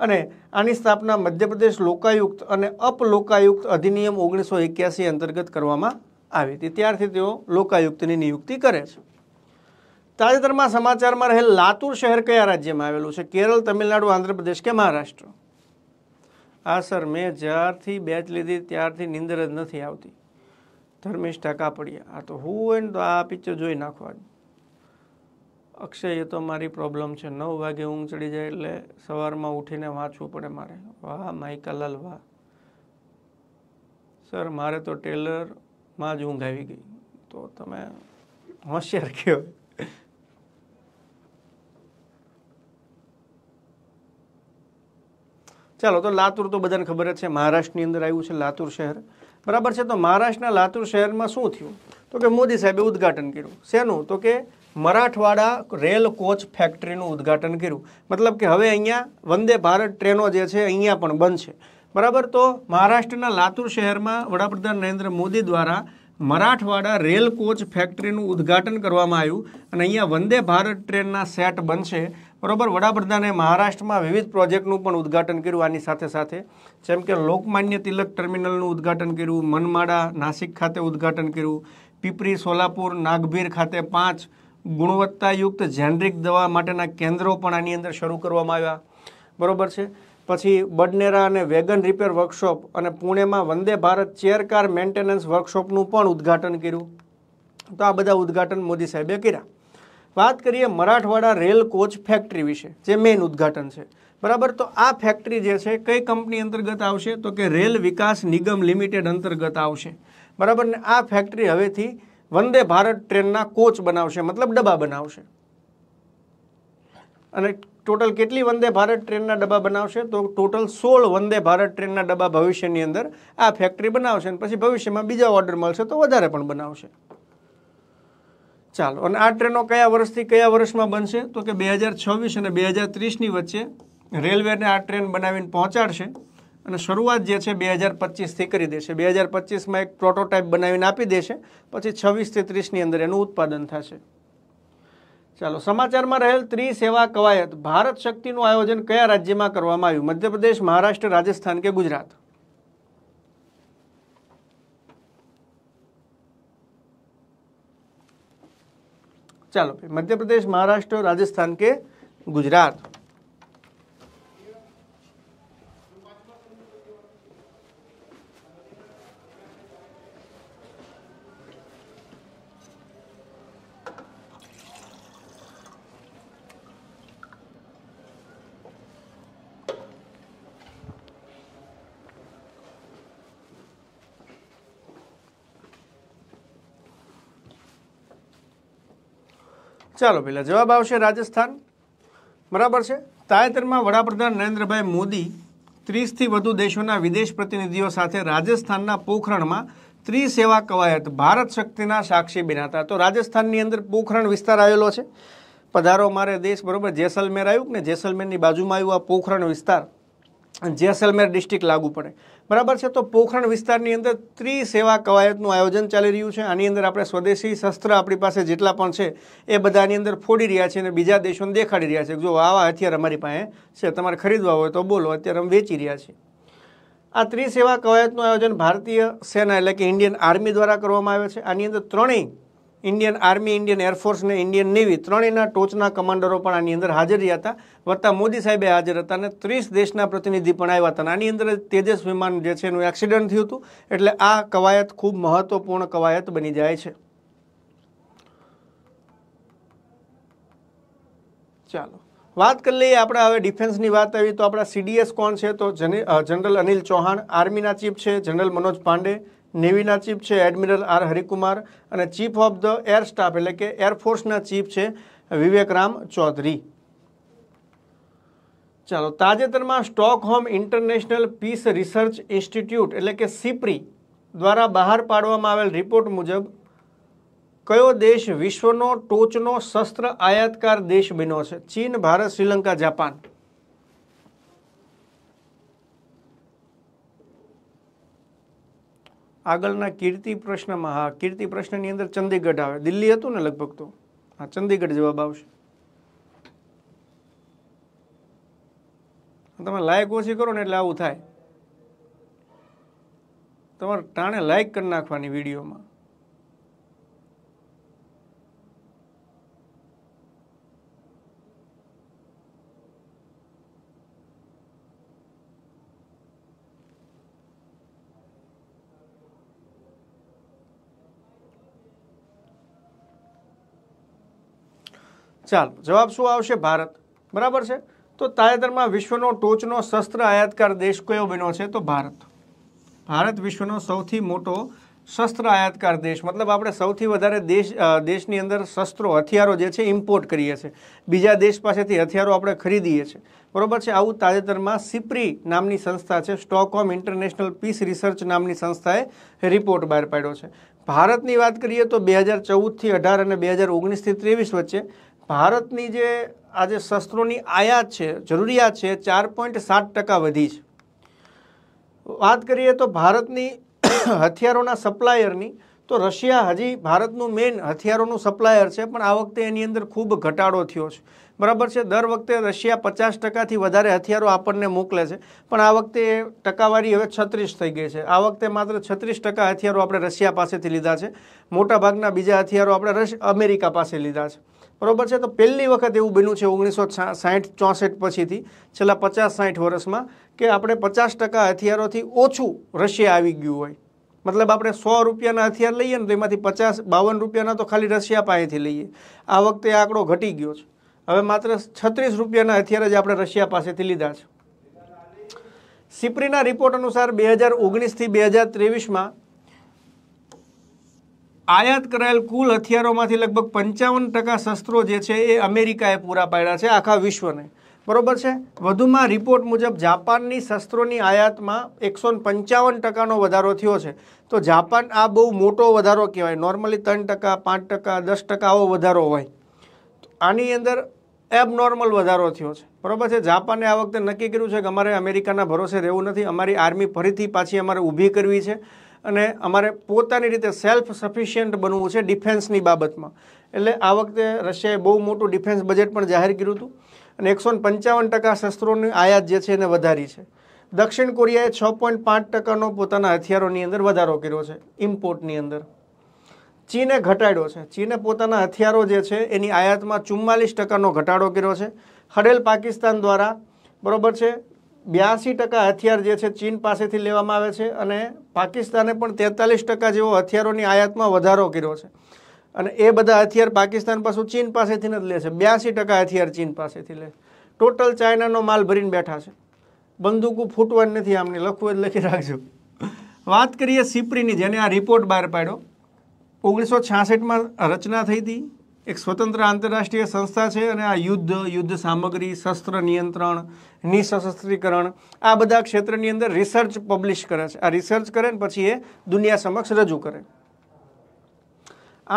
અને આની સ્થાપના મધ્યપ્રદેશ લોકાયુક્ત અને અપલોકાયુક્ત અધિનિયમ ઓગણીસો એક્યાસી અંતર્ગત કરવામાં આવી હતી ત્યારથી તેઓ લોકાયુક્તની નિયુક્તિ કરે છે તાજેતરમાં સમાચારમાં રહેલ લાતુર શહેર કયા રાજ્યમાં આવેલું છે કેરળ તમિલનાડુ આંધ્રપ્રદેશ કે મહારાષ્ટ્ર આ સર મેં જ્યારથી બેચ લીધી ત્યારથી નીંદર જ નથી આવતી ધર્મેશ ટાકા પડ્યા આ તો હું હોય ને તો આ પિક્ચર જોઈ નાખવા અક્ષય એ તો મારી પ્રોબ્લેમ છે નવ વાગે ઊંઘ ચડી જાય એટલે સવારમાં ઉઠીને વાંચવું પડે મારે વાહ માઇકાલાલ વાહ સર મારે તો ટેલરમાં જ ઊંઘ આવી ગઈ તો તમે હોશિયાર કહેવાય ચાલો તો લાતુર તો બધાને ખબર જ છે મહારાષ્ટ્રની અંદર આવ્યું છે લાતુર શહેર બરાબર છે તો મહારાષ્ટ્રના લાતુર શહેરમાં શું થયું તો કે મોદી સાહેબે ઉદ્ઘાટન કર્યું શેનું તો કે મરાઠવાડા રેલ કોચ ફેક્ટરીનું ઉદ્ઘાટન કર્યું મતલબ કે હવે અહીંયા વંદે ભારત ટ્રેનો જે છે અહીંયા પણ બંધ છે બરાબર તો મહારાષ્ટ્રના લાતુર શહેરમાં વડાપ્રધાન નરેન્દ્ર મોદી દ્વારા મરાઠવાડા રેલ કોચ ફેક્ટરીનું ઉદ્ઘાટન કરવામાં આવ્યું અને અહીંયા વંદે ભારત ટ્રેનના સેટ બનશે બરોબર વડાપ્રધાને મહારાષ્ટ્રમાં વિવિધ પ્રોજેક્ટનું પણ ઉદ્ઘાટન કર્યું આની સાથે સાથે જેમ કે લોકમાન્ય તિલક ટર્મિનલનું ઉદ્ઘાટન કર્યું મનમાડા નાસિક ખાતે ઉદ્ઘાટન કર્યું પીપરી સોલાપુર નાગભીર ખાતે પાંચ ગુણવત્તાયુક્ત જેનરિક દવા માટેના કેન્દ્રો પણ આની અંદર શરૂ કરવામાં આવ્યા બરાબર છે પછી બડનેરા અને વેગન રિપેર વર્કશોપ અને પુણેમાં વંદે ભારત ચેરકાર મેન્ટેનન્સ વર્કશોપનું પણ ઉદ્ઘાટન કર્યું તો આ બધા ઉદ્ઘાટન મોદી સાહેબે કર્યા વાત કરીએ મરાઠવાડા રેલ કોચ ફેક્ટરી વિશે જે મેઇન ઉદ્ઘાટન છે બરાબર તો આ ફેક્ટરી જે છે કઈ કંપની અંતર્ગત આવશે તો કે રેલ વિકાસ નિગમ લિમિટેડ અંતર્ગત આવશે બરાબર ને આ ફેક્ટરી હવેથી વંદે ભારત ટ્રેનના કોચ બનાવશે મતલબ ડબ્બા બનાવશે અને ટોટલ કેટલી વંદે ભારત ટ્રેનના ડબ્બા બનાવશે તો ટોટલ સોળ વંદે ભારત ટ્રેનના ડબ્બા ભવિષ્યની અંદર આ ફેક્ટરી બનાવશે અને પછી ભવિષ્યમાં બીજા ઓર્ડર મળશે તો વધારે પણ બનાવશે ચાલો અને આ ટ્રેનો કયા વર્ષથી કયા વર્ષમાં બનશે તો કે બે હજાર છવ્વીસ અને બે હજાર ત્રીસની વચ્ચે રેલવેને આ ટ્રેન બનાવીને પહોંચાડશે અને શરૂઆત જે છે બે હજાર પચીસથી કરી દેશે બે હજાર પચીસમાં એક પ્રોટોટાઇપ બનાવીને આપી દેશે પછી છવ્વીસથી ત્રીસની અંદર એનું ઉત્પાદન થશે ચાલો સમાચારમાં રહેલ ત્રિસેવા કવાયત ભારત શક્તિનું આયોજન કયા રાજ્યમાં કરવામાં આવ્યું મધ્યપ્રદેશ મહારાષ્ટ્ર રાજસ્થાન કે ગુજરાત ચાલો મધ્યપ્રદેશ મહારાષ્ટ્ર રાજસ્થાન કે ગુજરાત ચાલો પેલા જવાબ આવશે રાજસ્થાન બરાબર છે તાજેતરમાં વડાપ્રધાન નરેન્દ્રભાઈ મોદી ત્રીસથી વધુ દેશોના વિદેશ પ્રતિનિધિઓ સાથે રાજસ્થાનના પોખરણમાં ત્રિસેવા કવાયત ભારત શક્તિના સાક્ષી બન્યા તો રાજસ્થાનની અંદર પોખરણ વિસ્તાર આવેલો છે પધારો મારે દેશ બરાબર જેસલમેર આવ્યું ને જેસલમેરની બાજુમાં આવ્યું આ પોખરણ વિસ્તાર જેસલમેર ડિસ્ટ્રિક્ટ લાગુ પડે બરાબર છે તો પોખરણ વિસ્તારની અંદર ત્રિસેવા કવાયતનું આયોજન ચાલી રહ્યું છે આની અંદર આપણે સ્વદેશી શસ્ત્ર આપણી પાસે જેટલા પણ છે એ બધાની અંદર ફોડી રહ્યા છે અને બીજા દેશોને દેખાડી રહ્યા છે જો આવા હથિયાર અમારી પાસે છે તમારે ખરીદવા હોય તો બોલો અત્યારે અમે વેચી રહ્યા છીએ આ ત્રિસેવા કવાયતનું આયોજન ભારતીય સેના એટલે કે ઇન્ડિયન આર્મી દ્વારા કરવામાં આવે છે આની અંદર ત્રણેય ઇન્ડિયન આર્મી ઇન્ડિયન એરફોર્સ ને ઇન્ડિયન નેવી ત્રણેયના ટોચના કમાન્ડરો પણ આની અંદર હાજર રહ્યા હતા વત્તા મોદી સાહેબે હાજર હતા અને ત્રીસ દેશના પ્રતિનિધિ પણ આવ્યા હતા આની અંદર તેજસ વિમાન જે છે એનું એક્સિડન્ટ થયું હતું એટલે આ કવાયત ખૂબ મહત્વપૂર્ણ કવાયત બની જાય છે ચાલો વાત કરી લઈએ આપણે હવે ડિફેન્સની વાત આવી તો આપણા સીડીએસ કોણ છે તો જનરલ અનિલ ચૌહાણ આર્મીના ચીફ છે જનરલ મનોજ પાંડે નેવીના ચીફ છે એડમિરલ આર હરિકુમાર અને chief of the air staff એટલે કે એરફોર્સના ચીફ છે વિવેકરામ ચૌધરી ચાલો તાજેતરમાં Stockholm international piece research institute એટલે કે સિપ્રી દ્વારા બહાર પાડવામાં આવેલ રિપોર્ટ મુજબ કયો દેશ વિશ્વનો ટોચનો શસ્ત્ર આયાતકાર દેશ બન્યો છે ચીન ભારત શ્રીલંકા જાપાન આગળના કીર્તિ પ્રશ્નમાં હા કીર્તિ પ્રશ્નની અંદર ચંદીગઢ આવે દિલ્હી હતું ને લગભગ તો હા ચંદીગઢ જવાબ આવશે તમે લાયક ઓછી કરો ને એટલે આવું થાય તમારે ટાણે લાઈક કરી નાખવાની વિડીયોમાં ચાલ જવાબ શું આવશે ભારત બરાબર છે તો તાજેતરમાં વિશ્વનો ટોચનો શસ્ત્ર આયાતકાર દેશ કયો બન્યો છે તો ભારત ભારત વિશ્વનો સૌથી મોટો શસ્ત્ર આયાતકાર દેશ મતલબ આપણે સૌથી વધારે દેશ દેશની અંદર શસ્ત્રો હથિયારો જે છે ઇમ્પોર્ટ કરીએ છીએ બીજા દેશ પાસેથી હથિયારો આપણે ખરીદીએ છીએ બરોબર છે આવું તાજેતરમાં સિપ્રી નામની સંસ્થા છે સ્ટોકહોમ ઇન્ટરનેશનલ પીસ રિસર્ચ નામની સંસ્થાએ રિપોર્ટ બહાર પાડ્યો છે ભારતની વાત કરીએ તો બે હજાર ચૌદથી અઢાર અને બે હજાર ઓગણીસથી ત્રેવીસ વચ્ચે ભારતની જે આજે શસ્ત્રોની આયાત છે જરૂરિયાત છે ચાર પોઈન્ટ સાત ટકા વધી છે વાત કરીએ તો ભારતની હથિયારોના સપ્લાયરની તો રશિયા હજી ભારતનું મેઇન હથિયારોનું સપ્લાયર છે પણ આ વખતે એની અંદર ખૂબ ઘટાડો થયો છે બરાબર છે દર વખતે રશિયા પચાસ ટકાથી વધારે હથિયારો આપણને મોકલે છે પણ આ વખતે એ ટકાવારી હવે છત્રીસ થઈ ગઈ છે આ વખતે માત્ર છત્રીસ ટકા હથિયારો આપણે રશિયા પાસેથી લીધા છે મોટાભાગના બીજા હથિયારો આપણે રશ અમેરિકા પાસે લીધા છે બરોબર છે તો પહેલી વખત એવું બન્યું છે ઓગણીસો સાઠ ચોસઠ પછીથી છેલ્લા પચાસ સાઠ વર્ષમાં કે આપણે પચાસ ટકા હથિયારોથી ઓછું રશિયા આવી ગયું હોય મતલબ આપણે સો રૂપિયાના હથિયાર લઈએ ને તો એમાંથી પચાસ બાવન રૂપિયાના તો ખાલી રશિયા પાસેથી લઈએ આ વખતે આ આંકડો ઘટી ગયો છે હવે માત્ર છત્રીસ રૂપિયાના હથિયાર જ આપણે રશિયા પાસેથી લીધા છે સિપ્રીના રિપોર્ટ અનુસાર બે હજાર ઓગણીસથી બે હજાર ત્રેવીસમાં આયાત કરાયેલ કુલ હથિયારોમાંથી લગભગ પંચાવન ટકા શસ્ત્રો જે છે એ અમેરિકાએ પૂરા પાડ્યા છે આખા વિશ્વને બરોબર છે વધુમાં રિપોર્ટ મુજબ જાપાનની શસ્ત્રોની આયાતમાં એકસો પંચાવન ટકાનો વધારો થયો છે તો જાપાન આ બહુ મોટો વધારો કહેવાય નોર્મલી ત્રણ ટકા પાંચ ટકા દસ ટકા આવો વધારો હોય આની અંદર એબનોર્મલ વધારો થયો છે બરોબર છે જાપાને આ વખતે નક્કી કર્યું છે કે અમારે અમેરિકાના ભરોસે રહેવું નથી અમારી આર્મી ફરીથી પાછી અમારે ઊભી કરવી છે અને અમારે પોતાની રીતે સેલ્ફ સફિશિયન્ટ બનવું છે ડિફેન્સની બાબતમાં એટલે આ વખતે રશિયાએ બહુ મોટું ડિફેન્સ બજેટ પણ જાહેર કર્યું હતું અને એકસો પંચાવન ટકા શસ્ત્રોની આયાત જે છે એને વધારી છે દક્ષિણ કોરિયાએ છ પોઈન્ટ પાંચ ટકાનો પોતાના હથિયારોની અંદર વધારો કર્યો છે ઇમ્પોર્ટની અંદર ચીને ઘટાડ્યો છે ચીને પોતાના હથિયારો જે છે એની આયાતમાં ચુમ્માલીસ ટકાનો ઘટાડો કર્યો છે હડેલ પાકિસ્તાન દ્વારા બરોબર છે બ્યાસી ટકા હથિયાર જે છે ચીન પાસેથી લેવામાં આવે છે અને પાકિસ્તાને પણ તેતાલીસ ટકા જેવો હથિયારોની આયાતમાં વધારો કર્યો છે અને એ બધા હથિયાર પાકિસ્તાન પાછું ચીન પાસેથી નથી લે છે બ્યાસી ટકા હથિયાર ચીન પાસેથી લે ટોટલ ચાઇનાનો માલ ભરીને બેઠા છે બંદૂકો ફૂટવાની નથી આમને લખવું જ લખી રાખજો વાત કરીએ સિપ્રીની જેને આ રિપોર્ટ બહાર પાડ્યો ઓગણીસો છાસઠમાં રચના થઈ હતી એક સ્વતંત્ર આંતરરાષ્ટ્રીય સંસ્થા છે અને આ યુદ્ધ યુદ્ધ સામગ્રી શસ્ત્ર નિયંત્રણ નિસશસ્ત્રીકરણ આ બધા ક્ષેત્રની અંદર રિસર્ચ પબ્લિશ કરે છે આ રિસર્ચ કરે ને પછી એ દુનિયા સમક્ષ રજૂ કરે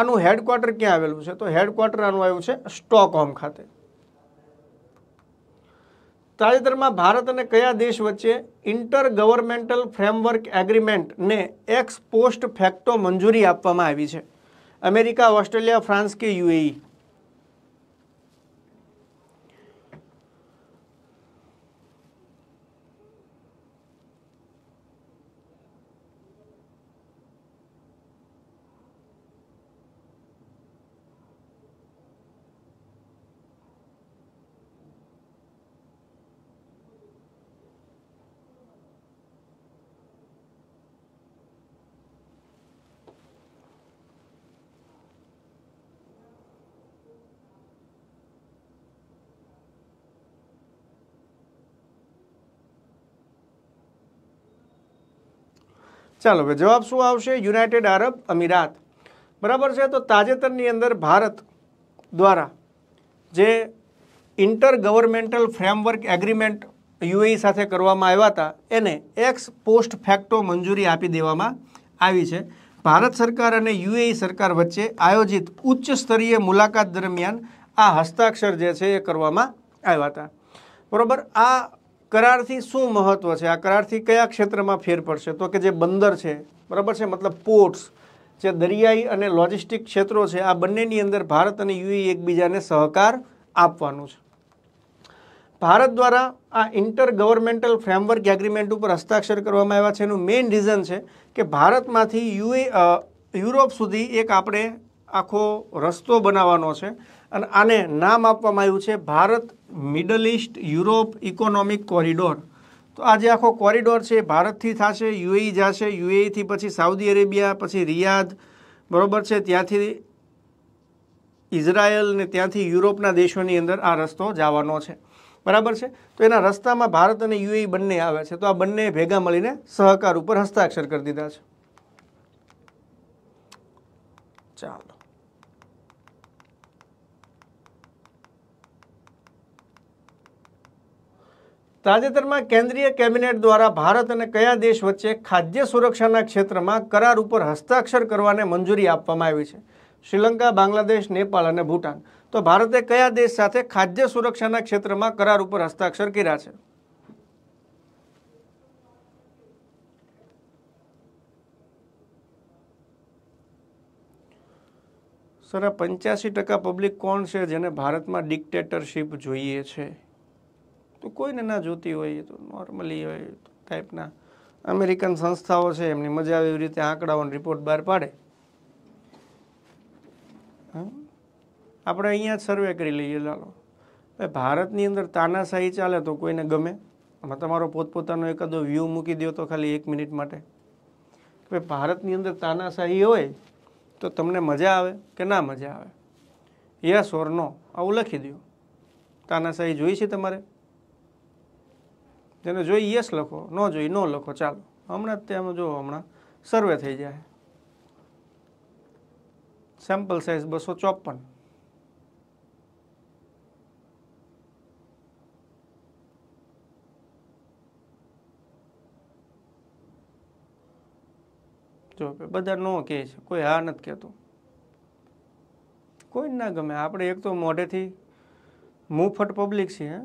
આનું હેડક્વાર્ટર ક્યાં આવેલું છે તો હેડક્વાર્ટર આનું આવ્યું છે સ્ટોકહોમ ખાતે તાજેતરમાં ભારત અને કયા દેશ વચ્ચે ઇન્ટર ગવર્મેન્ટલ ફ્રેમવર્ક એગ્રીમેન્ટને એક્સ પોસ્ટ ફેક્ટો મંજૂરી આપવામાં આવી છે अमेरिका ऑस्ट्रेलिया फ्रांस के यूएई ચાલો હવે જવાબ શું આવશે યુનાઇટેડ આરબ અમીરાત બરાબર છે તો તાજેતરની અંદર ભારત દ્વારા જે inter governmental framework agreement UAE સાથે કરવામાં આવ્યા હતા એને એક્સ પોસ્ટ ફેક્ટો મંજૂરી આપી દેવામાં આવી છે ભારત સરકાર અને યુએઈ સરકાર વચ્ચે આયોજિત ઉચ્ચ સ્તરીય મુલાકાત દરમિયાન આ હસ્તાક્ષર જે છે એ કરવામાં આવ્યા હતા બરાબર આ કરારથી શું મહત્વ છે આ કરારથી કયા ક્ષેત્રમાં ફેર પડશે તો કે જે બંદર છે બરાબર છે મતલબ પોર્ટ્સ જે દરિયાઈ અને લોજિસ્ટિક ક્ષેત્રો છે આ બંનેની અંદર ભારત અને યુએ એકબીજાને સહકાર આપવાનું છે ભારત દ્વારા આ ઇન્ટર ગવર્મેન્ટલ ફ્રેમવર્ક એગ્રીમેન્ટ ઉપર હસ્તાક્ષર કરવામાં આવ્યા છે એનું મેઇન રીઝન છે કે ભારતમાંથી યુએ યુરોપ સુધી એક આપણે આખો રસ્તો બનાવવાનો છે અને આને નામ આપવામાં આવ્યું છે Bharat middle east Europe economic corridor તો આ જે આખો કોરિડોર છે ભારતથી થશે યુએઈ જશે યુએઈથી પછી સાઉદી અરેબિયા પછી રિયાદ બરોબર છે ત્યાંથી ઇઝરાયલ ને ત્યાંથી યુરોપના દેશોની અંદર આ રસ્તો જવાનો છે બરાબર છે તો એના રસ્તામાં ભારત અને યુએઈ બંને આવે છે તો આ બંને ભેગા મળીને સહકાર ઉપર હસ્તાક્ષર કરી દીધા છે તાજેતરમાં કેન્દ્રીય કેબિનેટ દ્વારા ભારત અને કયા દેશ વચ્ચે ખાદ્ય સુરક્ષાના ક્ષેત્રમાં કરાર ઉપર હસ્તાક્ષર કરવાને મંજૂરી આપવામાં આવી છે શ્રીલંકા બાંગ્લાદેશ નેપાળ અને ભૂટાન તો ભારતે કયા દેશ સાથે ખાદ્ય સુરક્ષાના ક્ષેત્રમાં કરાર ઉપર હસ્તાક્ષર કર્યા છે સર આ પંચ્યાસી ટકા પબ્લિક કોણ છે જેને ભારતમાં ડિક્ટેટરશીપ જોઈએ છે તો કોઈને ના જોતી હોય તો નોર્મલી હોય ટાઈપના અમેરિકન સંસ્થાઓ છે એમની મજા આવે એવી રીતે આંકડાઓનો રિપોર્ટ બહાર પાડે આપણે અહીંયા જ સર્વે કરી લઈએ ચાલો ભારતની અંદર તાનાશાહી ચાલે તો કોઈને ગમે એમાં તમારો પોતપોતાનો એકાદો વ્યૂ મૂકી દો તો ખાલી એક મિનિટ માટે કે ભારતની અંદર તાનાશાહી હોય તો તમને મજા આવે કે ના મજા આવે યસ ઓર નો આવું લખી દો તાનાશાહી જોઈ છે તમારે જેને જોઈ યસ લખો ન જોઈ નો લખો ચાલો હમણાં જ તેમાં જો હમણાં સર્વે થઈ જાય સેમ્પલ સાઇઝ બસો ચોપન જો બધા નો કહે છે કોઈ હા નથી કહેતો કોઈ ના ગમે આપણે એક તો મોઢેથી મુફટ પબ્લિક છીએ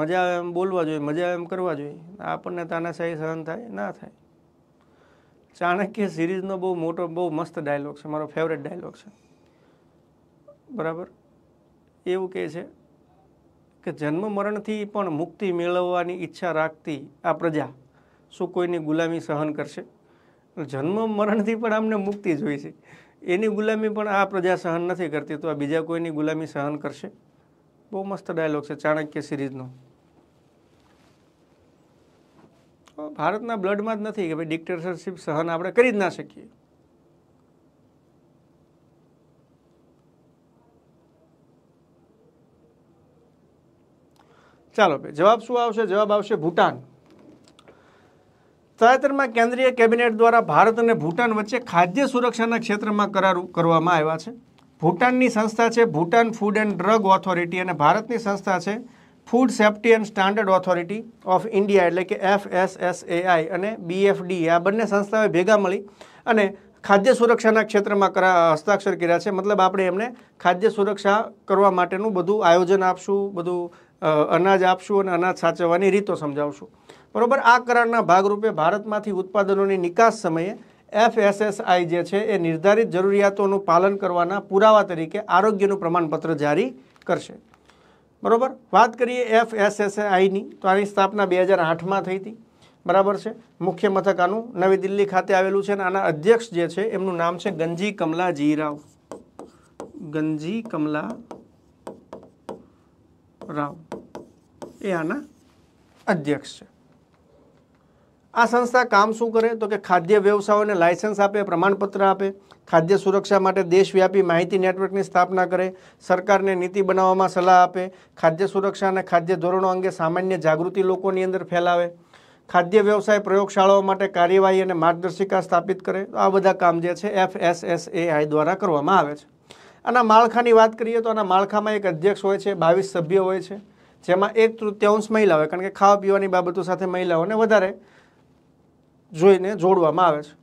મજા આવે એમ બોલવા જોઈએ મજા આવે એમ કરવા જોઈએ આપણને તાનાશાહી સહન થાય ના થાય ચાણક્ય સિરીઝનો બહુ મોટો બહુ મસ્ત ડાયલોગ છે મારો ફેવરેટ ડાયલોગ છે બરાબર એવું કહે છે કે જન્મ મરણથી પણ મુક્તિ મેળવવાની ઈચ્છા રાખતી આ પ્રજા શું કોઈની ગુલામી સહન કરશે જન્મ મરણથી પણ આમને મુક્તિ જોઈ છે એની ગુલામી પણ આ પ્રજા સહન નથી કરતી તો આ બીજા કોઈની ગુલામી સહન કરશે બહુ મસ્ત ડાયલોગ છે ચાણક્ય સિરીઝનો ભારતના બ્લડમાં જ નથી કે ભાઈ ડિક્ટેટરશીપ સહન આપણે કરી જ ના શકીએ ચાલો ભાઈ જવાબ શું આવશે જવાબ આવશે ભૂટાન તાજેતરમાં કેન્દ્રીય કેબિનેટ દ્વારા ભારત અને ભૂટાન વચ્ચે ખાદ્ય સુરક્ષાના ક્ષેત્રમાં કરાર કરવામાં આવ્યા છે ભૂટાનની સંસ્થા છે Bhutan food and drug authority અને ભારતની સંસ્થા છે food safety and standard authority of India એટલે કે એફ એસ એસ એફએસએસએઆઈ અને બીએફડી આ બંને સંસ્થાઓએ ભેગા મળી અને ખાદ્ય સુરક્ષાના ક્ષેત્રમાં કરા હસ્તાક્ષર કર્યા છે મતલબ આપણે એમને ખાદ્ય સુરક્ષા કરવા માટેનું બધું આયોજન આપશું બધું અનાજ આપશું અને અનાજ સાચવવાની રીતો સમજાવશું બરાબર આ કરારના ભાગરૂપે ભારતમાંથી ઉત્પાદનોની નિકાસ સમયે એફએસએસઆઈ જે છે એ નિર્ધારિત જરૂરિયાતોનું પાલન કરવાના પુરાવા તરીકે આરોગ્યનું પ્રમાણપત્ર જારી કરશે બરાબર વાત કરીએ એફએસએસઆઈની તો આની સ્થાપના બે હજાર આઠમાં થઈ હતી બરાબર છે મુખ્ય મથક આનું નવી દિલ્હી ખાતે આવેલું છે અને આના અધ્યક્ષ જે છે એમનું નામ છે ગંજી કમલાજી રાવ ગંજી કમલા રાવ એ આના અધ્યક્ષ છે આ સંસ્થા કામ શું કરે તો કે ખાદ્ય વ્યવસાયોને લાયસન્સ આપે પ્રમાણપત્ર આપે ખાદ્ય સુરક્ષા માટે દેશવ્યાપી માહિતી નેટવર્કની સ્થાપના કરે સરકારને નીતિ બનાવવામાં સલાહ આપે ખાદ્ય સુરક્ષા અને ખાદ્ય ધોરણો અંગે સામાન્ય જાગૃતિ લોકોની અંદર ફેલાવે ખાદ્ય વ્યવસાય પ્રયોગશાળાઓ માટે કાર્યવાહી અને માર્ગદર્શિકા સ્થાપિત કરે આ બધા કામ જે છે F S S A I દ્વારા કરવામાં આવે છે આના માળખાની વાત કરીએ તો આના માળખામાં એક અધ્યક્ષ હોય છે બાવીસ સભ્ય હોય છે જેમાં એક તૃતીયાંશ મહિલા હોય કારણ કે ખાવા પીવાની બાબતો સાથે મહિલાઓને વધારે જોઈને જોડવામાં આવે છે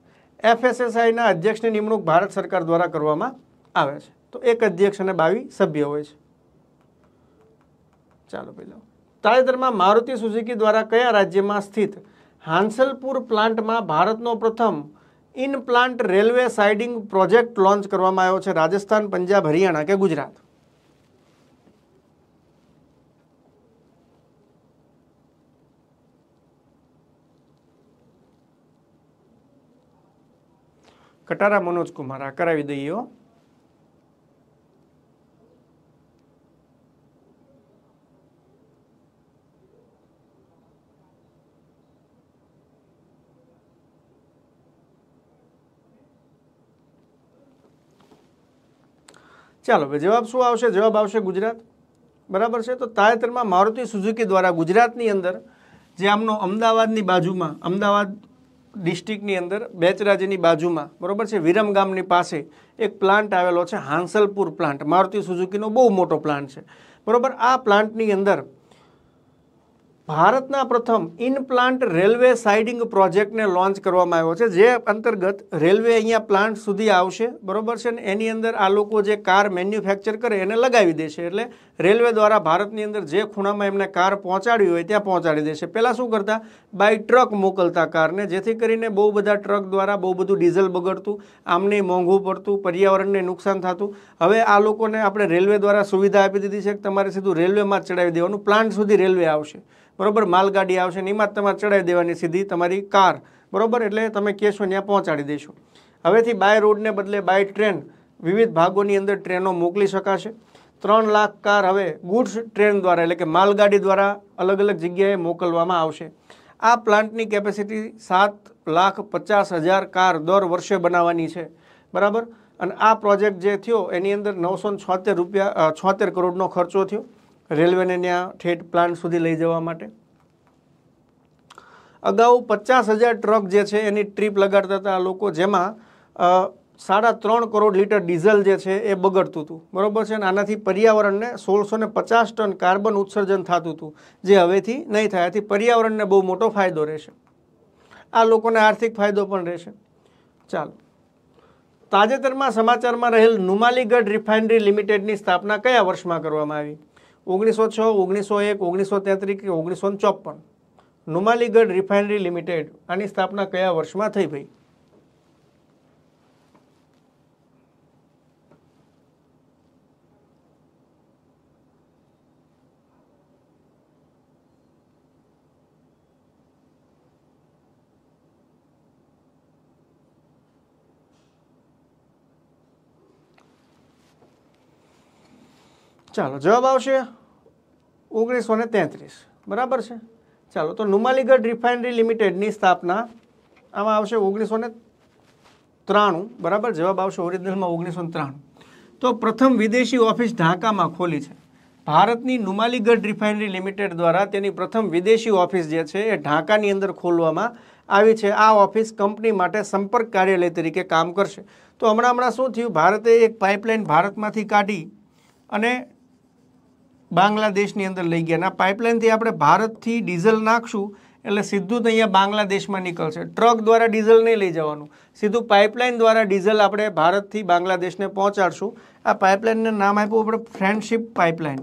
એફએસએસઆઈના અધ્યક્ષની નિમણૂક ભારત સરકાર દ્વારા કરવામાં આવે છે તો એક અધ્યક્ષ અને બાવીસ સભ્ય હોય છે ચાલો પહેલાં તાજેતરમાં મારુતિ સુઝુકી દ્વારા કયા રાજ્યમાં સ્થિત હાંસલપુર પ્લાન્ટમાં ભારતનો પ્રથમ in plant railway siding project launch કરવામાં આવ્યો છે રાજસ્થાન પંજાબ હરિયાણા કે ગુજરાત કટારા મનોજ કુમાર આ કરાવી દઈએ ચાલો હવે જવાબ શું આવશે જવાબ આવશે ગુજરાત બરાબર છે તો તાજેતરમાં મારુતિ સુઝુકી દ્વારા ગુજરાતની અંદર જે આમનો અમદાવાદની બાજુમાં અમદાવાદ ડિસ્ટ્રિક્ટની અંદર બેચરાજીની બાજુમાં બરાબર છે વિરમ ગામની પાસે એક પ્લાન્ટ આવેલો છે હાંસલપુર પ્લાન્ટ મારુતિ સુઝુકીનો બહુ મોટો પ્લાન્ટ છે બરાબર આ પ્લાન્ટની અંદર ભારતના પ્રથમ ઇનપ્લાન્ટ રેલવે સાઇડિંગ પ્રોજેક્ટને લોન્ચ કરવામાં આવ્યો છે જે અંતર્ગત રેલવે અહીંયા પ્લાન્ટ સુધી આવશે બરોબર છે ને એની અંદર આ લોકો જે કાર મેન્યુફેક્ચર કરે એને લગાવી દેશે એટલે રેલવે દ્વારા ભારતની અંદર જે ખૂણામાં એમને કાર પહોંચાડવી હોય ત્યાં પહોંચાડી દેશે પહેલાં શું કરતા બાય ટ્રક મોકલતા કારને જેથી કરીને બહુ બધા ટ્રક દ્વારા બહુ બધું ડીઝલ બગડતું આમને મોંઘું પડતું પર્યાવરણને નુકસાન થતું હવે આ લોકોને આપણે રેલવે દ્વારા સુવિધા આપી દીધી છે કે તમારે સીધું રેલવેમાં ચડાવી દેવાનું પ્લાન્ટ સુધી રેલવે આવશે બરાબર માલગાડી આવશે ને એમાં તમારે ચડાવી દેવાની સીધી તમારી કાર બરાબર એટલે તમે કહેશો ત્યાં પહોંચાડી દેશો હવેથી બાય રોડને બદલે બાય ટ્રેન વિવિધ ભાગોની અંદર ટ્રેનો મોકલી શકાશે ત્રણ લાખ કાર હવે ગુડ્સ ટ્રેન દ્વારા એટલે કે માલગાડી દ્વારા અલગ અલગ જગ્યાએ મોકલવામાં આવશે આ પ્લાન્ટની કેપેસિટી સાત લાખ પચાસ હજાર કાર દર વર્ષે બનાવવાની છે બરાબર અને આ પ્રોજેક્ટ જે થયો એની અંદર નવસો છોતેર રૂપિયા છોતેર કરોડનો ખર્ચો થયો રેલવેને ત્યાં ઠેઠ પ્લાન્ટ સુધી લઈ જવા માટે અગાઉ પચાસ હજાર ટ્રક જે છે એની ટ્રીપ લગાડતા હતા આ લોકો જેમાં સાડા ત્રણ કરોડ લીટર ડીઝલ જે છે એ બગડતું હતું બરાબર છે અને આનાથી પર્યાવરણને સોળસો ને પચાસ ટન કાર્બન ઉત્સર્જન થતું હતું જે હવેથી નહીં થાય આથી પર્યાવરણને બહુ મોટો ફાયદો રહેશે આ લોકોને આર્થિક ફાયદો પણ રહેશે ચાલો તાજેતરમાં સમાચારમાં રહેલ નુમાલીગઢ રિફાઇનરી લિમિટેડની સ્થાપના કયા વર્ષમાં કરવામાં આવી ઓગણીસો છ ઓગણીસો એક ઓગણીસો તેત્રીસ કે ઓગણીસો ચોપન નુમાલીગઢ રિફાઇનરી લિમિટેડ આની સ્થાપના કયા વર્ષમાં થઈ ભાઈ ચાલો જવાબ આવશે ઓગણીસો ને તેત્રીસ બરાબર છે ચાલો તો નુમાલીગઢ રિફાઇનરી લિમિટેડની સ્થાપના આમાં આવશે ઓગણીસો ને ત્રાણું બરાબર જવાબ આવશે ઓરિજિનલમાં ઓગણીસો ત્રાણું તો પ્રથમ વિદેશી ઓફિસ ઢાકામાં ખોલી છે ભારતની નુમાલીગઢ રિફાઇનરી લિમિટેડ દ્વારા તેની પ્રથમ વિદેશી ઓફિસ જે છે એ ઢાકાની અંદર ખોલવામાં આવી છે આ ઓફિસ કંપની માટે સંપર્ક કાર્યાલય તરીકે કામ કરશે તો હમણાં હમણાં શું થયું ભારતે એક પાઇપલાઇન ભારતમાંથી કાઢી અને બાંગ્લાદેશની અંદર લઈ ગયા આ પાઇપલાઇનથી આપણે ભારતથી ડીઝલ નાખશું એટલે સીધું જ અહીંયા બાંગ્લાદેશમાં નીકળશે ટ્રક દ્વારા ડીઝલ નહીં લઈ જવાનું સીધું પાઇપલાઇન દ્વારા ડીઝલ આપણે ભારતથી બાંગ્લાદેશને પહોંચાડશું આ પાઇપલાઇનને નામ આપ્યું આપણે ફ્રેન્ડશીપ પાઇપલાઇન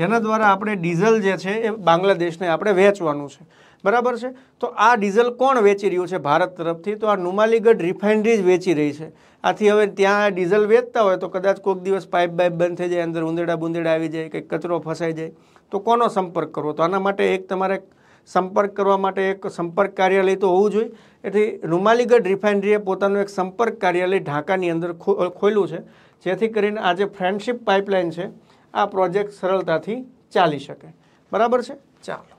જેના દ્વારા આપણે ડીઝલ જે છે એ બાંગ્લાદેશને આપણે વેચવાનું છે બરાબર છે તો આ ડીઝલ કોણ વેચી રહ્યું છે ભારત તરફથી તો આ નુમાલીગઢ રિફાઇનરી જ વેચી રહી છે આથી હવે ત્યાં ડીઝલ વેચતા હોય તો કદાચ કોઈક દિવસ પાઇપ બાઇપ બંધ થઈ જાય અંદર ઉંદેડા બુંદેડા આવી જાય કે કચરો ફસાઈ જાય તો કોનો સંપર્ક કરવો તો આના માટે એક તમારે સંપર્ક કરવા માટે એક સંપર્ક કાર્યાલય તો હોવું જોઈએ એટલે રૂમાલીગઢ રિફાઇનરીએ પોતાનું એક સંપર્ક કાર્યાલય ઢાકાની અંદર ખોલ્યું છે જેથી કરીને આજે ફ્રેન્ડશીપ પાઇપલાઇન છે આ પ્રોજેક્ટ સરળતાથી ચાલી શકે બરાબર છે ચાલો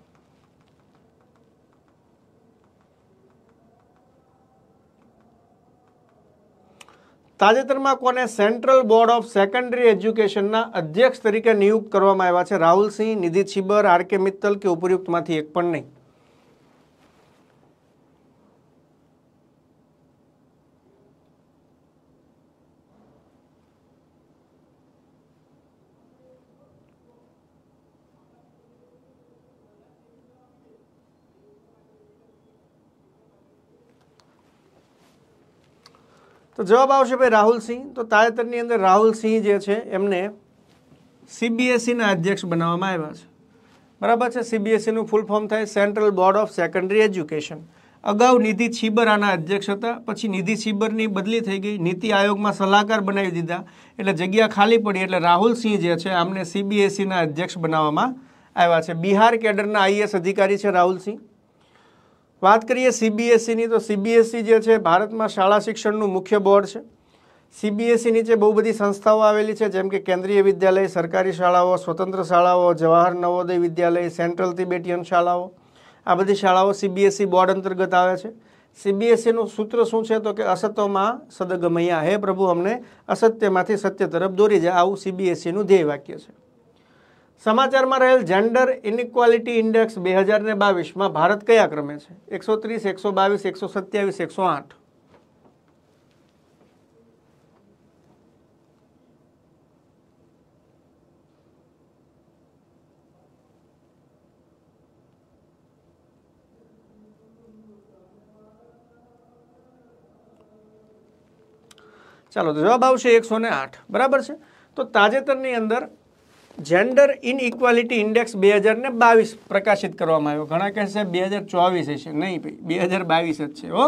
તાજેતરમાં કોને સેન્ટ્રલ બોર્ડ ઓફ સેકન્ડરી એજ્યુકેશનના અધ્યક્ષ તરીકે નિયુક્ત કરવામાં આવ્યા છે રાહુલસિંહ નિધિ છીબર આર કે મિત્તલ કે ઉપયુક્તમાંથી એક પણ નહીં તો જવાબ આવશે ભાઈ રાહુલસિંહ તો તાજેતરની અંદર રાહુલસિંહ જે છે એમને સીબીએસઈના અધ્યક્ષ બનાવવામાં આવ્યા છે બરાબર છે સીબીએસઈનું ફૂલ ફોર્મ થાય central board of secondary education અગાઉ નિધિ છીબર આના અધ્યક્ષ હતા પછી નિધિ છીબરની બદલી થઈ ગઈ નીતિ આયોગમાં સલાહકાર બનાવી દીધા એટલે જગ્યા ખાલી પડી એટલે રાહુલસિંહ જે છે આમને સીબીએસઈના અધ્યક્ષ બનાવવામાં આવ્યા છે બિહાર કેડરના આઈએસ અધિકારી છે રાહુલસિંહ વાત કરીએ સીબીએસઈની e તો સીબીએસઈ e જે છે ભારતમાં શાળા શિક્ષણનું મુખ્ય બોર્ડ છે સીબીએસઈ e નીચે બહુ બધી સંસ્થાઓ આવેલી છે જેમ કે કેન્દ્રીય વિદ્યાલય સરકારી શાળાઓ સ્વતંત્ર શાળાઓ જવાહર નવોદય વિદ્યાલય સેન્ટ્રલ તિબેટિયન શાળાઓ આ બધી શાળાઓ સીબીએસઈ બોર્ડ અંતર્ગત આવે છે સીબીએસઈનું સૂત્ર શું છે તો કે અસતોમાં સદગમૈયા હે પ્રભુ અમને અસત્યમાંથી સત્ય તરફ દોરી જાય આવું સીબીએસસીનું ધ્યેય વાક્ય છે સમાચારમાં રહેલ જેન્ડર ઇનઇક્વાલિટી ઇન્ડેક્સ બે હજાર ને બાવીસમાં ભારત કયા ક્રમે છે એકસો ત્રીસ એકસો બાવીસ એકસો સત્યાવીસ એકસો આઠ ચાલો તો જવાબ આવશે એકસો આઠ બરાબર છે તો તાજેતરની અંદર જેન્ડર ઇનઇક્વાલિટી ઇન્ડેક્સ બે હજાર ને બાવીસ પ્રકાશિત કરવામાં આવ્યો ઘણા કહેશે બે હજાર ચોવીસ હશે નહીં ભાઈ બે હજાર બાવીસ જ છે હો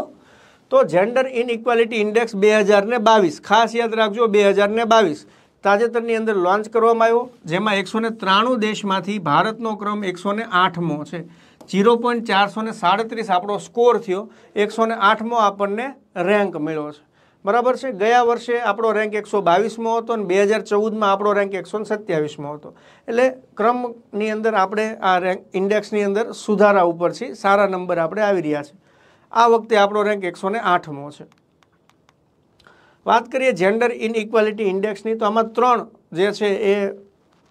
તો જેન્ડર ઇનઇક્વાલિટી ઇન્ડેક્સ બે હજાર ને બાવીસ ખાસ યાદ રાખજો બે હજાર ને બાવીસ તાજેતરની અંદર લોન્ચ કરવામાં આવ્યો જેમાં એકસો ને ત્રાણું દેશમાંથી ભારતનો ક્રમ એકસો ને આઠમો છે ઝીરો પોઈન્ટ ચારસો ને સાડત્રીસ આપણો સ્કોર થયો એકસો ને આઠમો આપણને રેન્ક મળ્યો છે બરાબર છે ગયા વર્ષે આપણો રેન્ક એકસો બાવીસમો હતો અને બે હજાર ચૌદમાં આપણો રેન્ક એકસો સત્યાવીસમો હતો એટલે ક્રમની અંદર આપણે આ રેન્ક ઇન્ડેક્સની અંદર સુધારા ઉપર છે સારા નંબર આપણે આવી રહ્યા છે આ વખતે આપણો રેન્ક એકસો આઠમો છે વાત કરીએ જેન્ડર ઇનઇક્વાલિટી ઇન્ડેક્સની તો આમાં ત્રણ જે છે એ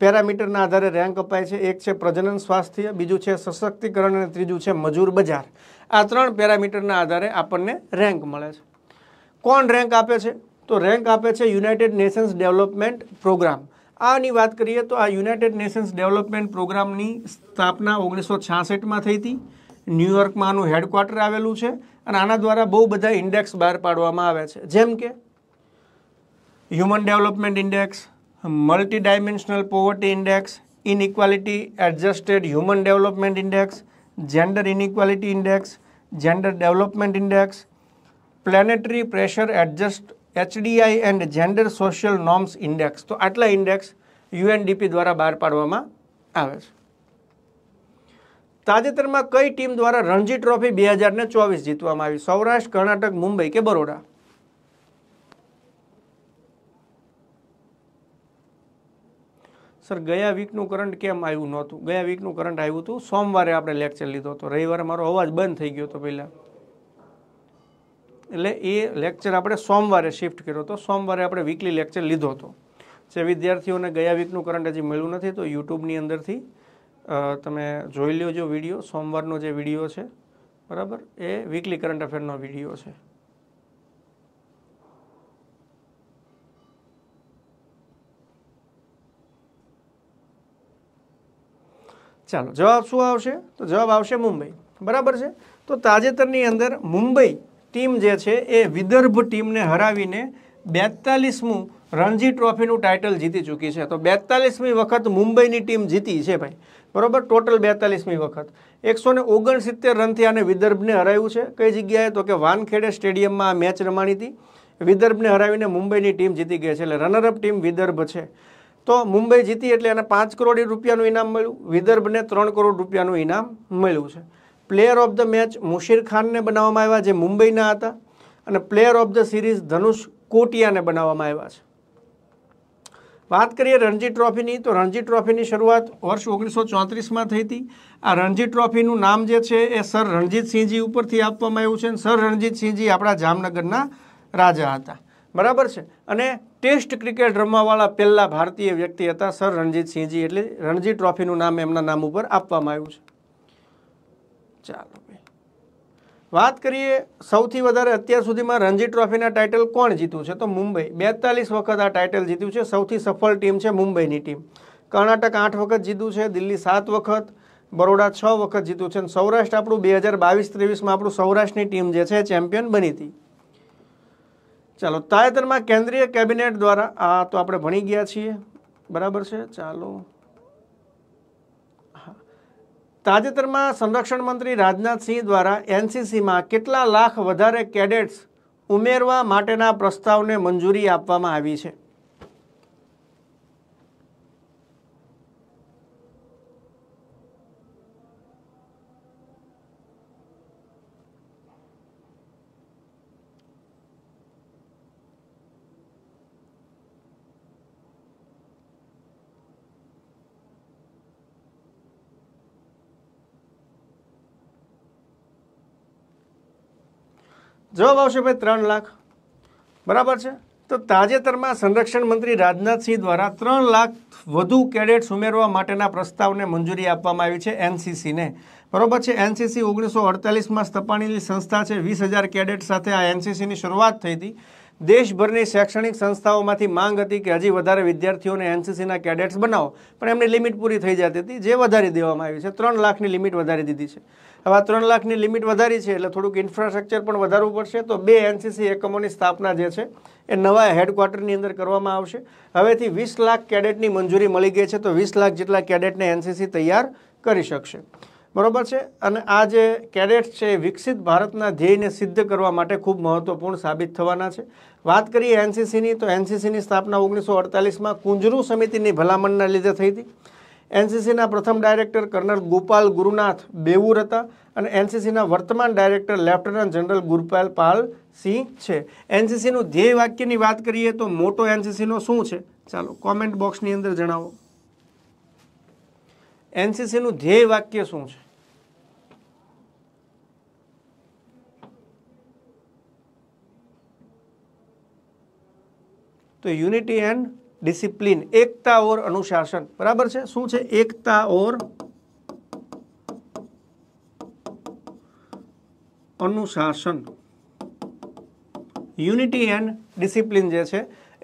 પેરામીટરના આધારે રેન્ક અપાય છે એક છે પ્રજનન સ્વાસ્થ્ય બીજું છે સશક્તિકરણ અને ત્રીજું છે મજૂર બજાર આ ત્રણ પેરામીટરના આધારે આપણને રેન્ક મળે છે કોણ રેન્ક આપે છે તો રેન્ક આપે છે યુનાઇટેડ નેશન્સ ડેવલપમેન્ટ પ્રોગ્રામ આની વાત કરીએ તો આ યુનાઇટેડ નેશન્સ ડેવલપમેન્ટ પ્રોગ્રામની સ્થાપના ઓગણીસો છાસઠમાં થઈ હતી ન્યૂયોર્કમાં આનું હેડક્વાર્ટર આવેલું છે અને આના દ્વારા બહુ બધા ઇન્ડેક્સ બહાર પાડવામાં આવે છે જેમ કે human development index multidimensional poverty index inequality adjusted human development index gender inequality index gender development index planetary pressure adjust HDI and gender social norms index તો આટલા ઇન્ડેક્સ યુએનડીપી દ્વારા બહાર પાડવામાં આવે છે તાજેતરમાં કઈ ટીમ દ્વારા રણજી ટ્રોફી બે હજારને ચોવીસ જીતવામાં આવી સૌરાષ્ટ્ર કર્ણાટક મુંબઈ કે બરોડા સર ગયા વીકનું કરંટ કેમ આવ્યું નહોતું ગયા વીકનું કરંટ આવ્યું હતું સોમવારે આપણે લેક્ચર લીધો હતો રવિવારે મારો અવાજ બંધ થઈ ગયો હતો પહેલાં એટલે એ લેક્ચર આપણે સોમવારે શિફ્ટ કર્યો હતો સોમવારે આપણે વીકલી લેક્ચર લીધો હતો જે વિદ્યાર્થીઓને ગયા વીકનું કરંટ હજી મળ્યું નથી તો યુટ્યુબની અંદરથી તમે જોઈ લો જો વિડીયો સોમવારનો જે વિડીયો છે બરાબર એ વીકલી કરંટ અફેરનો વિડીયો છે ચાલો જવાબ શું આવશે તો જવાબ આવશે મુંબઈ બરાબર છે તો તાજેતરની અંદર મુંબઈ ટીમ જે છે એ વિદર્ભ ટીમને હરાવીને બેતાલીસમું રણજી ટ્રોફીનું ટાઇટલ જીતી ચૂકી છે તો બેતાલીસમી વખત મુંબઈની ટીમ જીતી છે ભાઈ બરાબર ટોટલ બેતાલીસમી વખત એકસો ને ઓગણસિત્તેર રનથી આને વિદર્ભને હરાવ્યું છે કઈ જગ્યાએ તો કે વાનખેડે સ્ટેડિયમમાં આ મેચ રમાણી હતી વિદર્ભને હરાવીને મુંબઈની ટીમ જીતી ગઈ છે એટલે રનરઅપ ટીમ વિદર્ભ છે તો મુંબઈ જીતી એટલે એને પાંચ કરોડ રૂપિયાનું ઇનામ મળ્યું વિદર્ભને ત્રણ કરોડ રૂપિયાનું ઇનામ મળ્યું છે player of the match Musheer ખાનને બનાવવામાં આવ્યા જે મુંબઈના હતા અને player of the series Dhanush કોટિયાને બનાવવામાં આવ્યા છે વાત કરીએ રણજી ટ્રોફીની તો રણજી ટ્રોફીની શરૂઆત વર્ષ ઓગણીસો ચોત્રીસમાં થઈ હતી આ રણજી ટ્રોફીનું નામ જે છે એ સર રણજીતસિંહજી ઉપરથી આપવામાં આવ્યું છે અને સર રણજીતસિંહજી આપણા જામનગરના રાજા હતા બરાબર છે અને ટેસ્ટ ક્રિકેટ રમવાવાળા પહેલાં ભારતીય વ્યક્તિ હતા સર રણજીતસિંહજી એટલે રણજી ટ્રોફીનું નામ એમના નામ ઉપર આપવામાં આવ્યું છે ચાલો ભાઈ વાત કરીએ સૌથી વધારે અત્યાર સુધીમાં રણજી ટ્રોફીના ટાઇટલ કોણ જીત્યું છે તો મુંબઈ બેતાલીસ વખત આ ટાઇટલ જીત્યું છે સૌથી સફળ ટીમ છે મુંબઈની ટીમ કર્ણાટક આઠ વખત જીત્યું છે દિલ્હી સાત વખત બરોડા છ વખત જીત્યું છે અને સૌરાષ્ટ્ર આપણું બે હજાર બાવીસ ત્રેવીસમાં આપણું સૌરાષ્ટ્રની ટીમ જે છે ચેમ્પિયન બની હતી ચાલો તાજેતરમાં કેન્દ્રીય કેબિનેટ દ્વારા આ તો આપણે ભણી ગયા છીએ બરાબર છે ચાલો તાજેતરમાં સંરક્ષણ મંત્રી રાજનાથસિંહ દ્વારા એનસીસીમાં કેટલા લાખ વધારે કેડેટ્સ ઉમેરવા માટેના પ્રસ્તાવને મંજૂરી આપવામાં આવી છે જવાબ આવશે ભાઈ ત્રણ લાખ બરાબર છે તો તાજેતરમાં સંરક્ષણ મંત્રી રાજનાથસિંહ દ્વારા ત્રણ લાખ વધુ કેડેટ્સ ઉમેરવા માટેના પ્રસ્તાવને મંજૂરી આપવામાં આવી છે એનસીસીને બરાબર છે એનસીસી ઓગણીસો અડતાલીસમાં સ્થપાણેલી સંસ્થા છે વીસ હજાર કેડેટ સાથે આ એનસીસીની શરૂઆત થઈ હતી દેશભરની શૈક્ષણિક સંસ્થાઓમાંથી માંગ હતી કે હજી વધારે વિદ્યાર્થીઓને એનસીસીના કેડેટ્સ બનાવો પણ એમની લિમિટ પૂરી થઈ જતી હતી જે વધારી દેવામાં આવી છે ત્રણ લાખની લિમિટ વધારી દીધી છે હવે આ ત્રણ લાખની લિમિટ વધારી છે એટલે થોડુંક ઇન્ફ્રાસ્ટ્રક્ચર પણ વધારવું પડશે તો બે એનસીસી એકમોની સ્થાપના જે છે એ નવા હેડક્વાર્ટરની અંદર કરવામાં આવશે હવેથી વીસ લાખ કેડેટની મંજૂરી મળી ગઈ છે તો વીસ લાખ જેટલા કેડેટને એનસીસી તૈયાર કરી શકશે બરોબર છે અને આ જે કેડેટ્સ છે વિકસિત ભારતના ધ્યેયને સિદ્ધ કરવા માટે ખૂબ મહત્ત્વપૂર્ણ સાબિત થવાના છે વાત કરીએ એનસીસીની તો એનસીસીની સ્થાપના ઓગણીસો અડતાલીસમાં કુંજરુ સમિતિની ભલામણના લીધે થઈ હતી એનસીસીના પ્રથમ ડાયરેક્ટર કર્નલ ગોપાલ ગુરુનાથ બેવુર હતા અને એનસીસીના વર્તમાન director lieutenant general Gurpal Pal Singh છે એનસીસીનું ધ્યેય વાક્યની વાત કરીએ તો મોટો એનસીસીનો શું છે ચાલો કોમેન્ટ બોક્સની અંદર જણાવો એનસીસીનું ધ્યેય વાક્ય શું છે તો યુનિટી એન્ડ ડિસિપ્લિન એકતા ઓર અનુશાસન બરાબર છે શું છે એકતા ઓર અનુશાસન યુનિટી એન્ડ ડિસિપ્લિન જે છે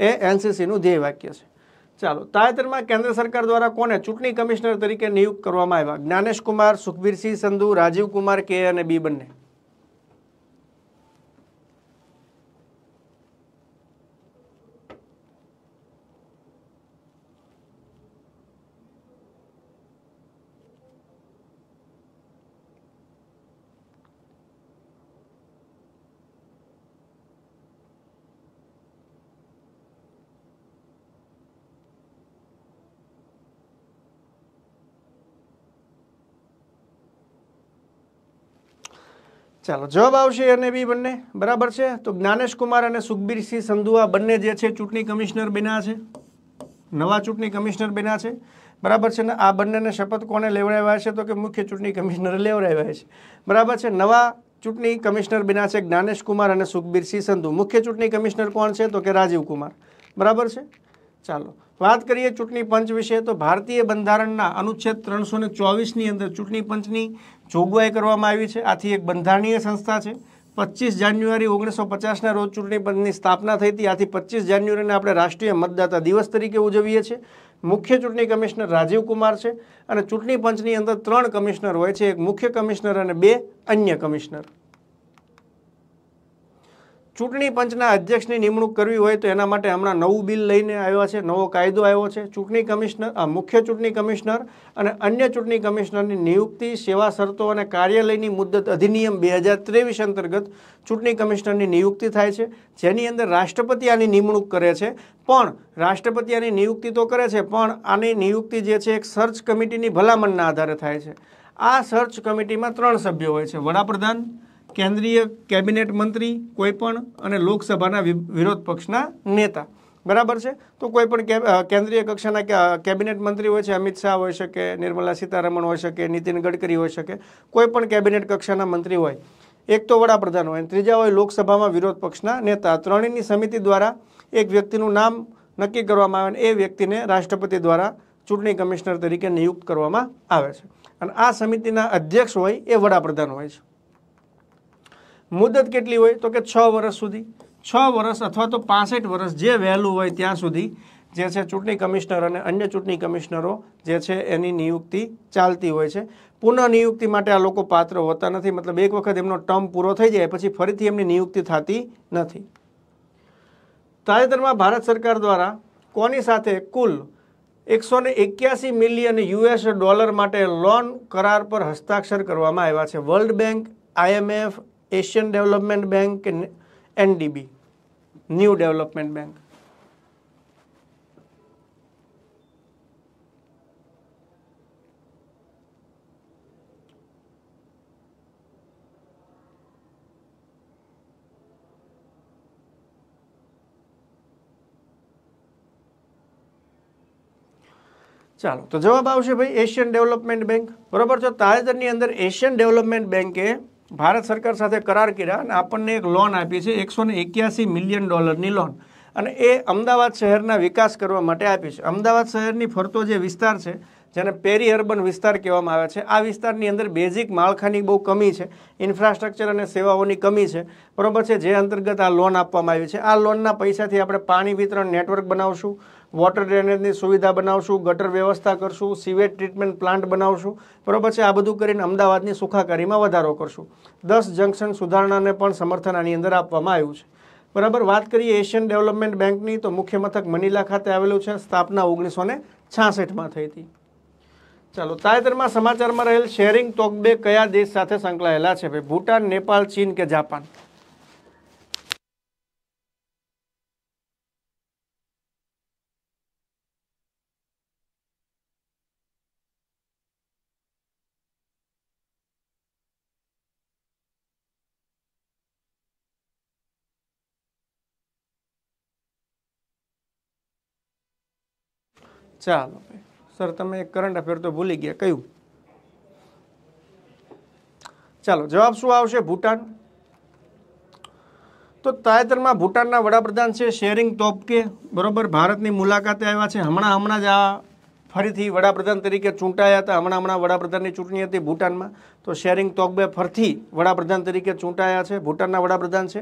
એ એનસીસીનું ધ્યેય વાક્ય છે ચાલો તાજેતરમાં કેન્દ્ર સરકાર દ્વારા કોને ચૂંટણી કમિશનર તરીકે નિયુક્ત કરવામાં આવ્યા જ્ઞાનેશ કુમાર સુખબીરસિંહ સંધુ રાજીવ કુમાર કે અને બી બંને ચાલો જવાબ આવશે અને બી બંને બરાબર છે તો જ્ઞાનેશ કુમાર અને સુખબીરસિંહ સંધુ આ બંને જે છે ચૂંટણી કમિશનર બન્યા છે નવા ચૂંટણી કમિશનર બન્યા છે બરાબર છે ને આ બંનેને શપથ કોને લેવડાવ્યા છે તો કે મુખ્ય ચૂંટણી કમિશનર લેવડાવ્યા છે બરાબર છે નવા ચૂંટણી કમિશનર બન્યા છે જ્ઞાનેશ કુમાર અને સુખબીરસિંહ સંધુ મુખ્ય ચૂંટણી કમિશનર કોણ છે તો કે રાજીવ કુમાર બરાબર છે ચાલો વાત કરીએ ચૂંટણી પંચ વિશે તો ભારતીય બંધારણના અનુચ્છેદ ત્રણસો ચોવીસની અંદર ચૂંટણી પંચની જોગવાઈ કરવામાં આવી છે આથી એક બંધારણીય સંસ્થા છે પચીસ જાન્યુઆરી ઓગણીસો પચાસના રોજ ચૂંટણી પંચની સ્થાપના થઈ હતી આથી પચીસ જાન્યુઆરીને આપણે રાષ્ટ્રીય મતદાતા દિવસ તરીકે ઉજવીએ છીએ મુખ્ય ચૂંટણી કમિશનર રાજીવ કુમાર છે અને ચૂંટણી પંચની અંદર ત્રણ કમિશનર હોય છે એક મુખ્ય કમિશનર અને બે અન્ય કમિશનર ચૂંટણી પંચના અધ્યક્ષની નિમણૂક કરવી હોય તો એના માટે હમણાં નવું બિલ લઈને આવ્યા છે નવો કાયદો આવ્યો છે ચૂંટણી કમિશનર મુખ્ય ચૂંટણી કમિશનર અને અન્ય ચૂંટણી કમિશનરની નિયુક્તિ સેવા શરતો અને કાર્યાલયની મુદ્દત અધિનિયમ બે હજાર ત્રેવીસ અંતર્ગત ચૂંટણી કમિશનરની નિયુક્તિ થાય છે જેની અંદર રાષ્ટ્રપતિ આની નિમણૂક કરે છે પણ રાષ્ટ્રપતિ આની નિયુક્તિ તો કરે છે પણ આની નિયુક્તિ જે છે એક સર્ચ કમિટીની ભલામણના આધારે થાય છે આ સર્ચ કમિટીમાં ત્રણ સભ્યો હોય છે વડાપ્રધાન કેન્દ્રીય કેબિનેટ મંત્રી કોઈપણ અને લોકસભાના વિરોધ પક્ષના નેતા બરાબર છે તો કોઈ પણ કેન્દ્રીય કક્ષાના કેબિનેટ મંત્રી હોય છે અમિત શાહ હોઈ શકે નિર્મલા સીતારમણ હોઈ શકે નીતિન ગડકરી હોઈ શકે કોઈ પણ કેબિનેટ કક્ષાના મંત્રી હોય એક તો વડાપ્રધાન હોય ત્રીજા હોય લોકસભામાં વિરોધ પક્ષના નેતા ત્રણેયની સમિતિ દ્વારા એક વ્યક્તિનું નામ નક્કી કરવામાં આવે અને એ વ્યક્તિને રાષ્ટ્રપતિ દ્વારા ચૂંટણી કમિશનર તરીકે નિયુક્ત કરવામાં આવે છે અને આ સમિતિના અધ્યક્ષ હોય એ વડાપ્રધાન હોય છે મુદત કેટલી હોય તો કે છ વર્ષ સુધી છ વર્ષ અથવા તો પાસઠ વર્ષ જે વહેલું હોય ત્યાં સુધી જે છે ચૂંટણી કમિશનર અને અન્ય ચૂંટણી કમિશનરો જે છે એની નિયુક્તિ ચાલતી હોય છે પુનઃનિયુક્તિ માટે આ લોકો પાત્ર હોતા નથી મતલબ એક વખત એમનો ટર્મ પૂરો થઈ જાય પછી ફરીથી એમની નિયુક્તિ થતી નથી તાજેતરમાં ભારત સરકાર દ્વારા કોની સાથે કુલ એકસો ને એક્યાસી મિલિયન યુએસ ડોલર માટે લોન કરાર પર હસ્તાક્ષર કરવામાં આવ્યા છે world bank IMF Asian development bank NDB new development bank चलो तो जवाब આવશે ભાઈ એશિયન ડેવલપમેન્ટ બેંક બરોબર છે તારેરની અંદર એશિયન ડેવલપમેન્ટ બેંકે ભારત સરકાર સાથે કરાર કર્યા અને આપણને એક લોન આપી છે એકસો ને મિલિયન ડોલરની લોન અને એ અમદાવાદ શહેરના વિકાસ કરવા માટે આપી છે અમદાવાદ શહેરની ફરતો જે વિસ્તાર છે જેને પેરી અર્બન વિસ્તાર કહેવામાં આવે છે આ વિસ્તારની અંદર બેઝિક માળખાની બહુ કમી છે ઇન્ફ્રાસ્ટ્રક્ચર અને સેવાઓની કમી છે બરાબર છે જે અંતર્ગત આ લોન આપવામાં આવી છે આ લોનના પૈસાથી આપણે પાણી વિતરણ નેટવર્ક બનાવશું વોટર ડ્રેનેજની સુવિધા બનાવશું ગટર વ્યવસ્થા કરશું સિવેજ ટ્રીટમેન્ટ પ્લાન્ટ બનાવશું બરાબર છે આ બધું કરીને અમદાવાદની સુખાકારીમાં વધારો કરશું દસ જંકશન સુધારણાને પણ સમર્થન આની અંદર આપવામાં આવ્યું છે બરાબર વાત કરીએ એશિયન ડેવલપમેન્ટ બેંકની તો મુખ્ય મથક મનીલા ખાતે આવેલું છે સ્થાપના ઓગણીસો ને છાસઠમાં થઈ હતી ચાલો તાજેતરમાં સમાચારમાં રહેલ શેરિંગ તોકબે કયા દેશ સાથે સંકળાયેલા છે ભાઈ ભૂટાન નેપાળ ચીન કે જાપાન ચાલો સર તમે કરંટ અફેર તો ભૂલી ગયા કયું ચાલો જવાબ શું આવશે ભૂટાન તો તાજેતરમાં ભૂટાનના વડાપ્રધાન છે શેરિંગ તોપકે બરોબર ભારતની મુલાકાતે આવ્યા છે હમણાં હમણાં જ આ ફરીથી વડાપ્રધાન તરીકે ચૂંટાયા હતા હમણાં હમણાં વડાપ્રધાનની ચૂંટણી હતી ભૂટાનમાં તો શેરિંગ તોકબે ફરથી વડાપ્રધાન તરીકે ચૂંટાયા છે ભૂટાનના વડાપ્રધાન છે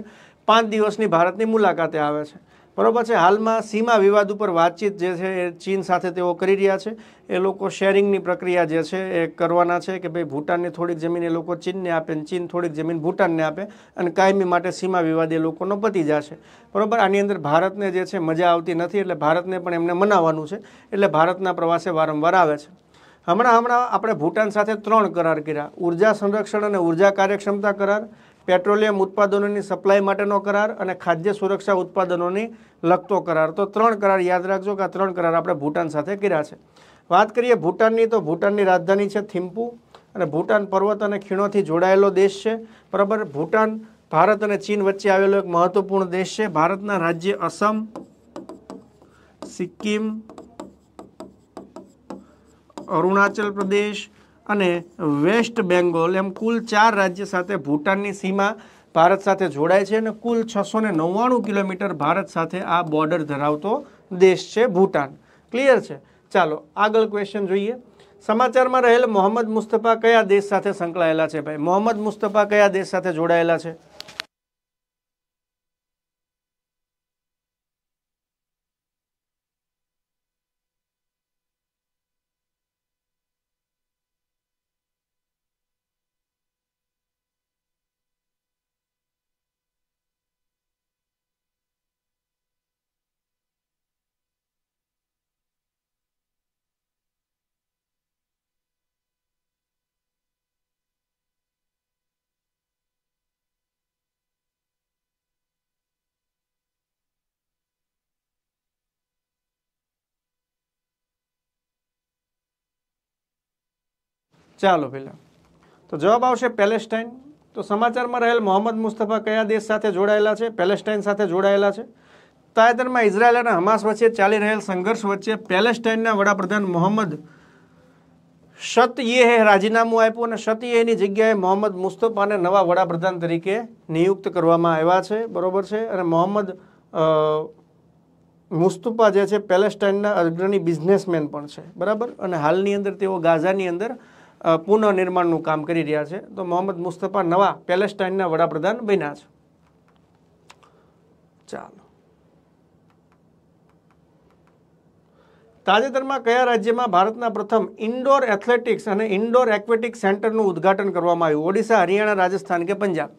પાંચ દિવસની ભારતની મુલાકાતે આવે છે બરાબર છે હાલમાં સીમા વિવાદ ઉપર વાતચીત જે છે એ ચીન સાથે તેઓ કરી રહ્યા છે એ લોકો શેરિંગની પ્રક્રિયા જે છે એ કરવાના છે કે ભાઈ ભૂટાનની થોડીક જમીન એ લોકો ચીનને આપે અને ચીન થોડીક જમીન ભૂટાનને આપે અને કાયમી માટે સીમા વિવાદ એ લોકોનો પતી જશે બરાબર આની અંદર ભારતને જે છે મજા આવતી નથી એટલે ભારતને પણ એમને મનાવવાનું છે એટલે ભારતના પ્રવાસે વારંવાર આવે છે હમણાં હમણાં આપણે ભૂટાન સાથે ત્રણ કરાર કર્યા ઉર્જા સંરક્ષણ અને ઉર્જા કાર્યક્ષમતા કરાર પેટ્રોલિયમ ઉત્પાદનોની સપ્લાય માટેનો કરાર અને ખાદ્ય સુરક્ષા ઉત્પાદનોની લગતો કરાર તો ત્રણ કરાર યાદ રાખજો કે આ ત્રણ કરાર આપણે ભૂટાન સાથે કર્યા છે વાત કરીએ ભૂટાનની તો ભૂટાનની રાજધાની છે થિમ્પુ અને ભૂટાન પર્વત અને ખીણોથી જોડાયેલો દેશ છે બરાબર ભૂટાન ભારત અને ચીન વચ્ચે આવેલો એક મહત્વપૂર્ણ દેશ છે ભારતના રાજ્ય અસમ સિક્કિમ અરુણાચલ પ્રદેશ અને વેસ્ટ બેંગોલ એમ કુલ ચાર રાજ્ય સાથે ભૂટાનની સીમા ભારત સાથે જોડાય છે અને કુલ છસો ને નવ્વાણું કિલોમીટર ભારત સાથે આ બોર્ડર ધરાવતો દેશ છે ભૂટાન ક્લિયર છે ચાલો આગળ ક્વેશ્ચન જોઈએ સમાચારમાં રહેલ મોહમ્મદ મુસ્તફા કયા દેશ સાથે સંકળાયેલા છે ભાઈ મોહમ્મદ મુસ્તફા કયા દેશ સાથે જોડાયેલા છે ચાલો પહેલાં તો જવાબ આવશે પેલેસ્ટાઈન તો સમાચારમાં રહેલ મોહમ્મદ મુસ્તફા કયા દેશ સાથે જોડાયેલા છે પેલેસ્ટાઇન સાથે જોડાયેલા છે તાજેતરમાં ઇઝરાયલ અને હમાસ વચ્ચે ચાલી રહેલ સંઘર્ષ વચ્ચે પેલેસ્ટાઇનના વડાપ્રધાન મોહમ્મદ શતયેહે રાજીનામું આપ્યું અને શતયેહની જગ્યાએ મોહમ્મદ મુસ્તફાને નવા વડાપ્રધાન તરીકે નિયુક્ત કરવામાં આવ્યા છે બરોબર છે અને મોહમ્મદ મુસ્તફા જે છે પેલેસ્ટાઈનના અગ્રણી બિઝનેસમેન પણ છે બરાબર અને હાલની અંદર તેઓ ગાઝાની અંદર પુનઃનિર્માણનું કામ કરી રહ્યા છે તો મોહમ્મદ મુસ્તફા નવા પેલેસ્ટાઇનના વડાપ્રધાન બન્યા છે ચાલો તાજેતરમાં કયા રાજ્યમાં ભારતના પ્રથમ ઇન્ડોર એથ્લેટિક્સ અને ઇન્ડોર એક્વેટિક સેન્ટરનું ઉદ્ઘાટન કરવામાં આવ્યું ઓડિશા હરિયાણા રાજસ્થાન કે પંજાબ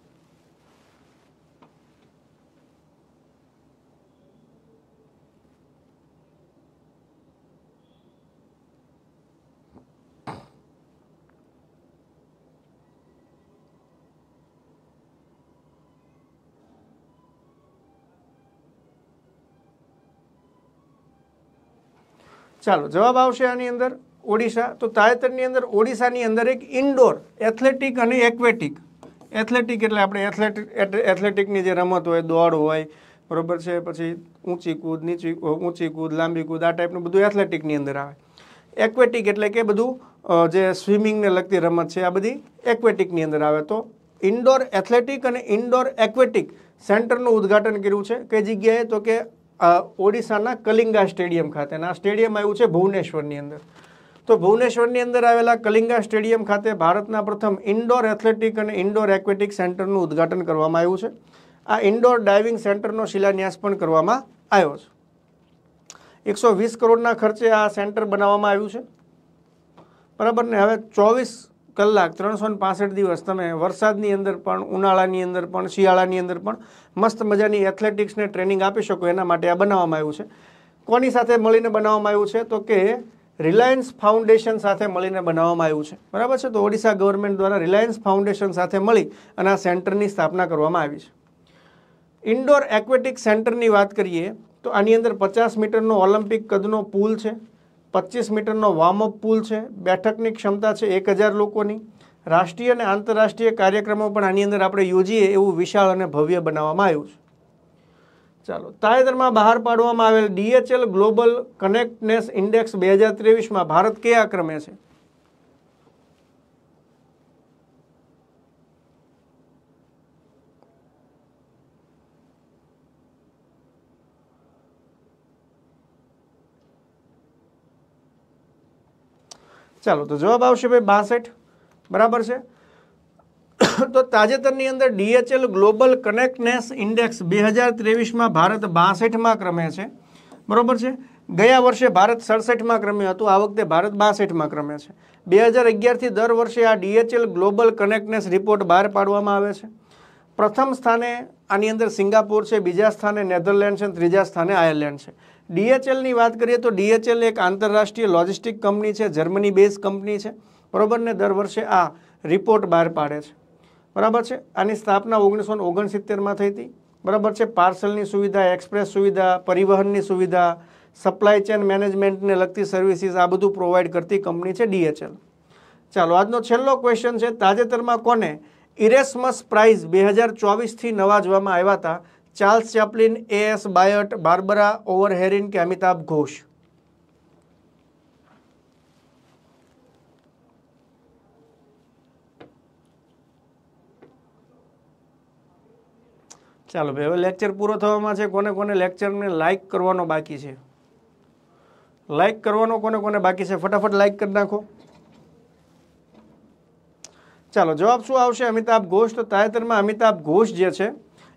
ચાલો જવાબ આવશે આની અંદર ઓડિશા તો તાજેતરની અંદર ઓડિશાની અંદર એક ઇન્ડોર એથ્લેટિક અને એક્વેટિક એથ્લેટિક એટલે આપણે એથ્લેટિક એથ્લેટિકની જે રમત હોય દોડ હોય બરાબર છે પછી ઊંચી કૂદ નીચી ઊંચી કૂદ લાંબી કૂદ આ ટાઈપનું બધું એથ્લેટિકની અંદર આવે એક્વેટિક એટલે કે બધું જે સ્વિમિંગને લગતી રમત છે આ બધી એક્વેટિકની અંદર આવે તો ઇન્ડોર એથ્લેટિક અને ઇન્ડોર એક્વેટિક સેન્ટરનું ઉદ્ઘાટન કર્યું છે કઈ જગ્યાએ તો કે ઓડિશાના કલિંગા સ્ટેડિયમ ખાતેના સ્ટેડિયમ આવ્યું છે ભુવનેશ્વરની અંદર તો ભુવનેશ્વરની અંદર આવેલા કલિંગા સ્ટેડિયમ ખાતે ભારતના પ્રથમ ઇન્ડોર એથ્લેટિક અને ઇન્ડોર એક્વેટિક સેન્ટરનું ઉદઘાટન કરવામાં આવ્યું છે આ ઇન્ડોર ડાઇવિંગ સેન્ટરનો શિલાન્યાસ પણ કરવામાં આવ્યો છે એકસો વીસ કરોડના ખર્ચે આ સેન્ટર બનાવવામાં આવ્યું છે બરાબર ને હવે ચોવીસ કલાક ત્રણસો ને દિવસ તમે વરસાદની અંદર પણ ઉનાળાની અંદર પણ શિયાળાની અંદર પણ મસ્ત મજાની એથ્લેટિક્સને ટ્રેનિંગ આપી શકો એના માટે આ બનાવવામાં આવ્યું છે કોની સાથે મળીને બનાવવામાં આવ્યું છે તો કે રિલાયન્સ ફાઉન્ડેશન સાથે મળીને બનાવવામાં આવ્યું છે બરાબર છે તો ઓડિશા ગવર્મેન્ટ દ્વારા રિલાયન્સ ફાઉન્ડેશન સાથે મળી અને આ સેન્ટરની સ્થાપના કરવામાં આવી છે ઇન્ડોર એક્વેટિક સેન્ટરની વાત કરીએ તો આની અંદર પચાસ મીટરનો ઓલિમ્પિક કદનો પુલ છે પચીસ મીટરનો વોર્મઅપ પુલ છે બેઠકની ક્ષમતા છે એક હજાર લોકોની રાષ્ટ્રીય અને આંતરરાષ્ટ્રીય કાર્યક્રમો પણ આની અંદર આપણે યોજીએ એવું વિશાળ અને ભવ્ય બનાવવામાં આવ્યું છે ચાલો તાજેતરમાં બહાર પાડવામાં આવેલ ડીએચએલ ગ્લોબલ કનેક્ટનેસ ઇન્ડેક્સ બે હજાર ત્રેવીસમાં ભારત કયા ક્રમે છે ચાલો તો જવાબ આવશે ભાઈ બાસઠ બરાબર છે તો તાજેતરની અંદર ડીએચએલ ગ્લોબલ કનેક્ટનેસ ઇન્ડેક્સ બે હજાર ત્રેવીસમાં ભારત બાસઠમાં ક્રમે છે બરાબર છે ગયા વર્ષે ભારત સડસઠમાં ક્રમે હતું આ વખતે ભારત બાસઠમાં ક્રમે છે બે હજાર અગિયારથી દર વર્ષે આ ડીએચએલ ગ્લોબલ કનેક્ટનેસ રિપોર્ટ બહાર પાડવામાં આવે છે પ્રથમ સ્થાને આની અંદર સિંગાપોર છે બીજા સ્થાને નેધરલેન્ડ છે ત્રીજા સ્થાને આયર્લેન્ડ છે ડીએચએલની વાત કરીએ તો ડીએચએલ એક આંતરરાષ્ટ્રીય લોજિસ્ટિક કંપની છે જર્મની બેઝ કંપની છે બરાબર ને દર વર્ષે આ રિપોર્ટ બહાર પાડે છે બરાબર છે આની સ્થાપના ઓગણીસો ઓગણસિત્તેરમાં થઈ હતી બરાબર છે પાર્સલની સુવિધા એક્સપ્રેસ સુવિધા પરિવહનની સુવિધા સપ્લાય ચેન મેનેજમેન્ટને લગતી સર્વિસીસ આ બધું પ્રોવાઈડ કરતી કંપની છે ડીએચએલ ચાલો આજનો છેલ્લો ક્વેશ્ચન છે તાજેતરમાં કોને ઇરેસમસ પ્રાઇઝ બે હજાર ચોવીસથી નવાજવામાં આવ્યા હતા Charles Chaplin S Byatt Barbara ઓવર હેરિન કે અમિતાભ ઘોષ ચાલો હવે લેક્ચર પૂરો થવામાં છે કોને કોને લેક્ચરને લાઇક કરવાનો બાકી છે લાઇક કરવાનો કોને કોને બાકી છે ફટાફટ લાઇક કરી નાખો ચાલો જવાબ શું આવશે અમિતાભ ઘોષ તો તાજેતરમાં અમિતાભ ઘોષ જે છે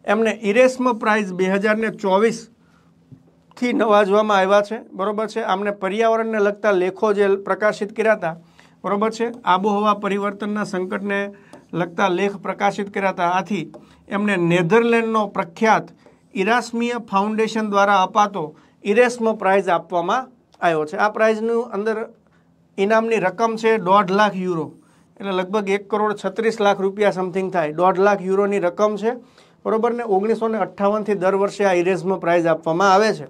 એમને ઇરેસ્મ પ્રાઇઝ બે હજારને ચોવીસથી નવાજવામાં આવ્યા છે બરાબર છે આમને પર્યાવરણને લગતા લેખો જે પ્રકાશિત કર્યા હતા બરાબર છે આબોહવા પરિવર્તનના સંકટને લગતા લેખ પ્રકાશિત કર્યા હતા આથી એમને નેધરલેન્ડનો પ્રખ્યાત ઇરાસ્મીય ફાઉન્ડેશન દ્વારા અપાતો ઇરેસ્મ પ્રાઇઝ આપવામાં આવ્યો છે આ પ્રાઇઝનું અંદર ઇનામની રકમ છે દોઢ લાખ યુરો એટલે લગભગ એક કરોડ છત્રીસ લાખ રૂપિયા સમથિંગ થાય દોઢ લાખ યુરોની રકમ છે બરોબર ને ઓગણીસો ને અઠ્ઠાવનથી દર વર્ષે આ ઇરેઝમો પ્રાઇઝ આપવામાં આવે છે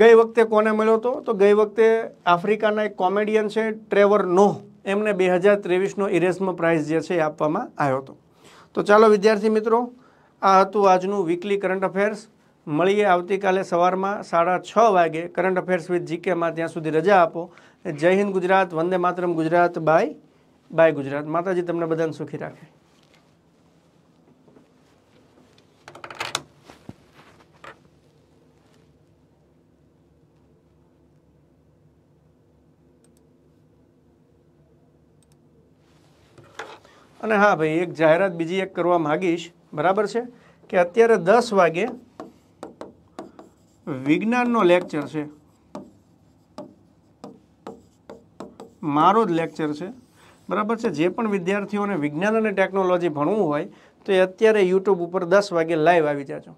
ગઈ વખતે કોને મળ્યો હતો તો ગઈ વખતે આફ્રિકાના એક કોમેડિયન છે ટ્રેવર નોહ એમને બે હજાર ત્રેવીસનો ઇરેઝમો પ્રાઇઝ જે છે એ આપવામાં આવ્યો હતો તો ચાલો વિદ્યાર્થી મિત્રો આ હતું આજનું વીકલી કરંટ અફેર્સ મળીએ આવતીકાલે સવારમાં સાડા છ વાગે કરંટ અફેર્સ વિથ જીકેમાં ત્યાં સુધી રજા આપો જય હિન્દ ગુજરાત વંદે માતરમ ગુજરાત બાય બાય ગુજરાત માતાજી તમને બધાને સુખી રાખે અને હા ભાઈ એક જાહેરાત બીજી એક કરવા માગીશ બરાબર છે કે અત્યારે દસ વાગે વિજ્ઞાનનો લેક્ચર છે મારો જ લેક્ચર છે બરાબર છે જે પણ વિદ્યાર્થીઓને વિજ્ઞાન અને ટેકનોલોજી ભણવું હોય તો એ અત્યારે યુટ્યુબ ઉપર દસ વાગે લાઈવ આવી જાજો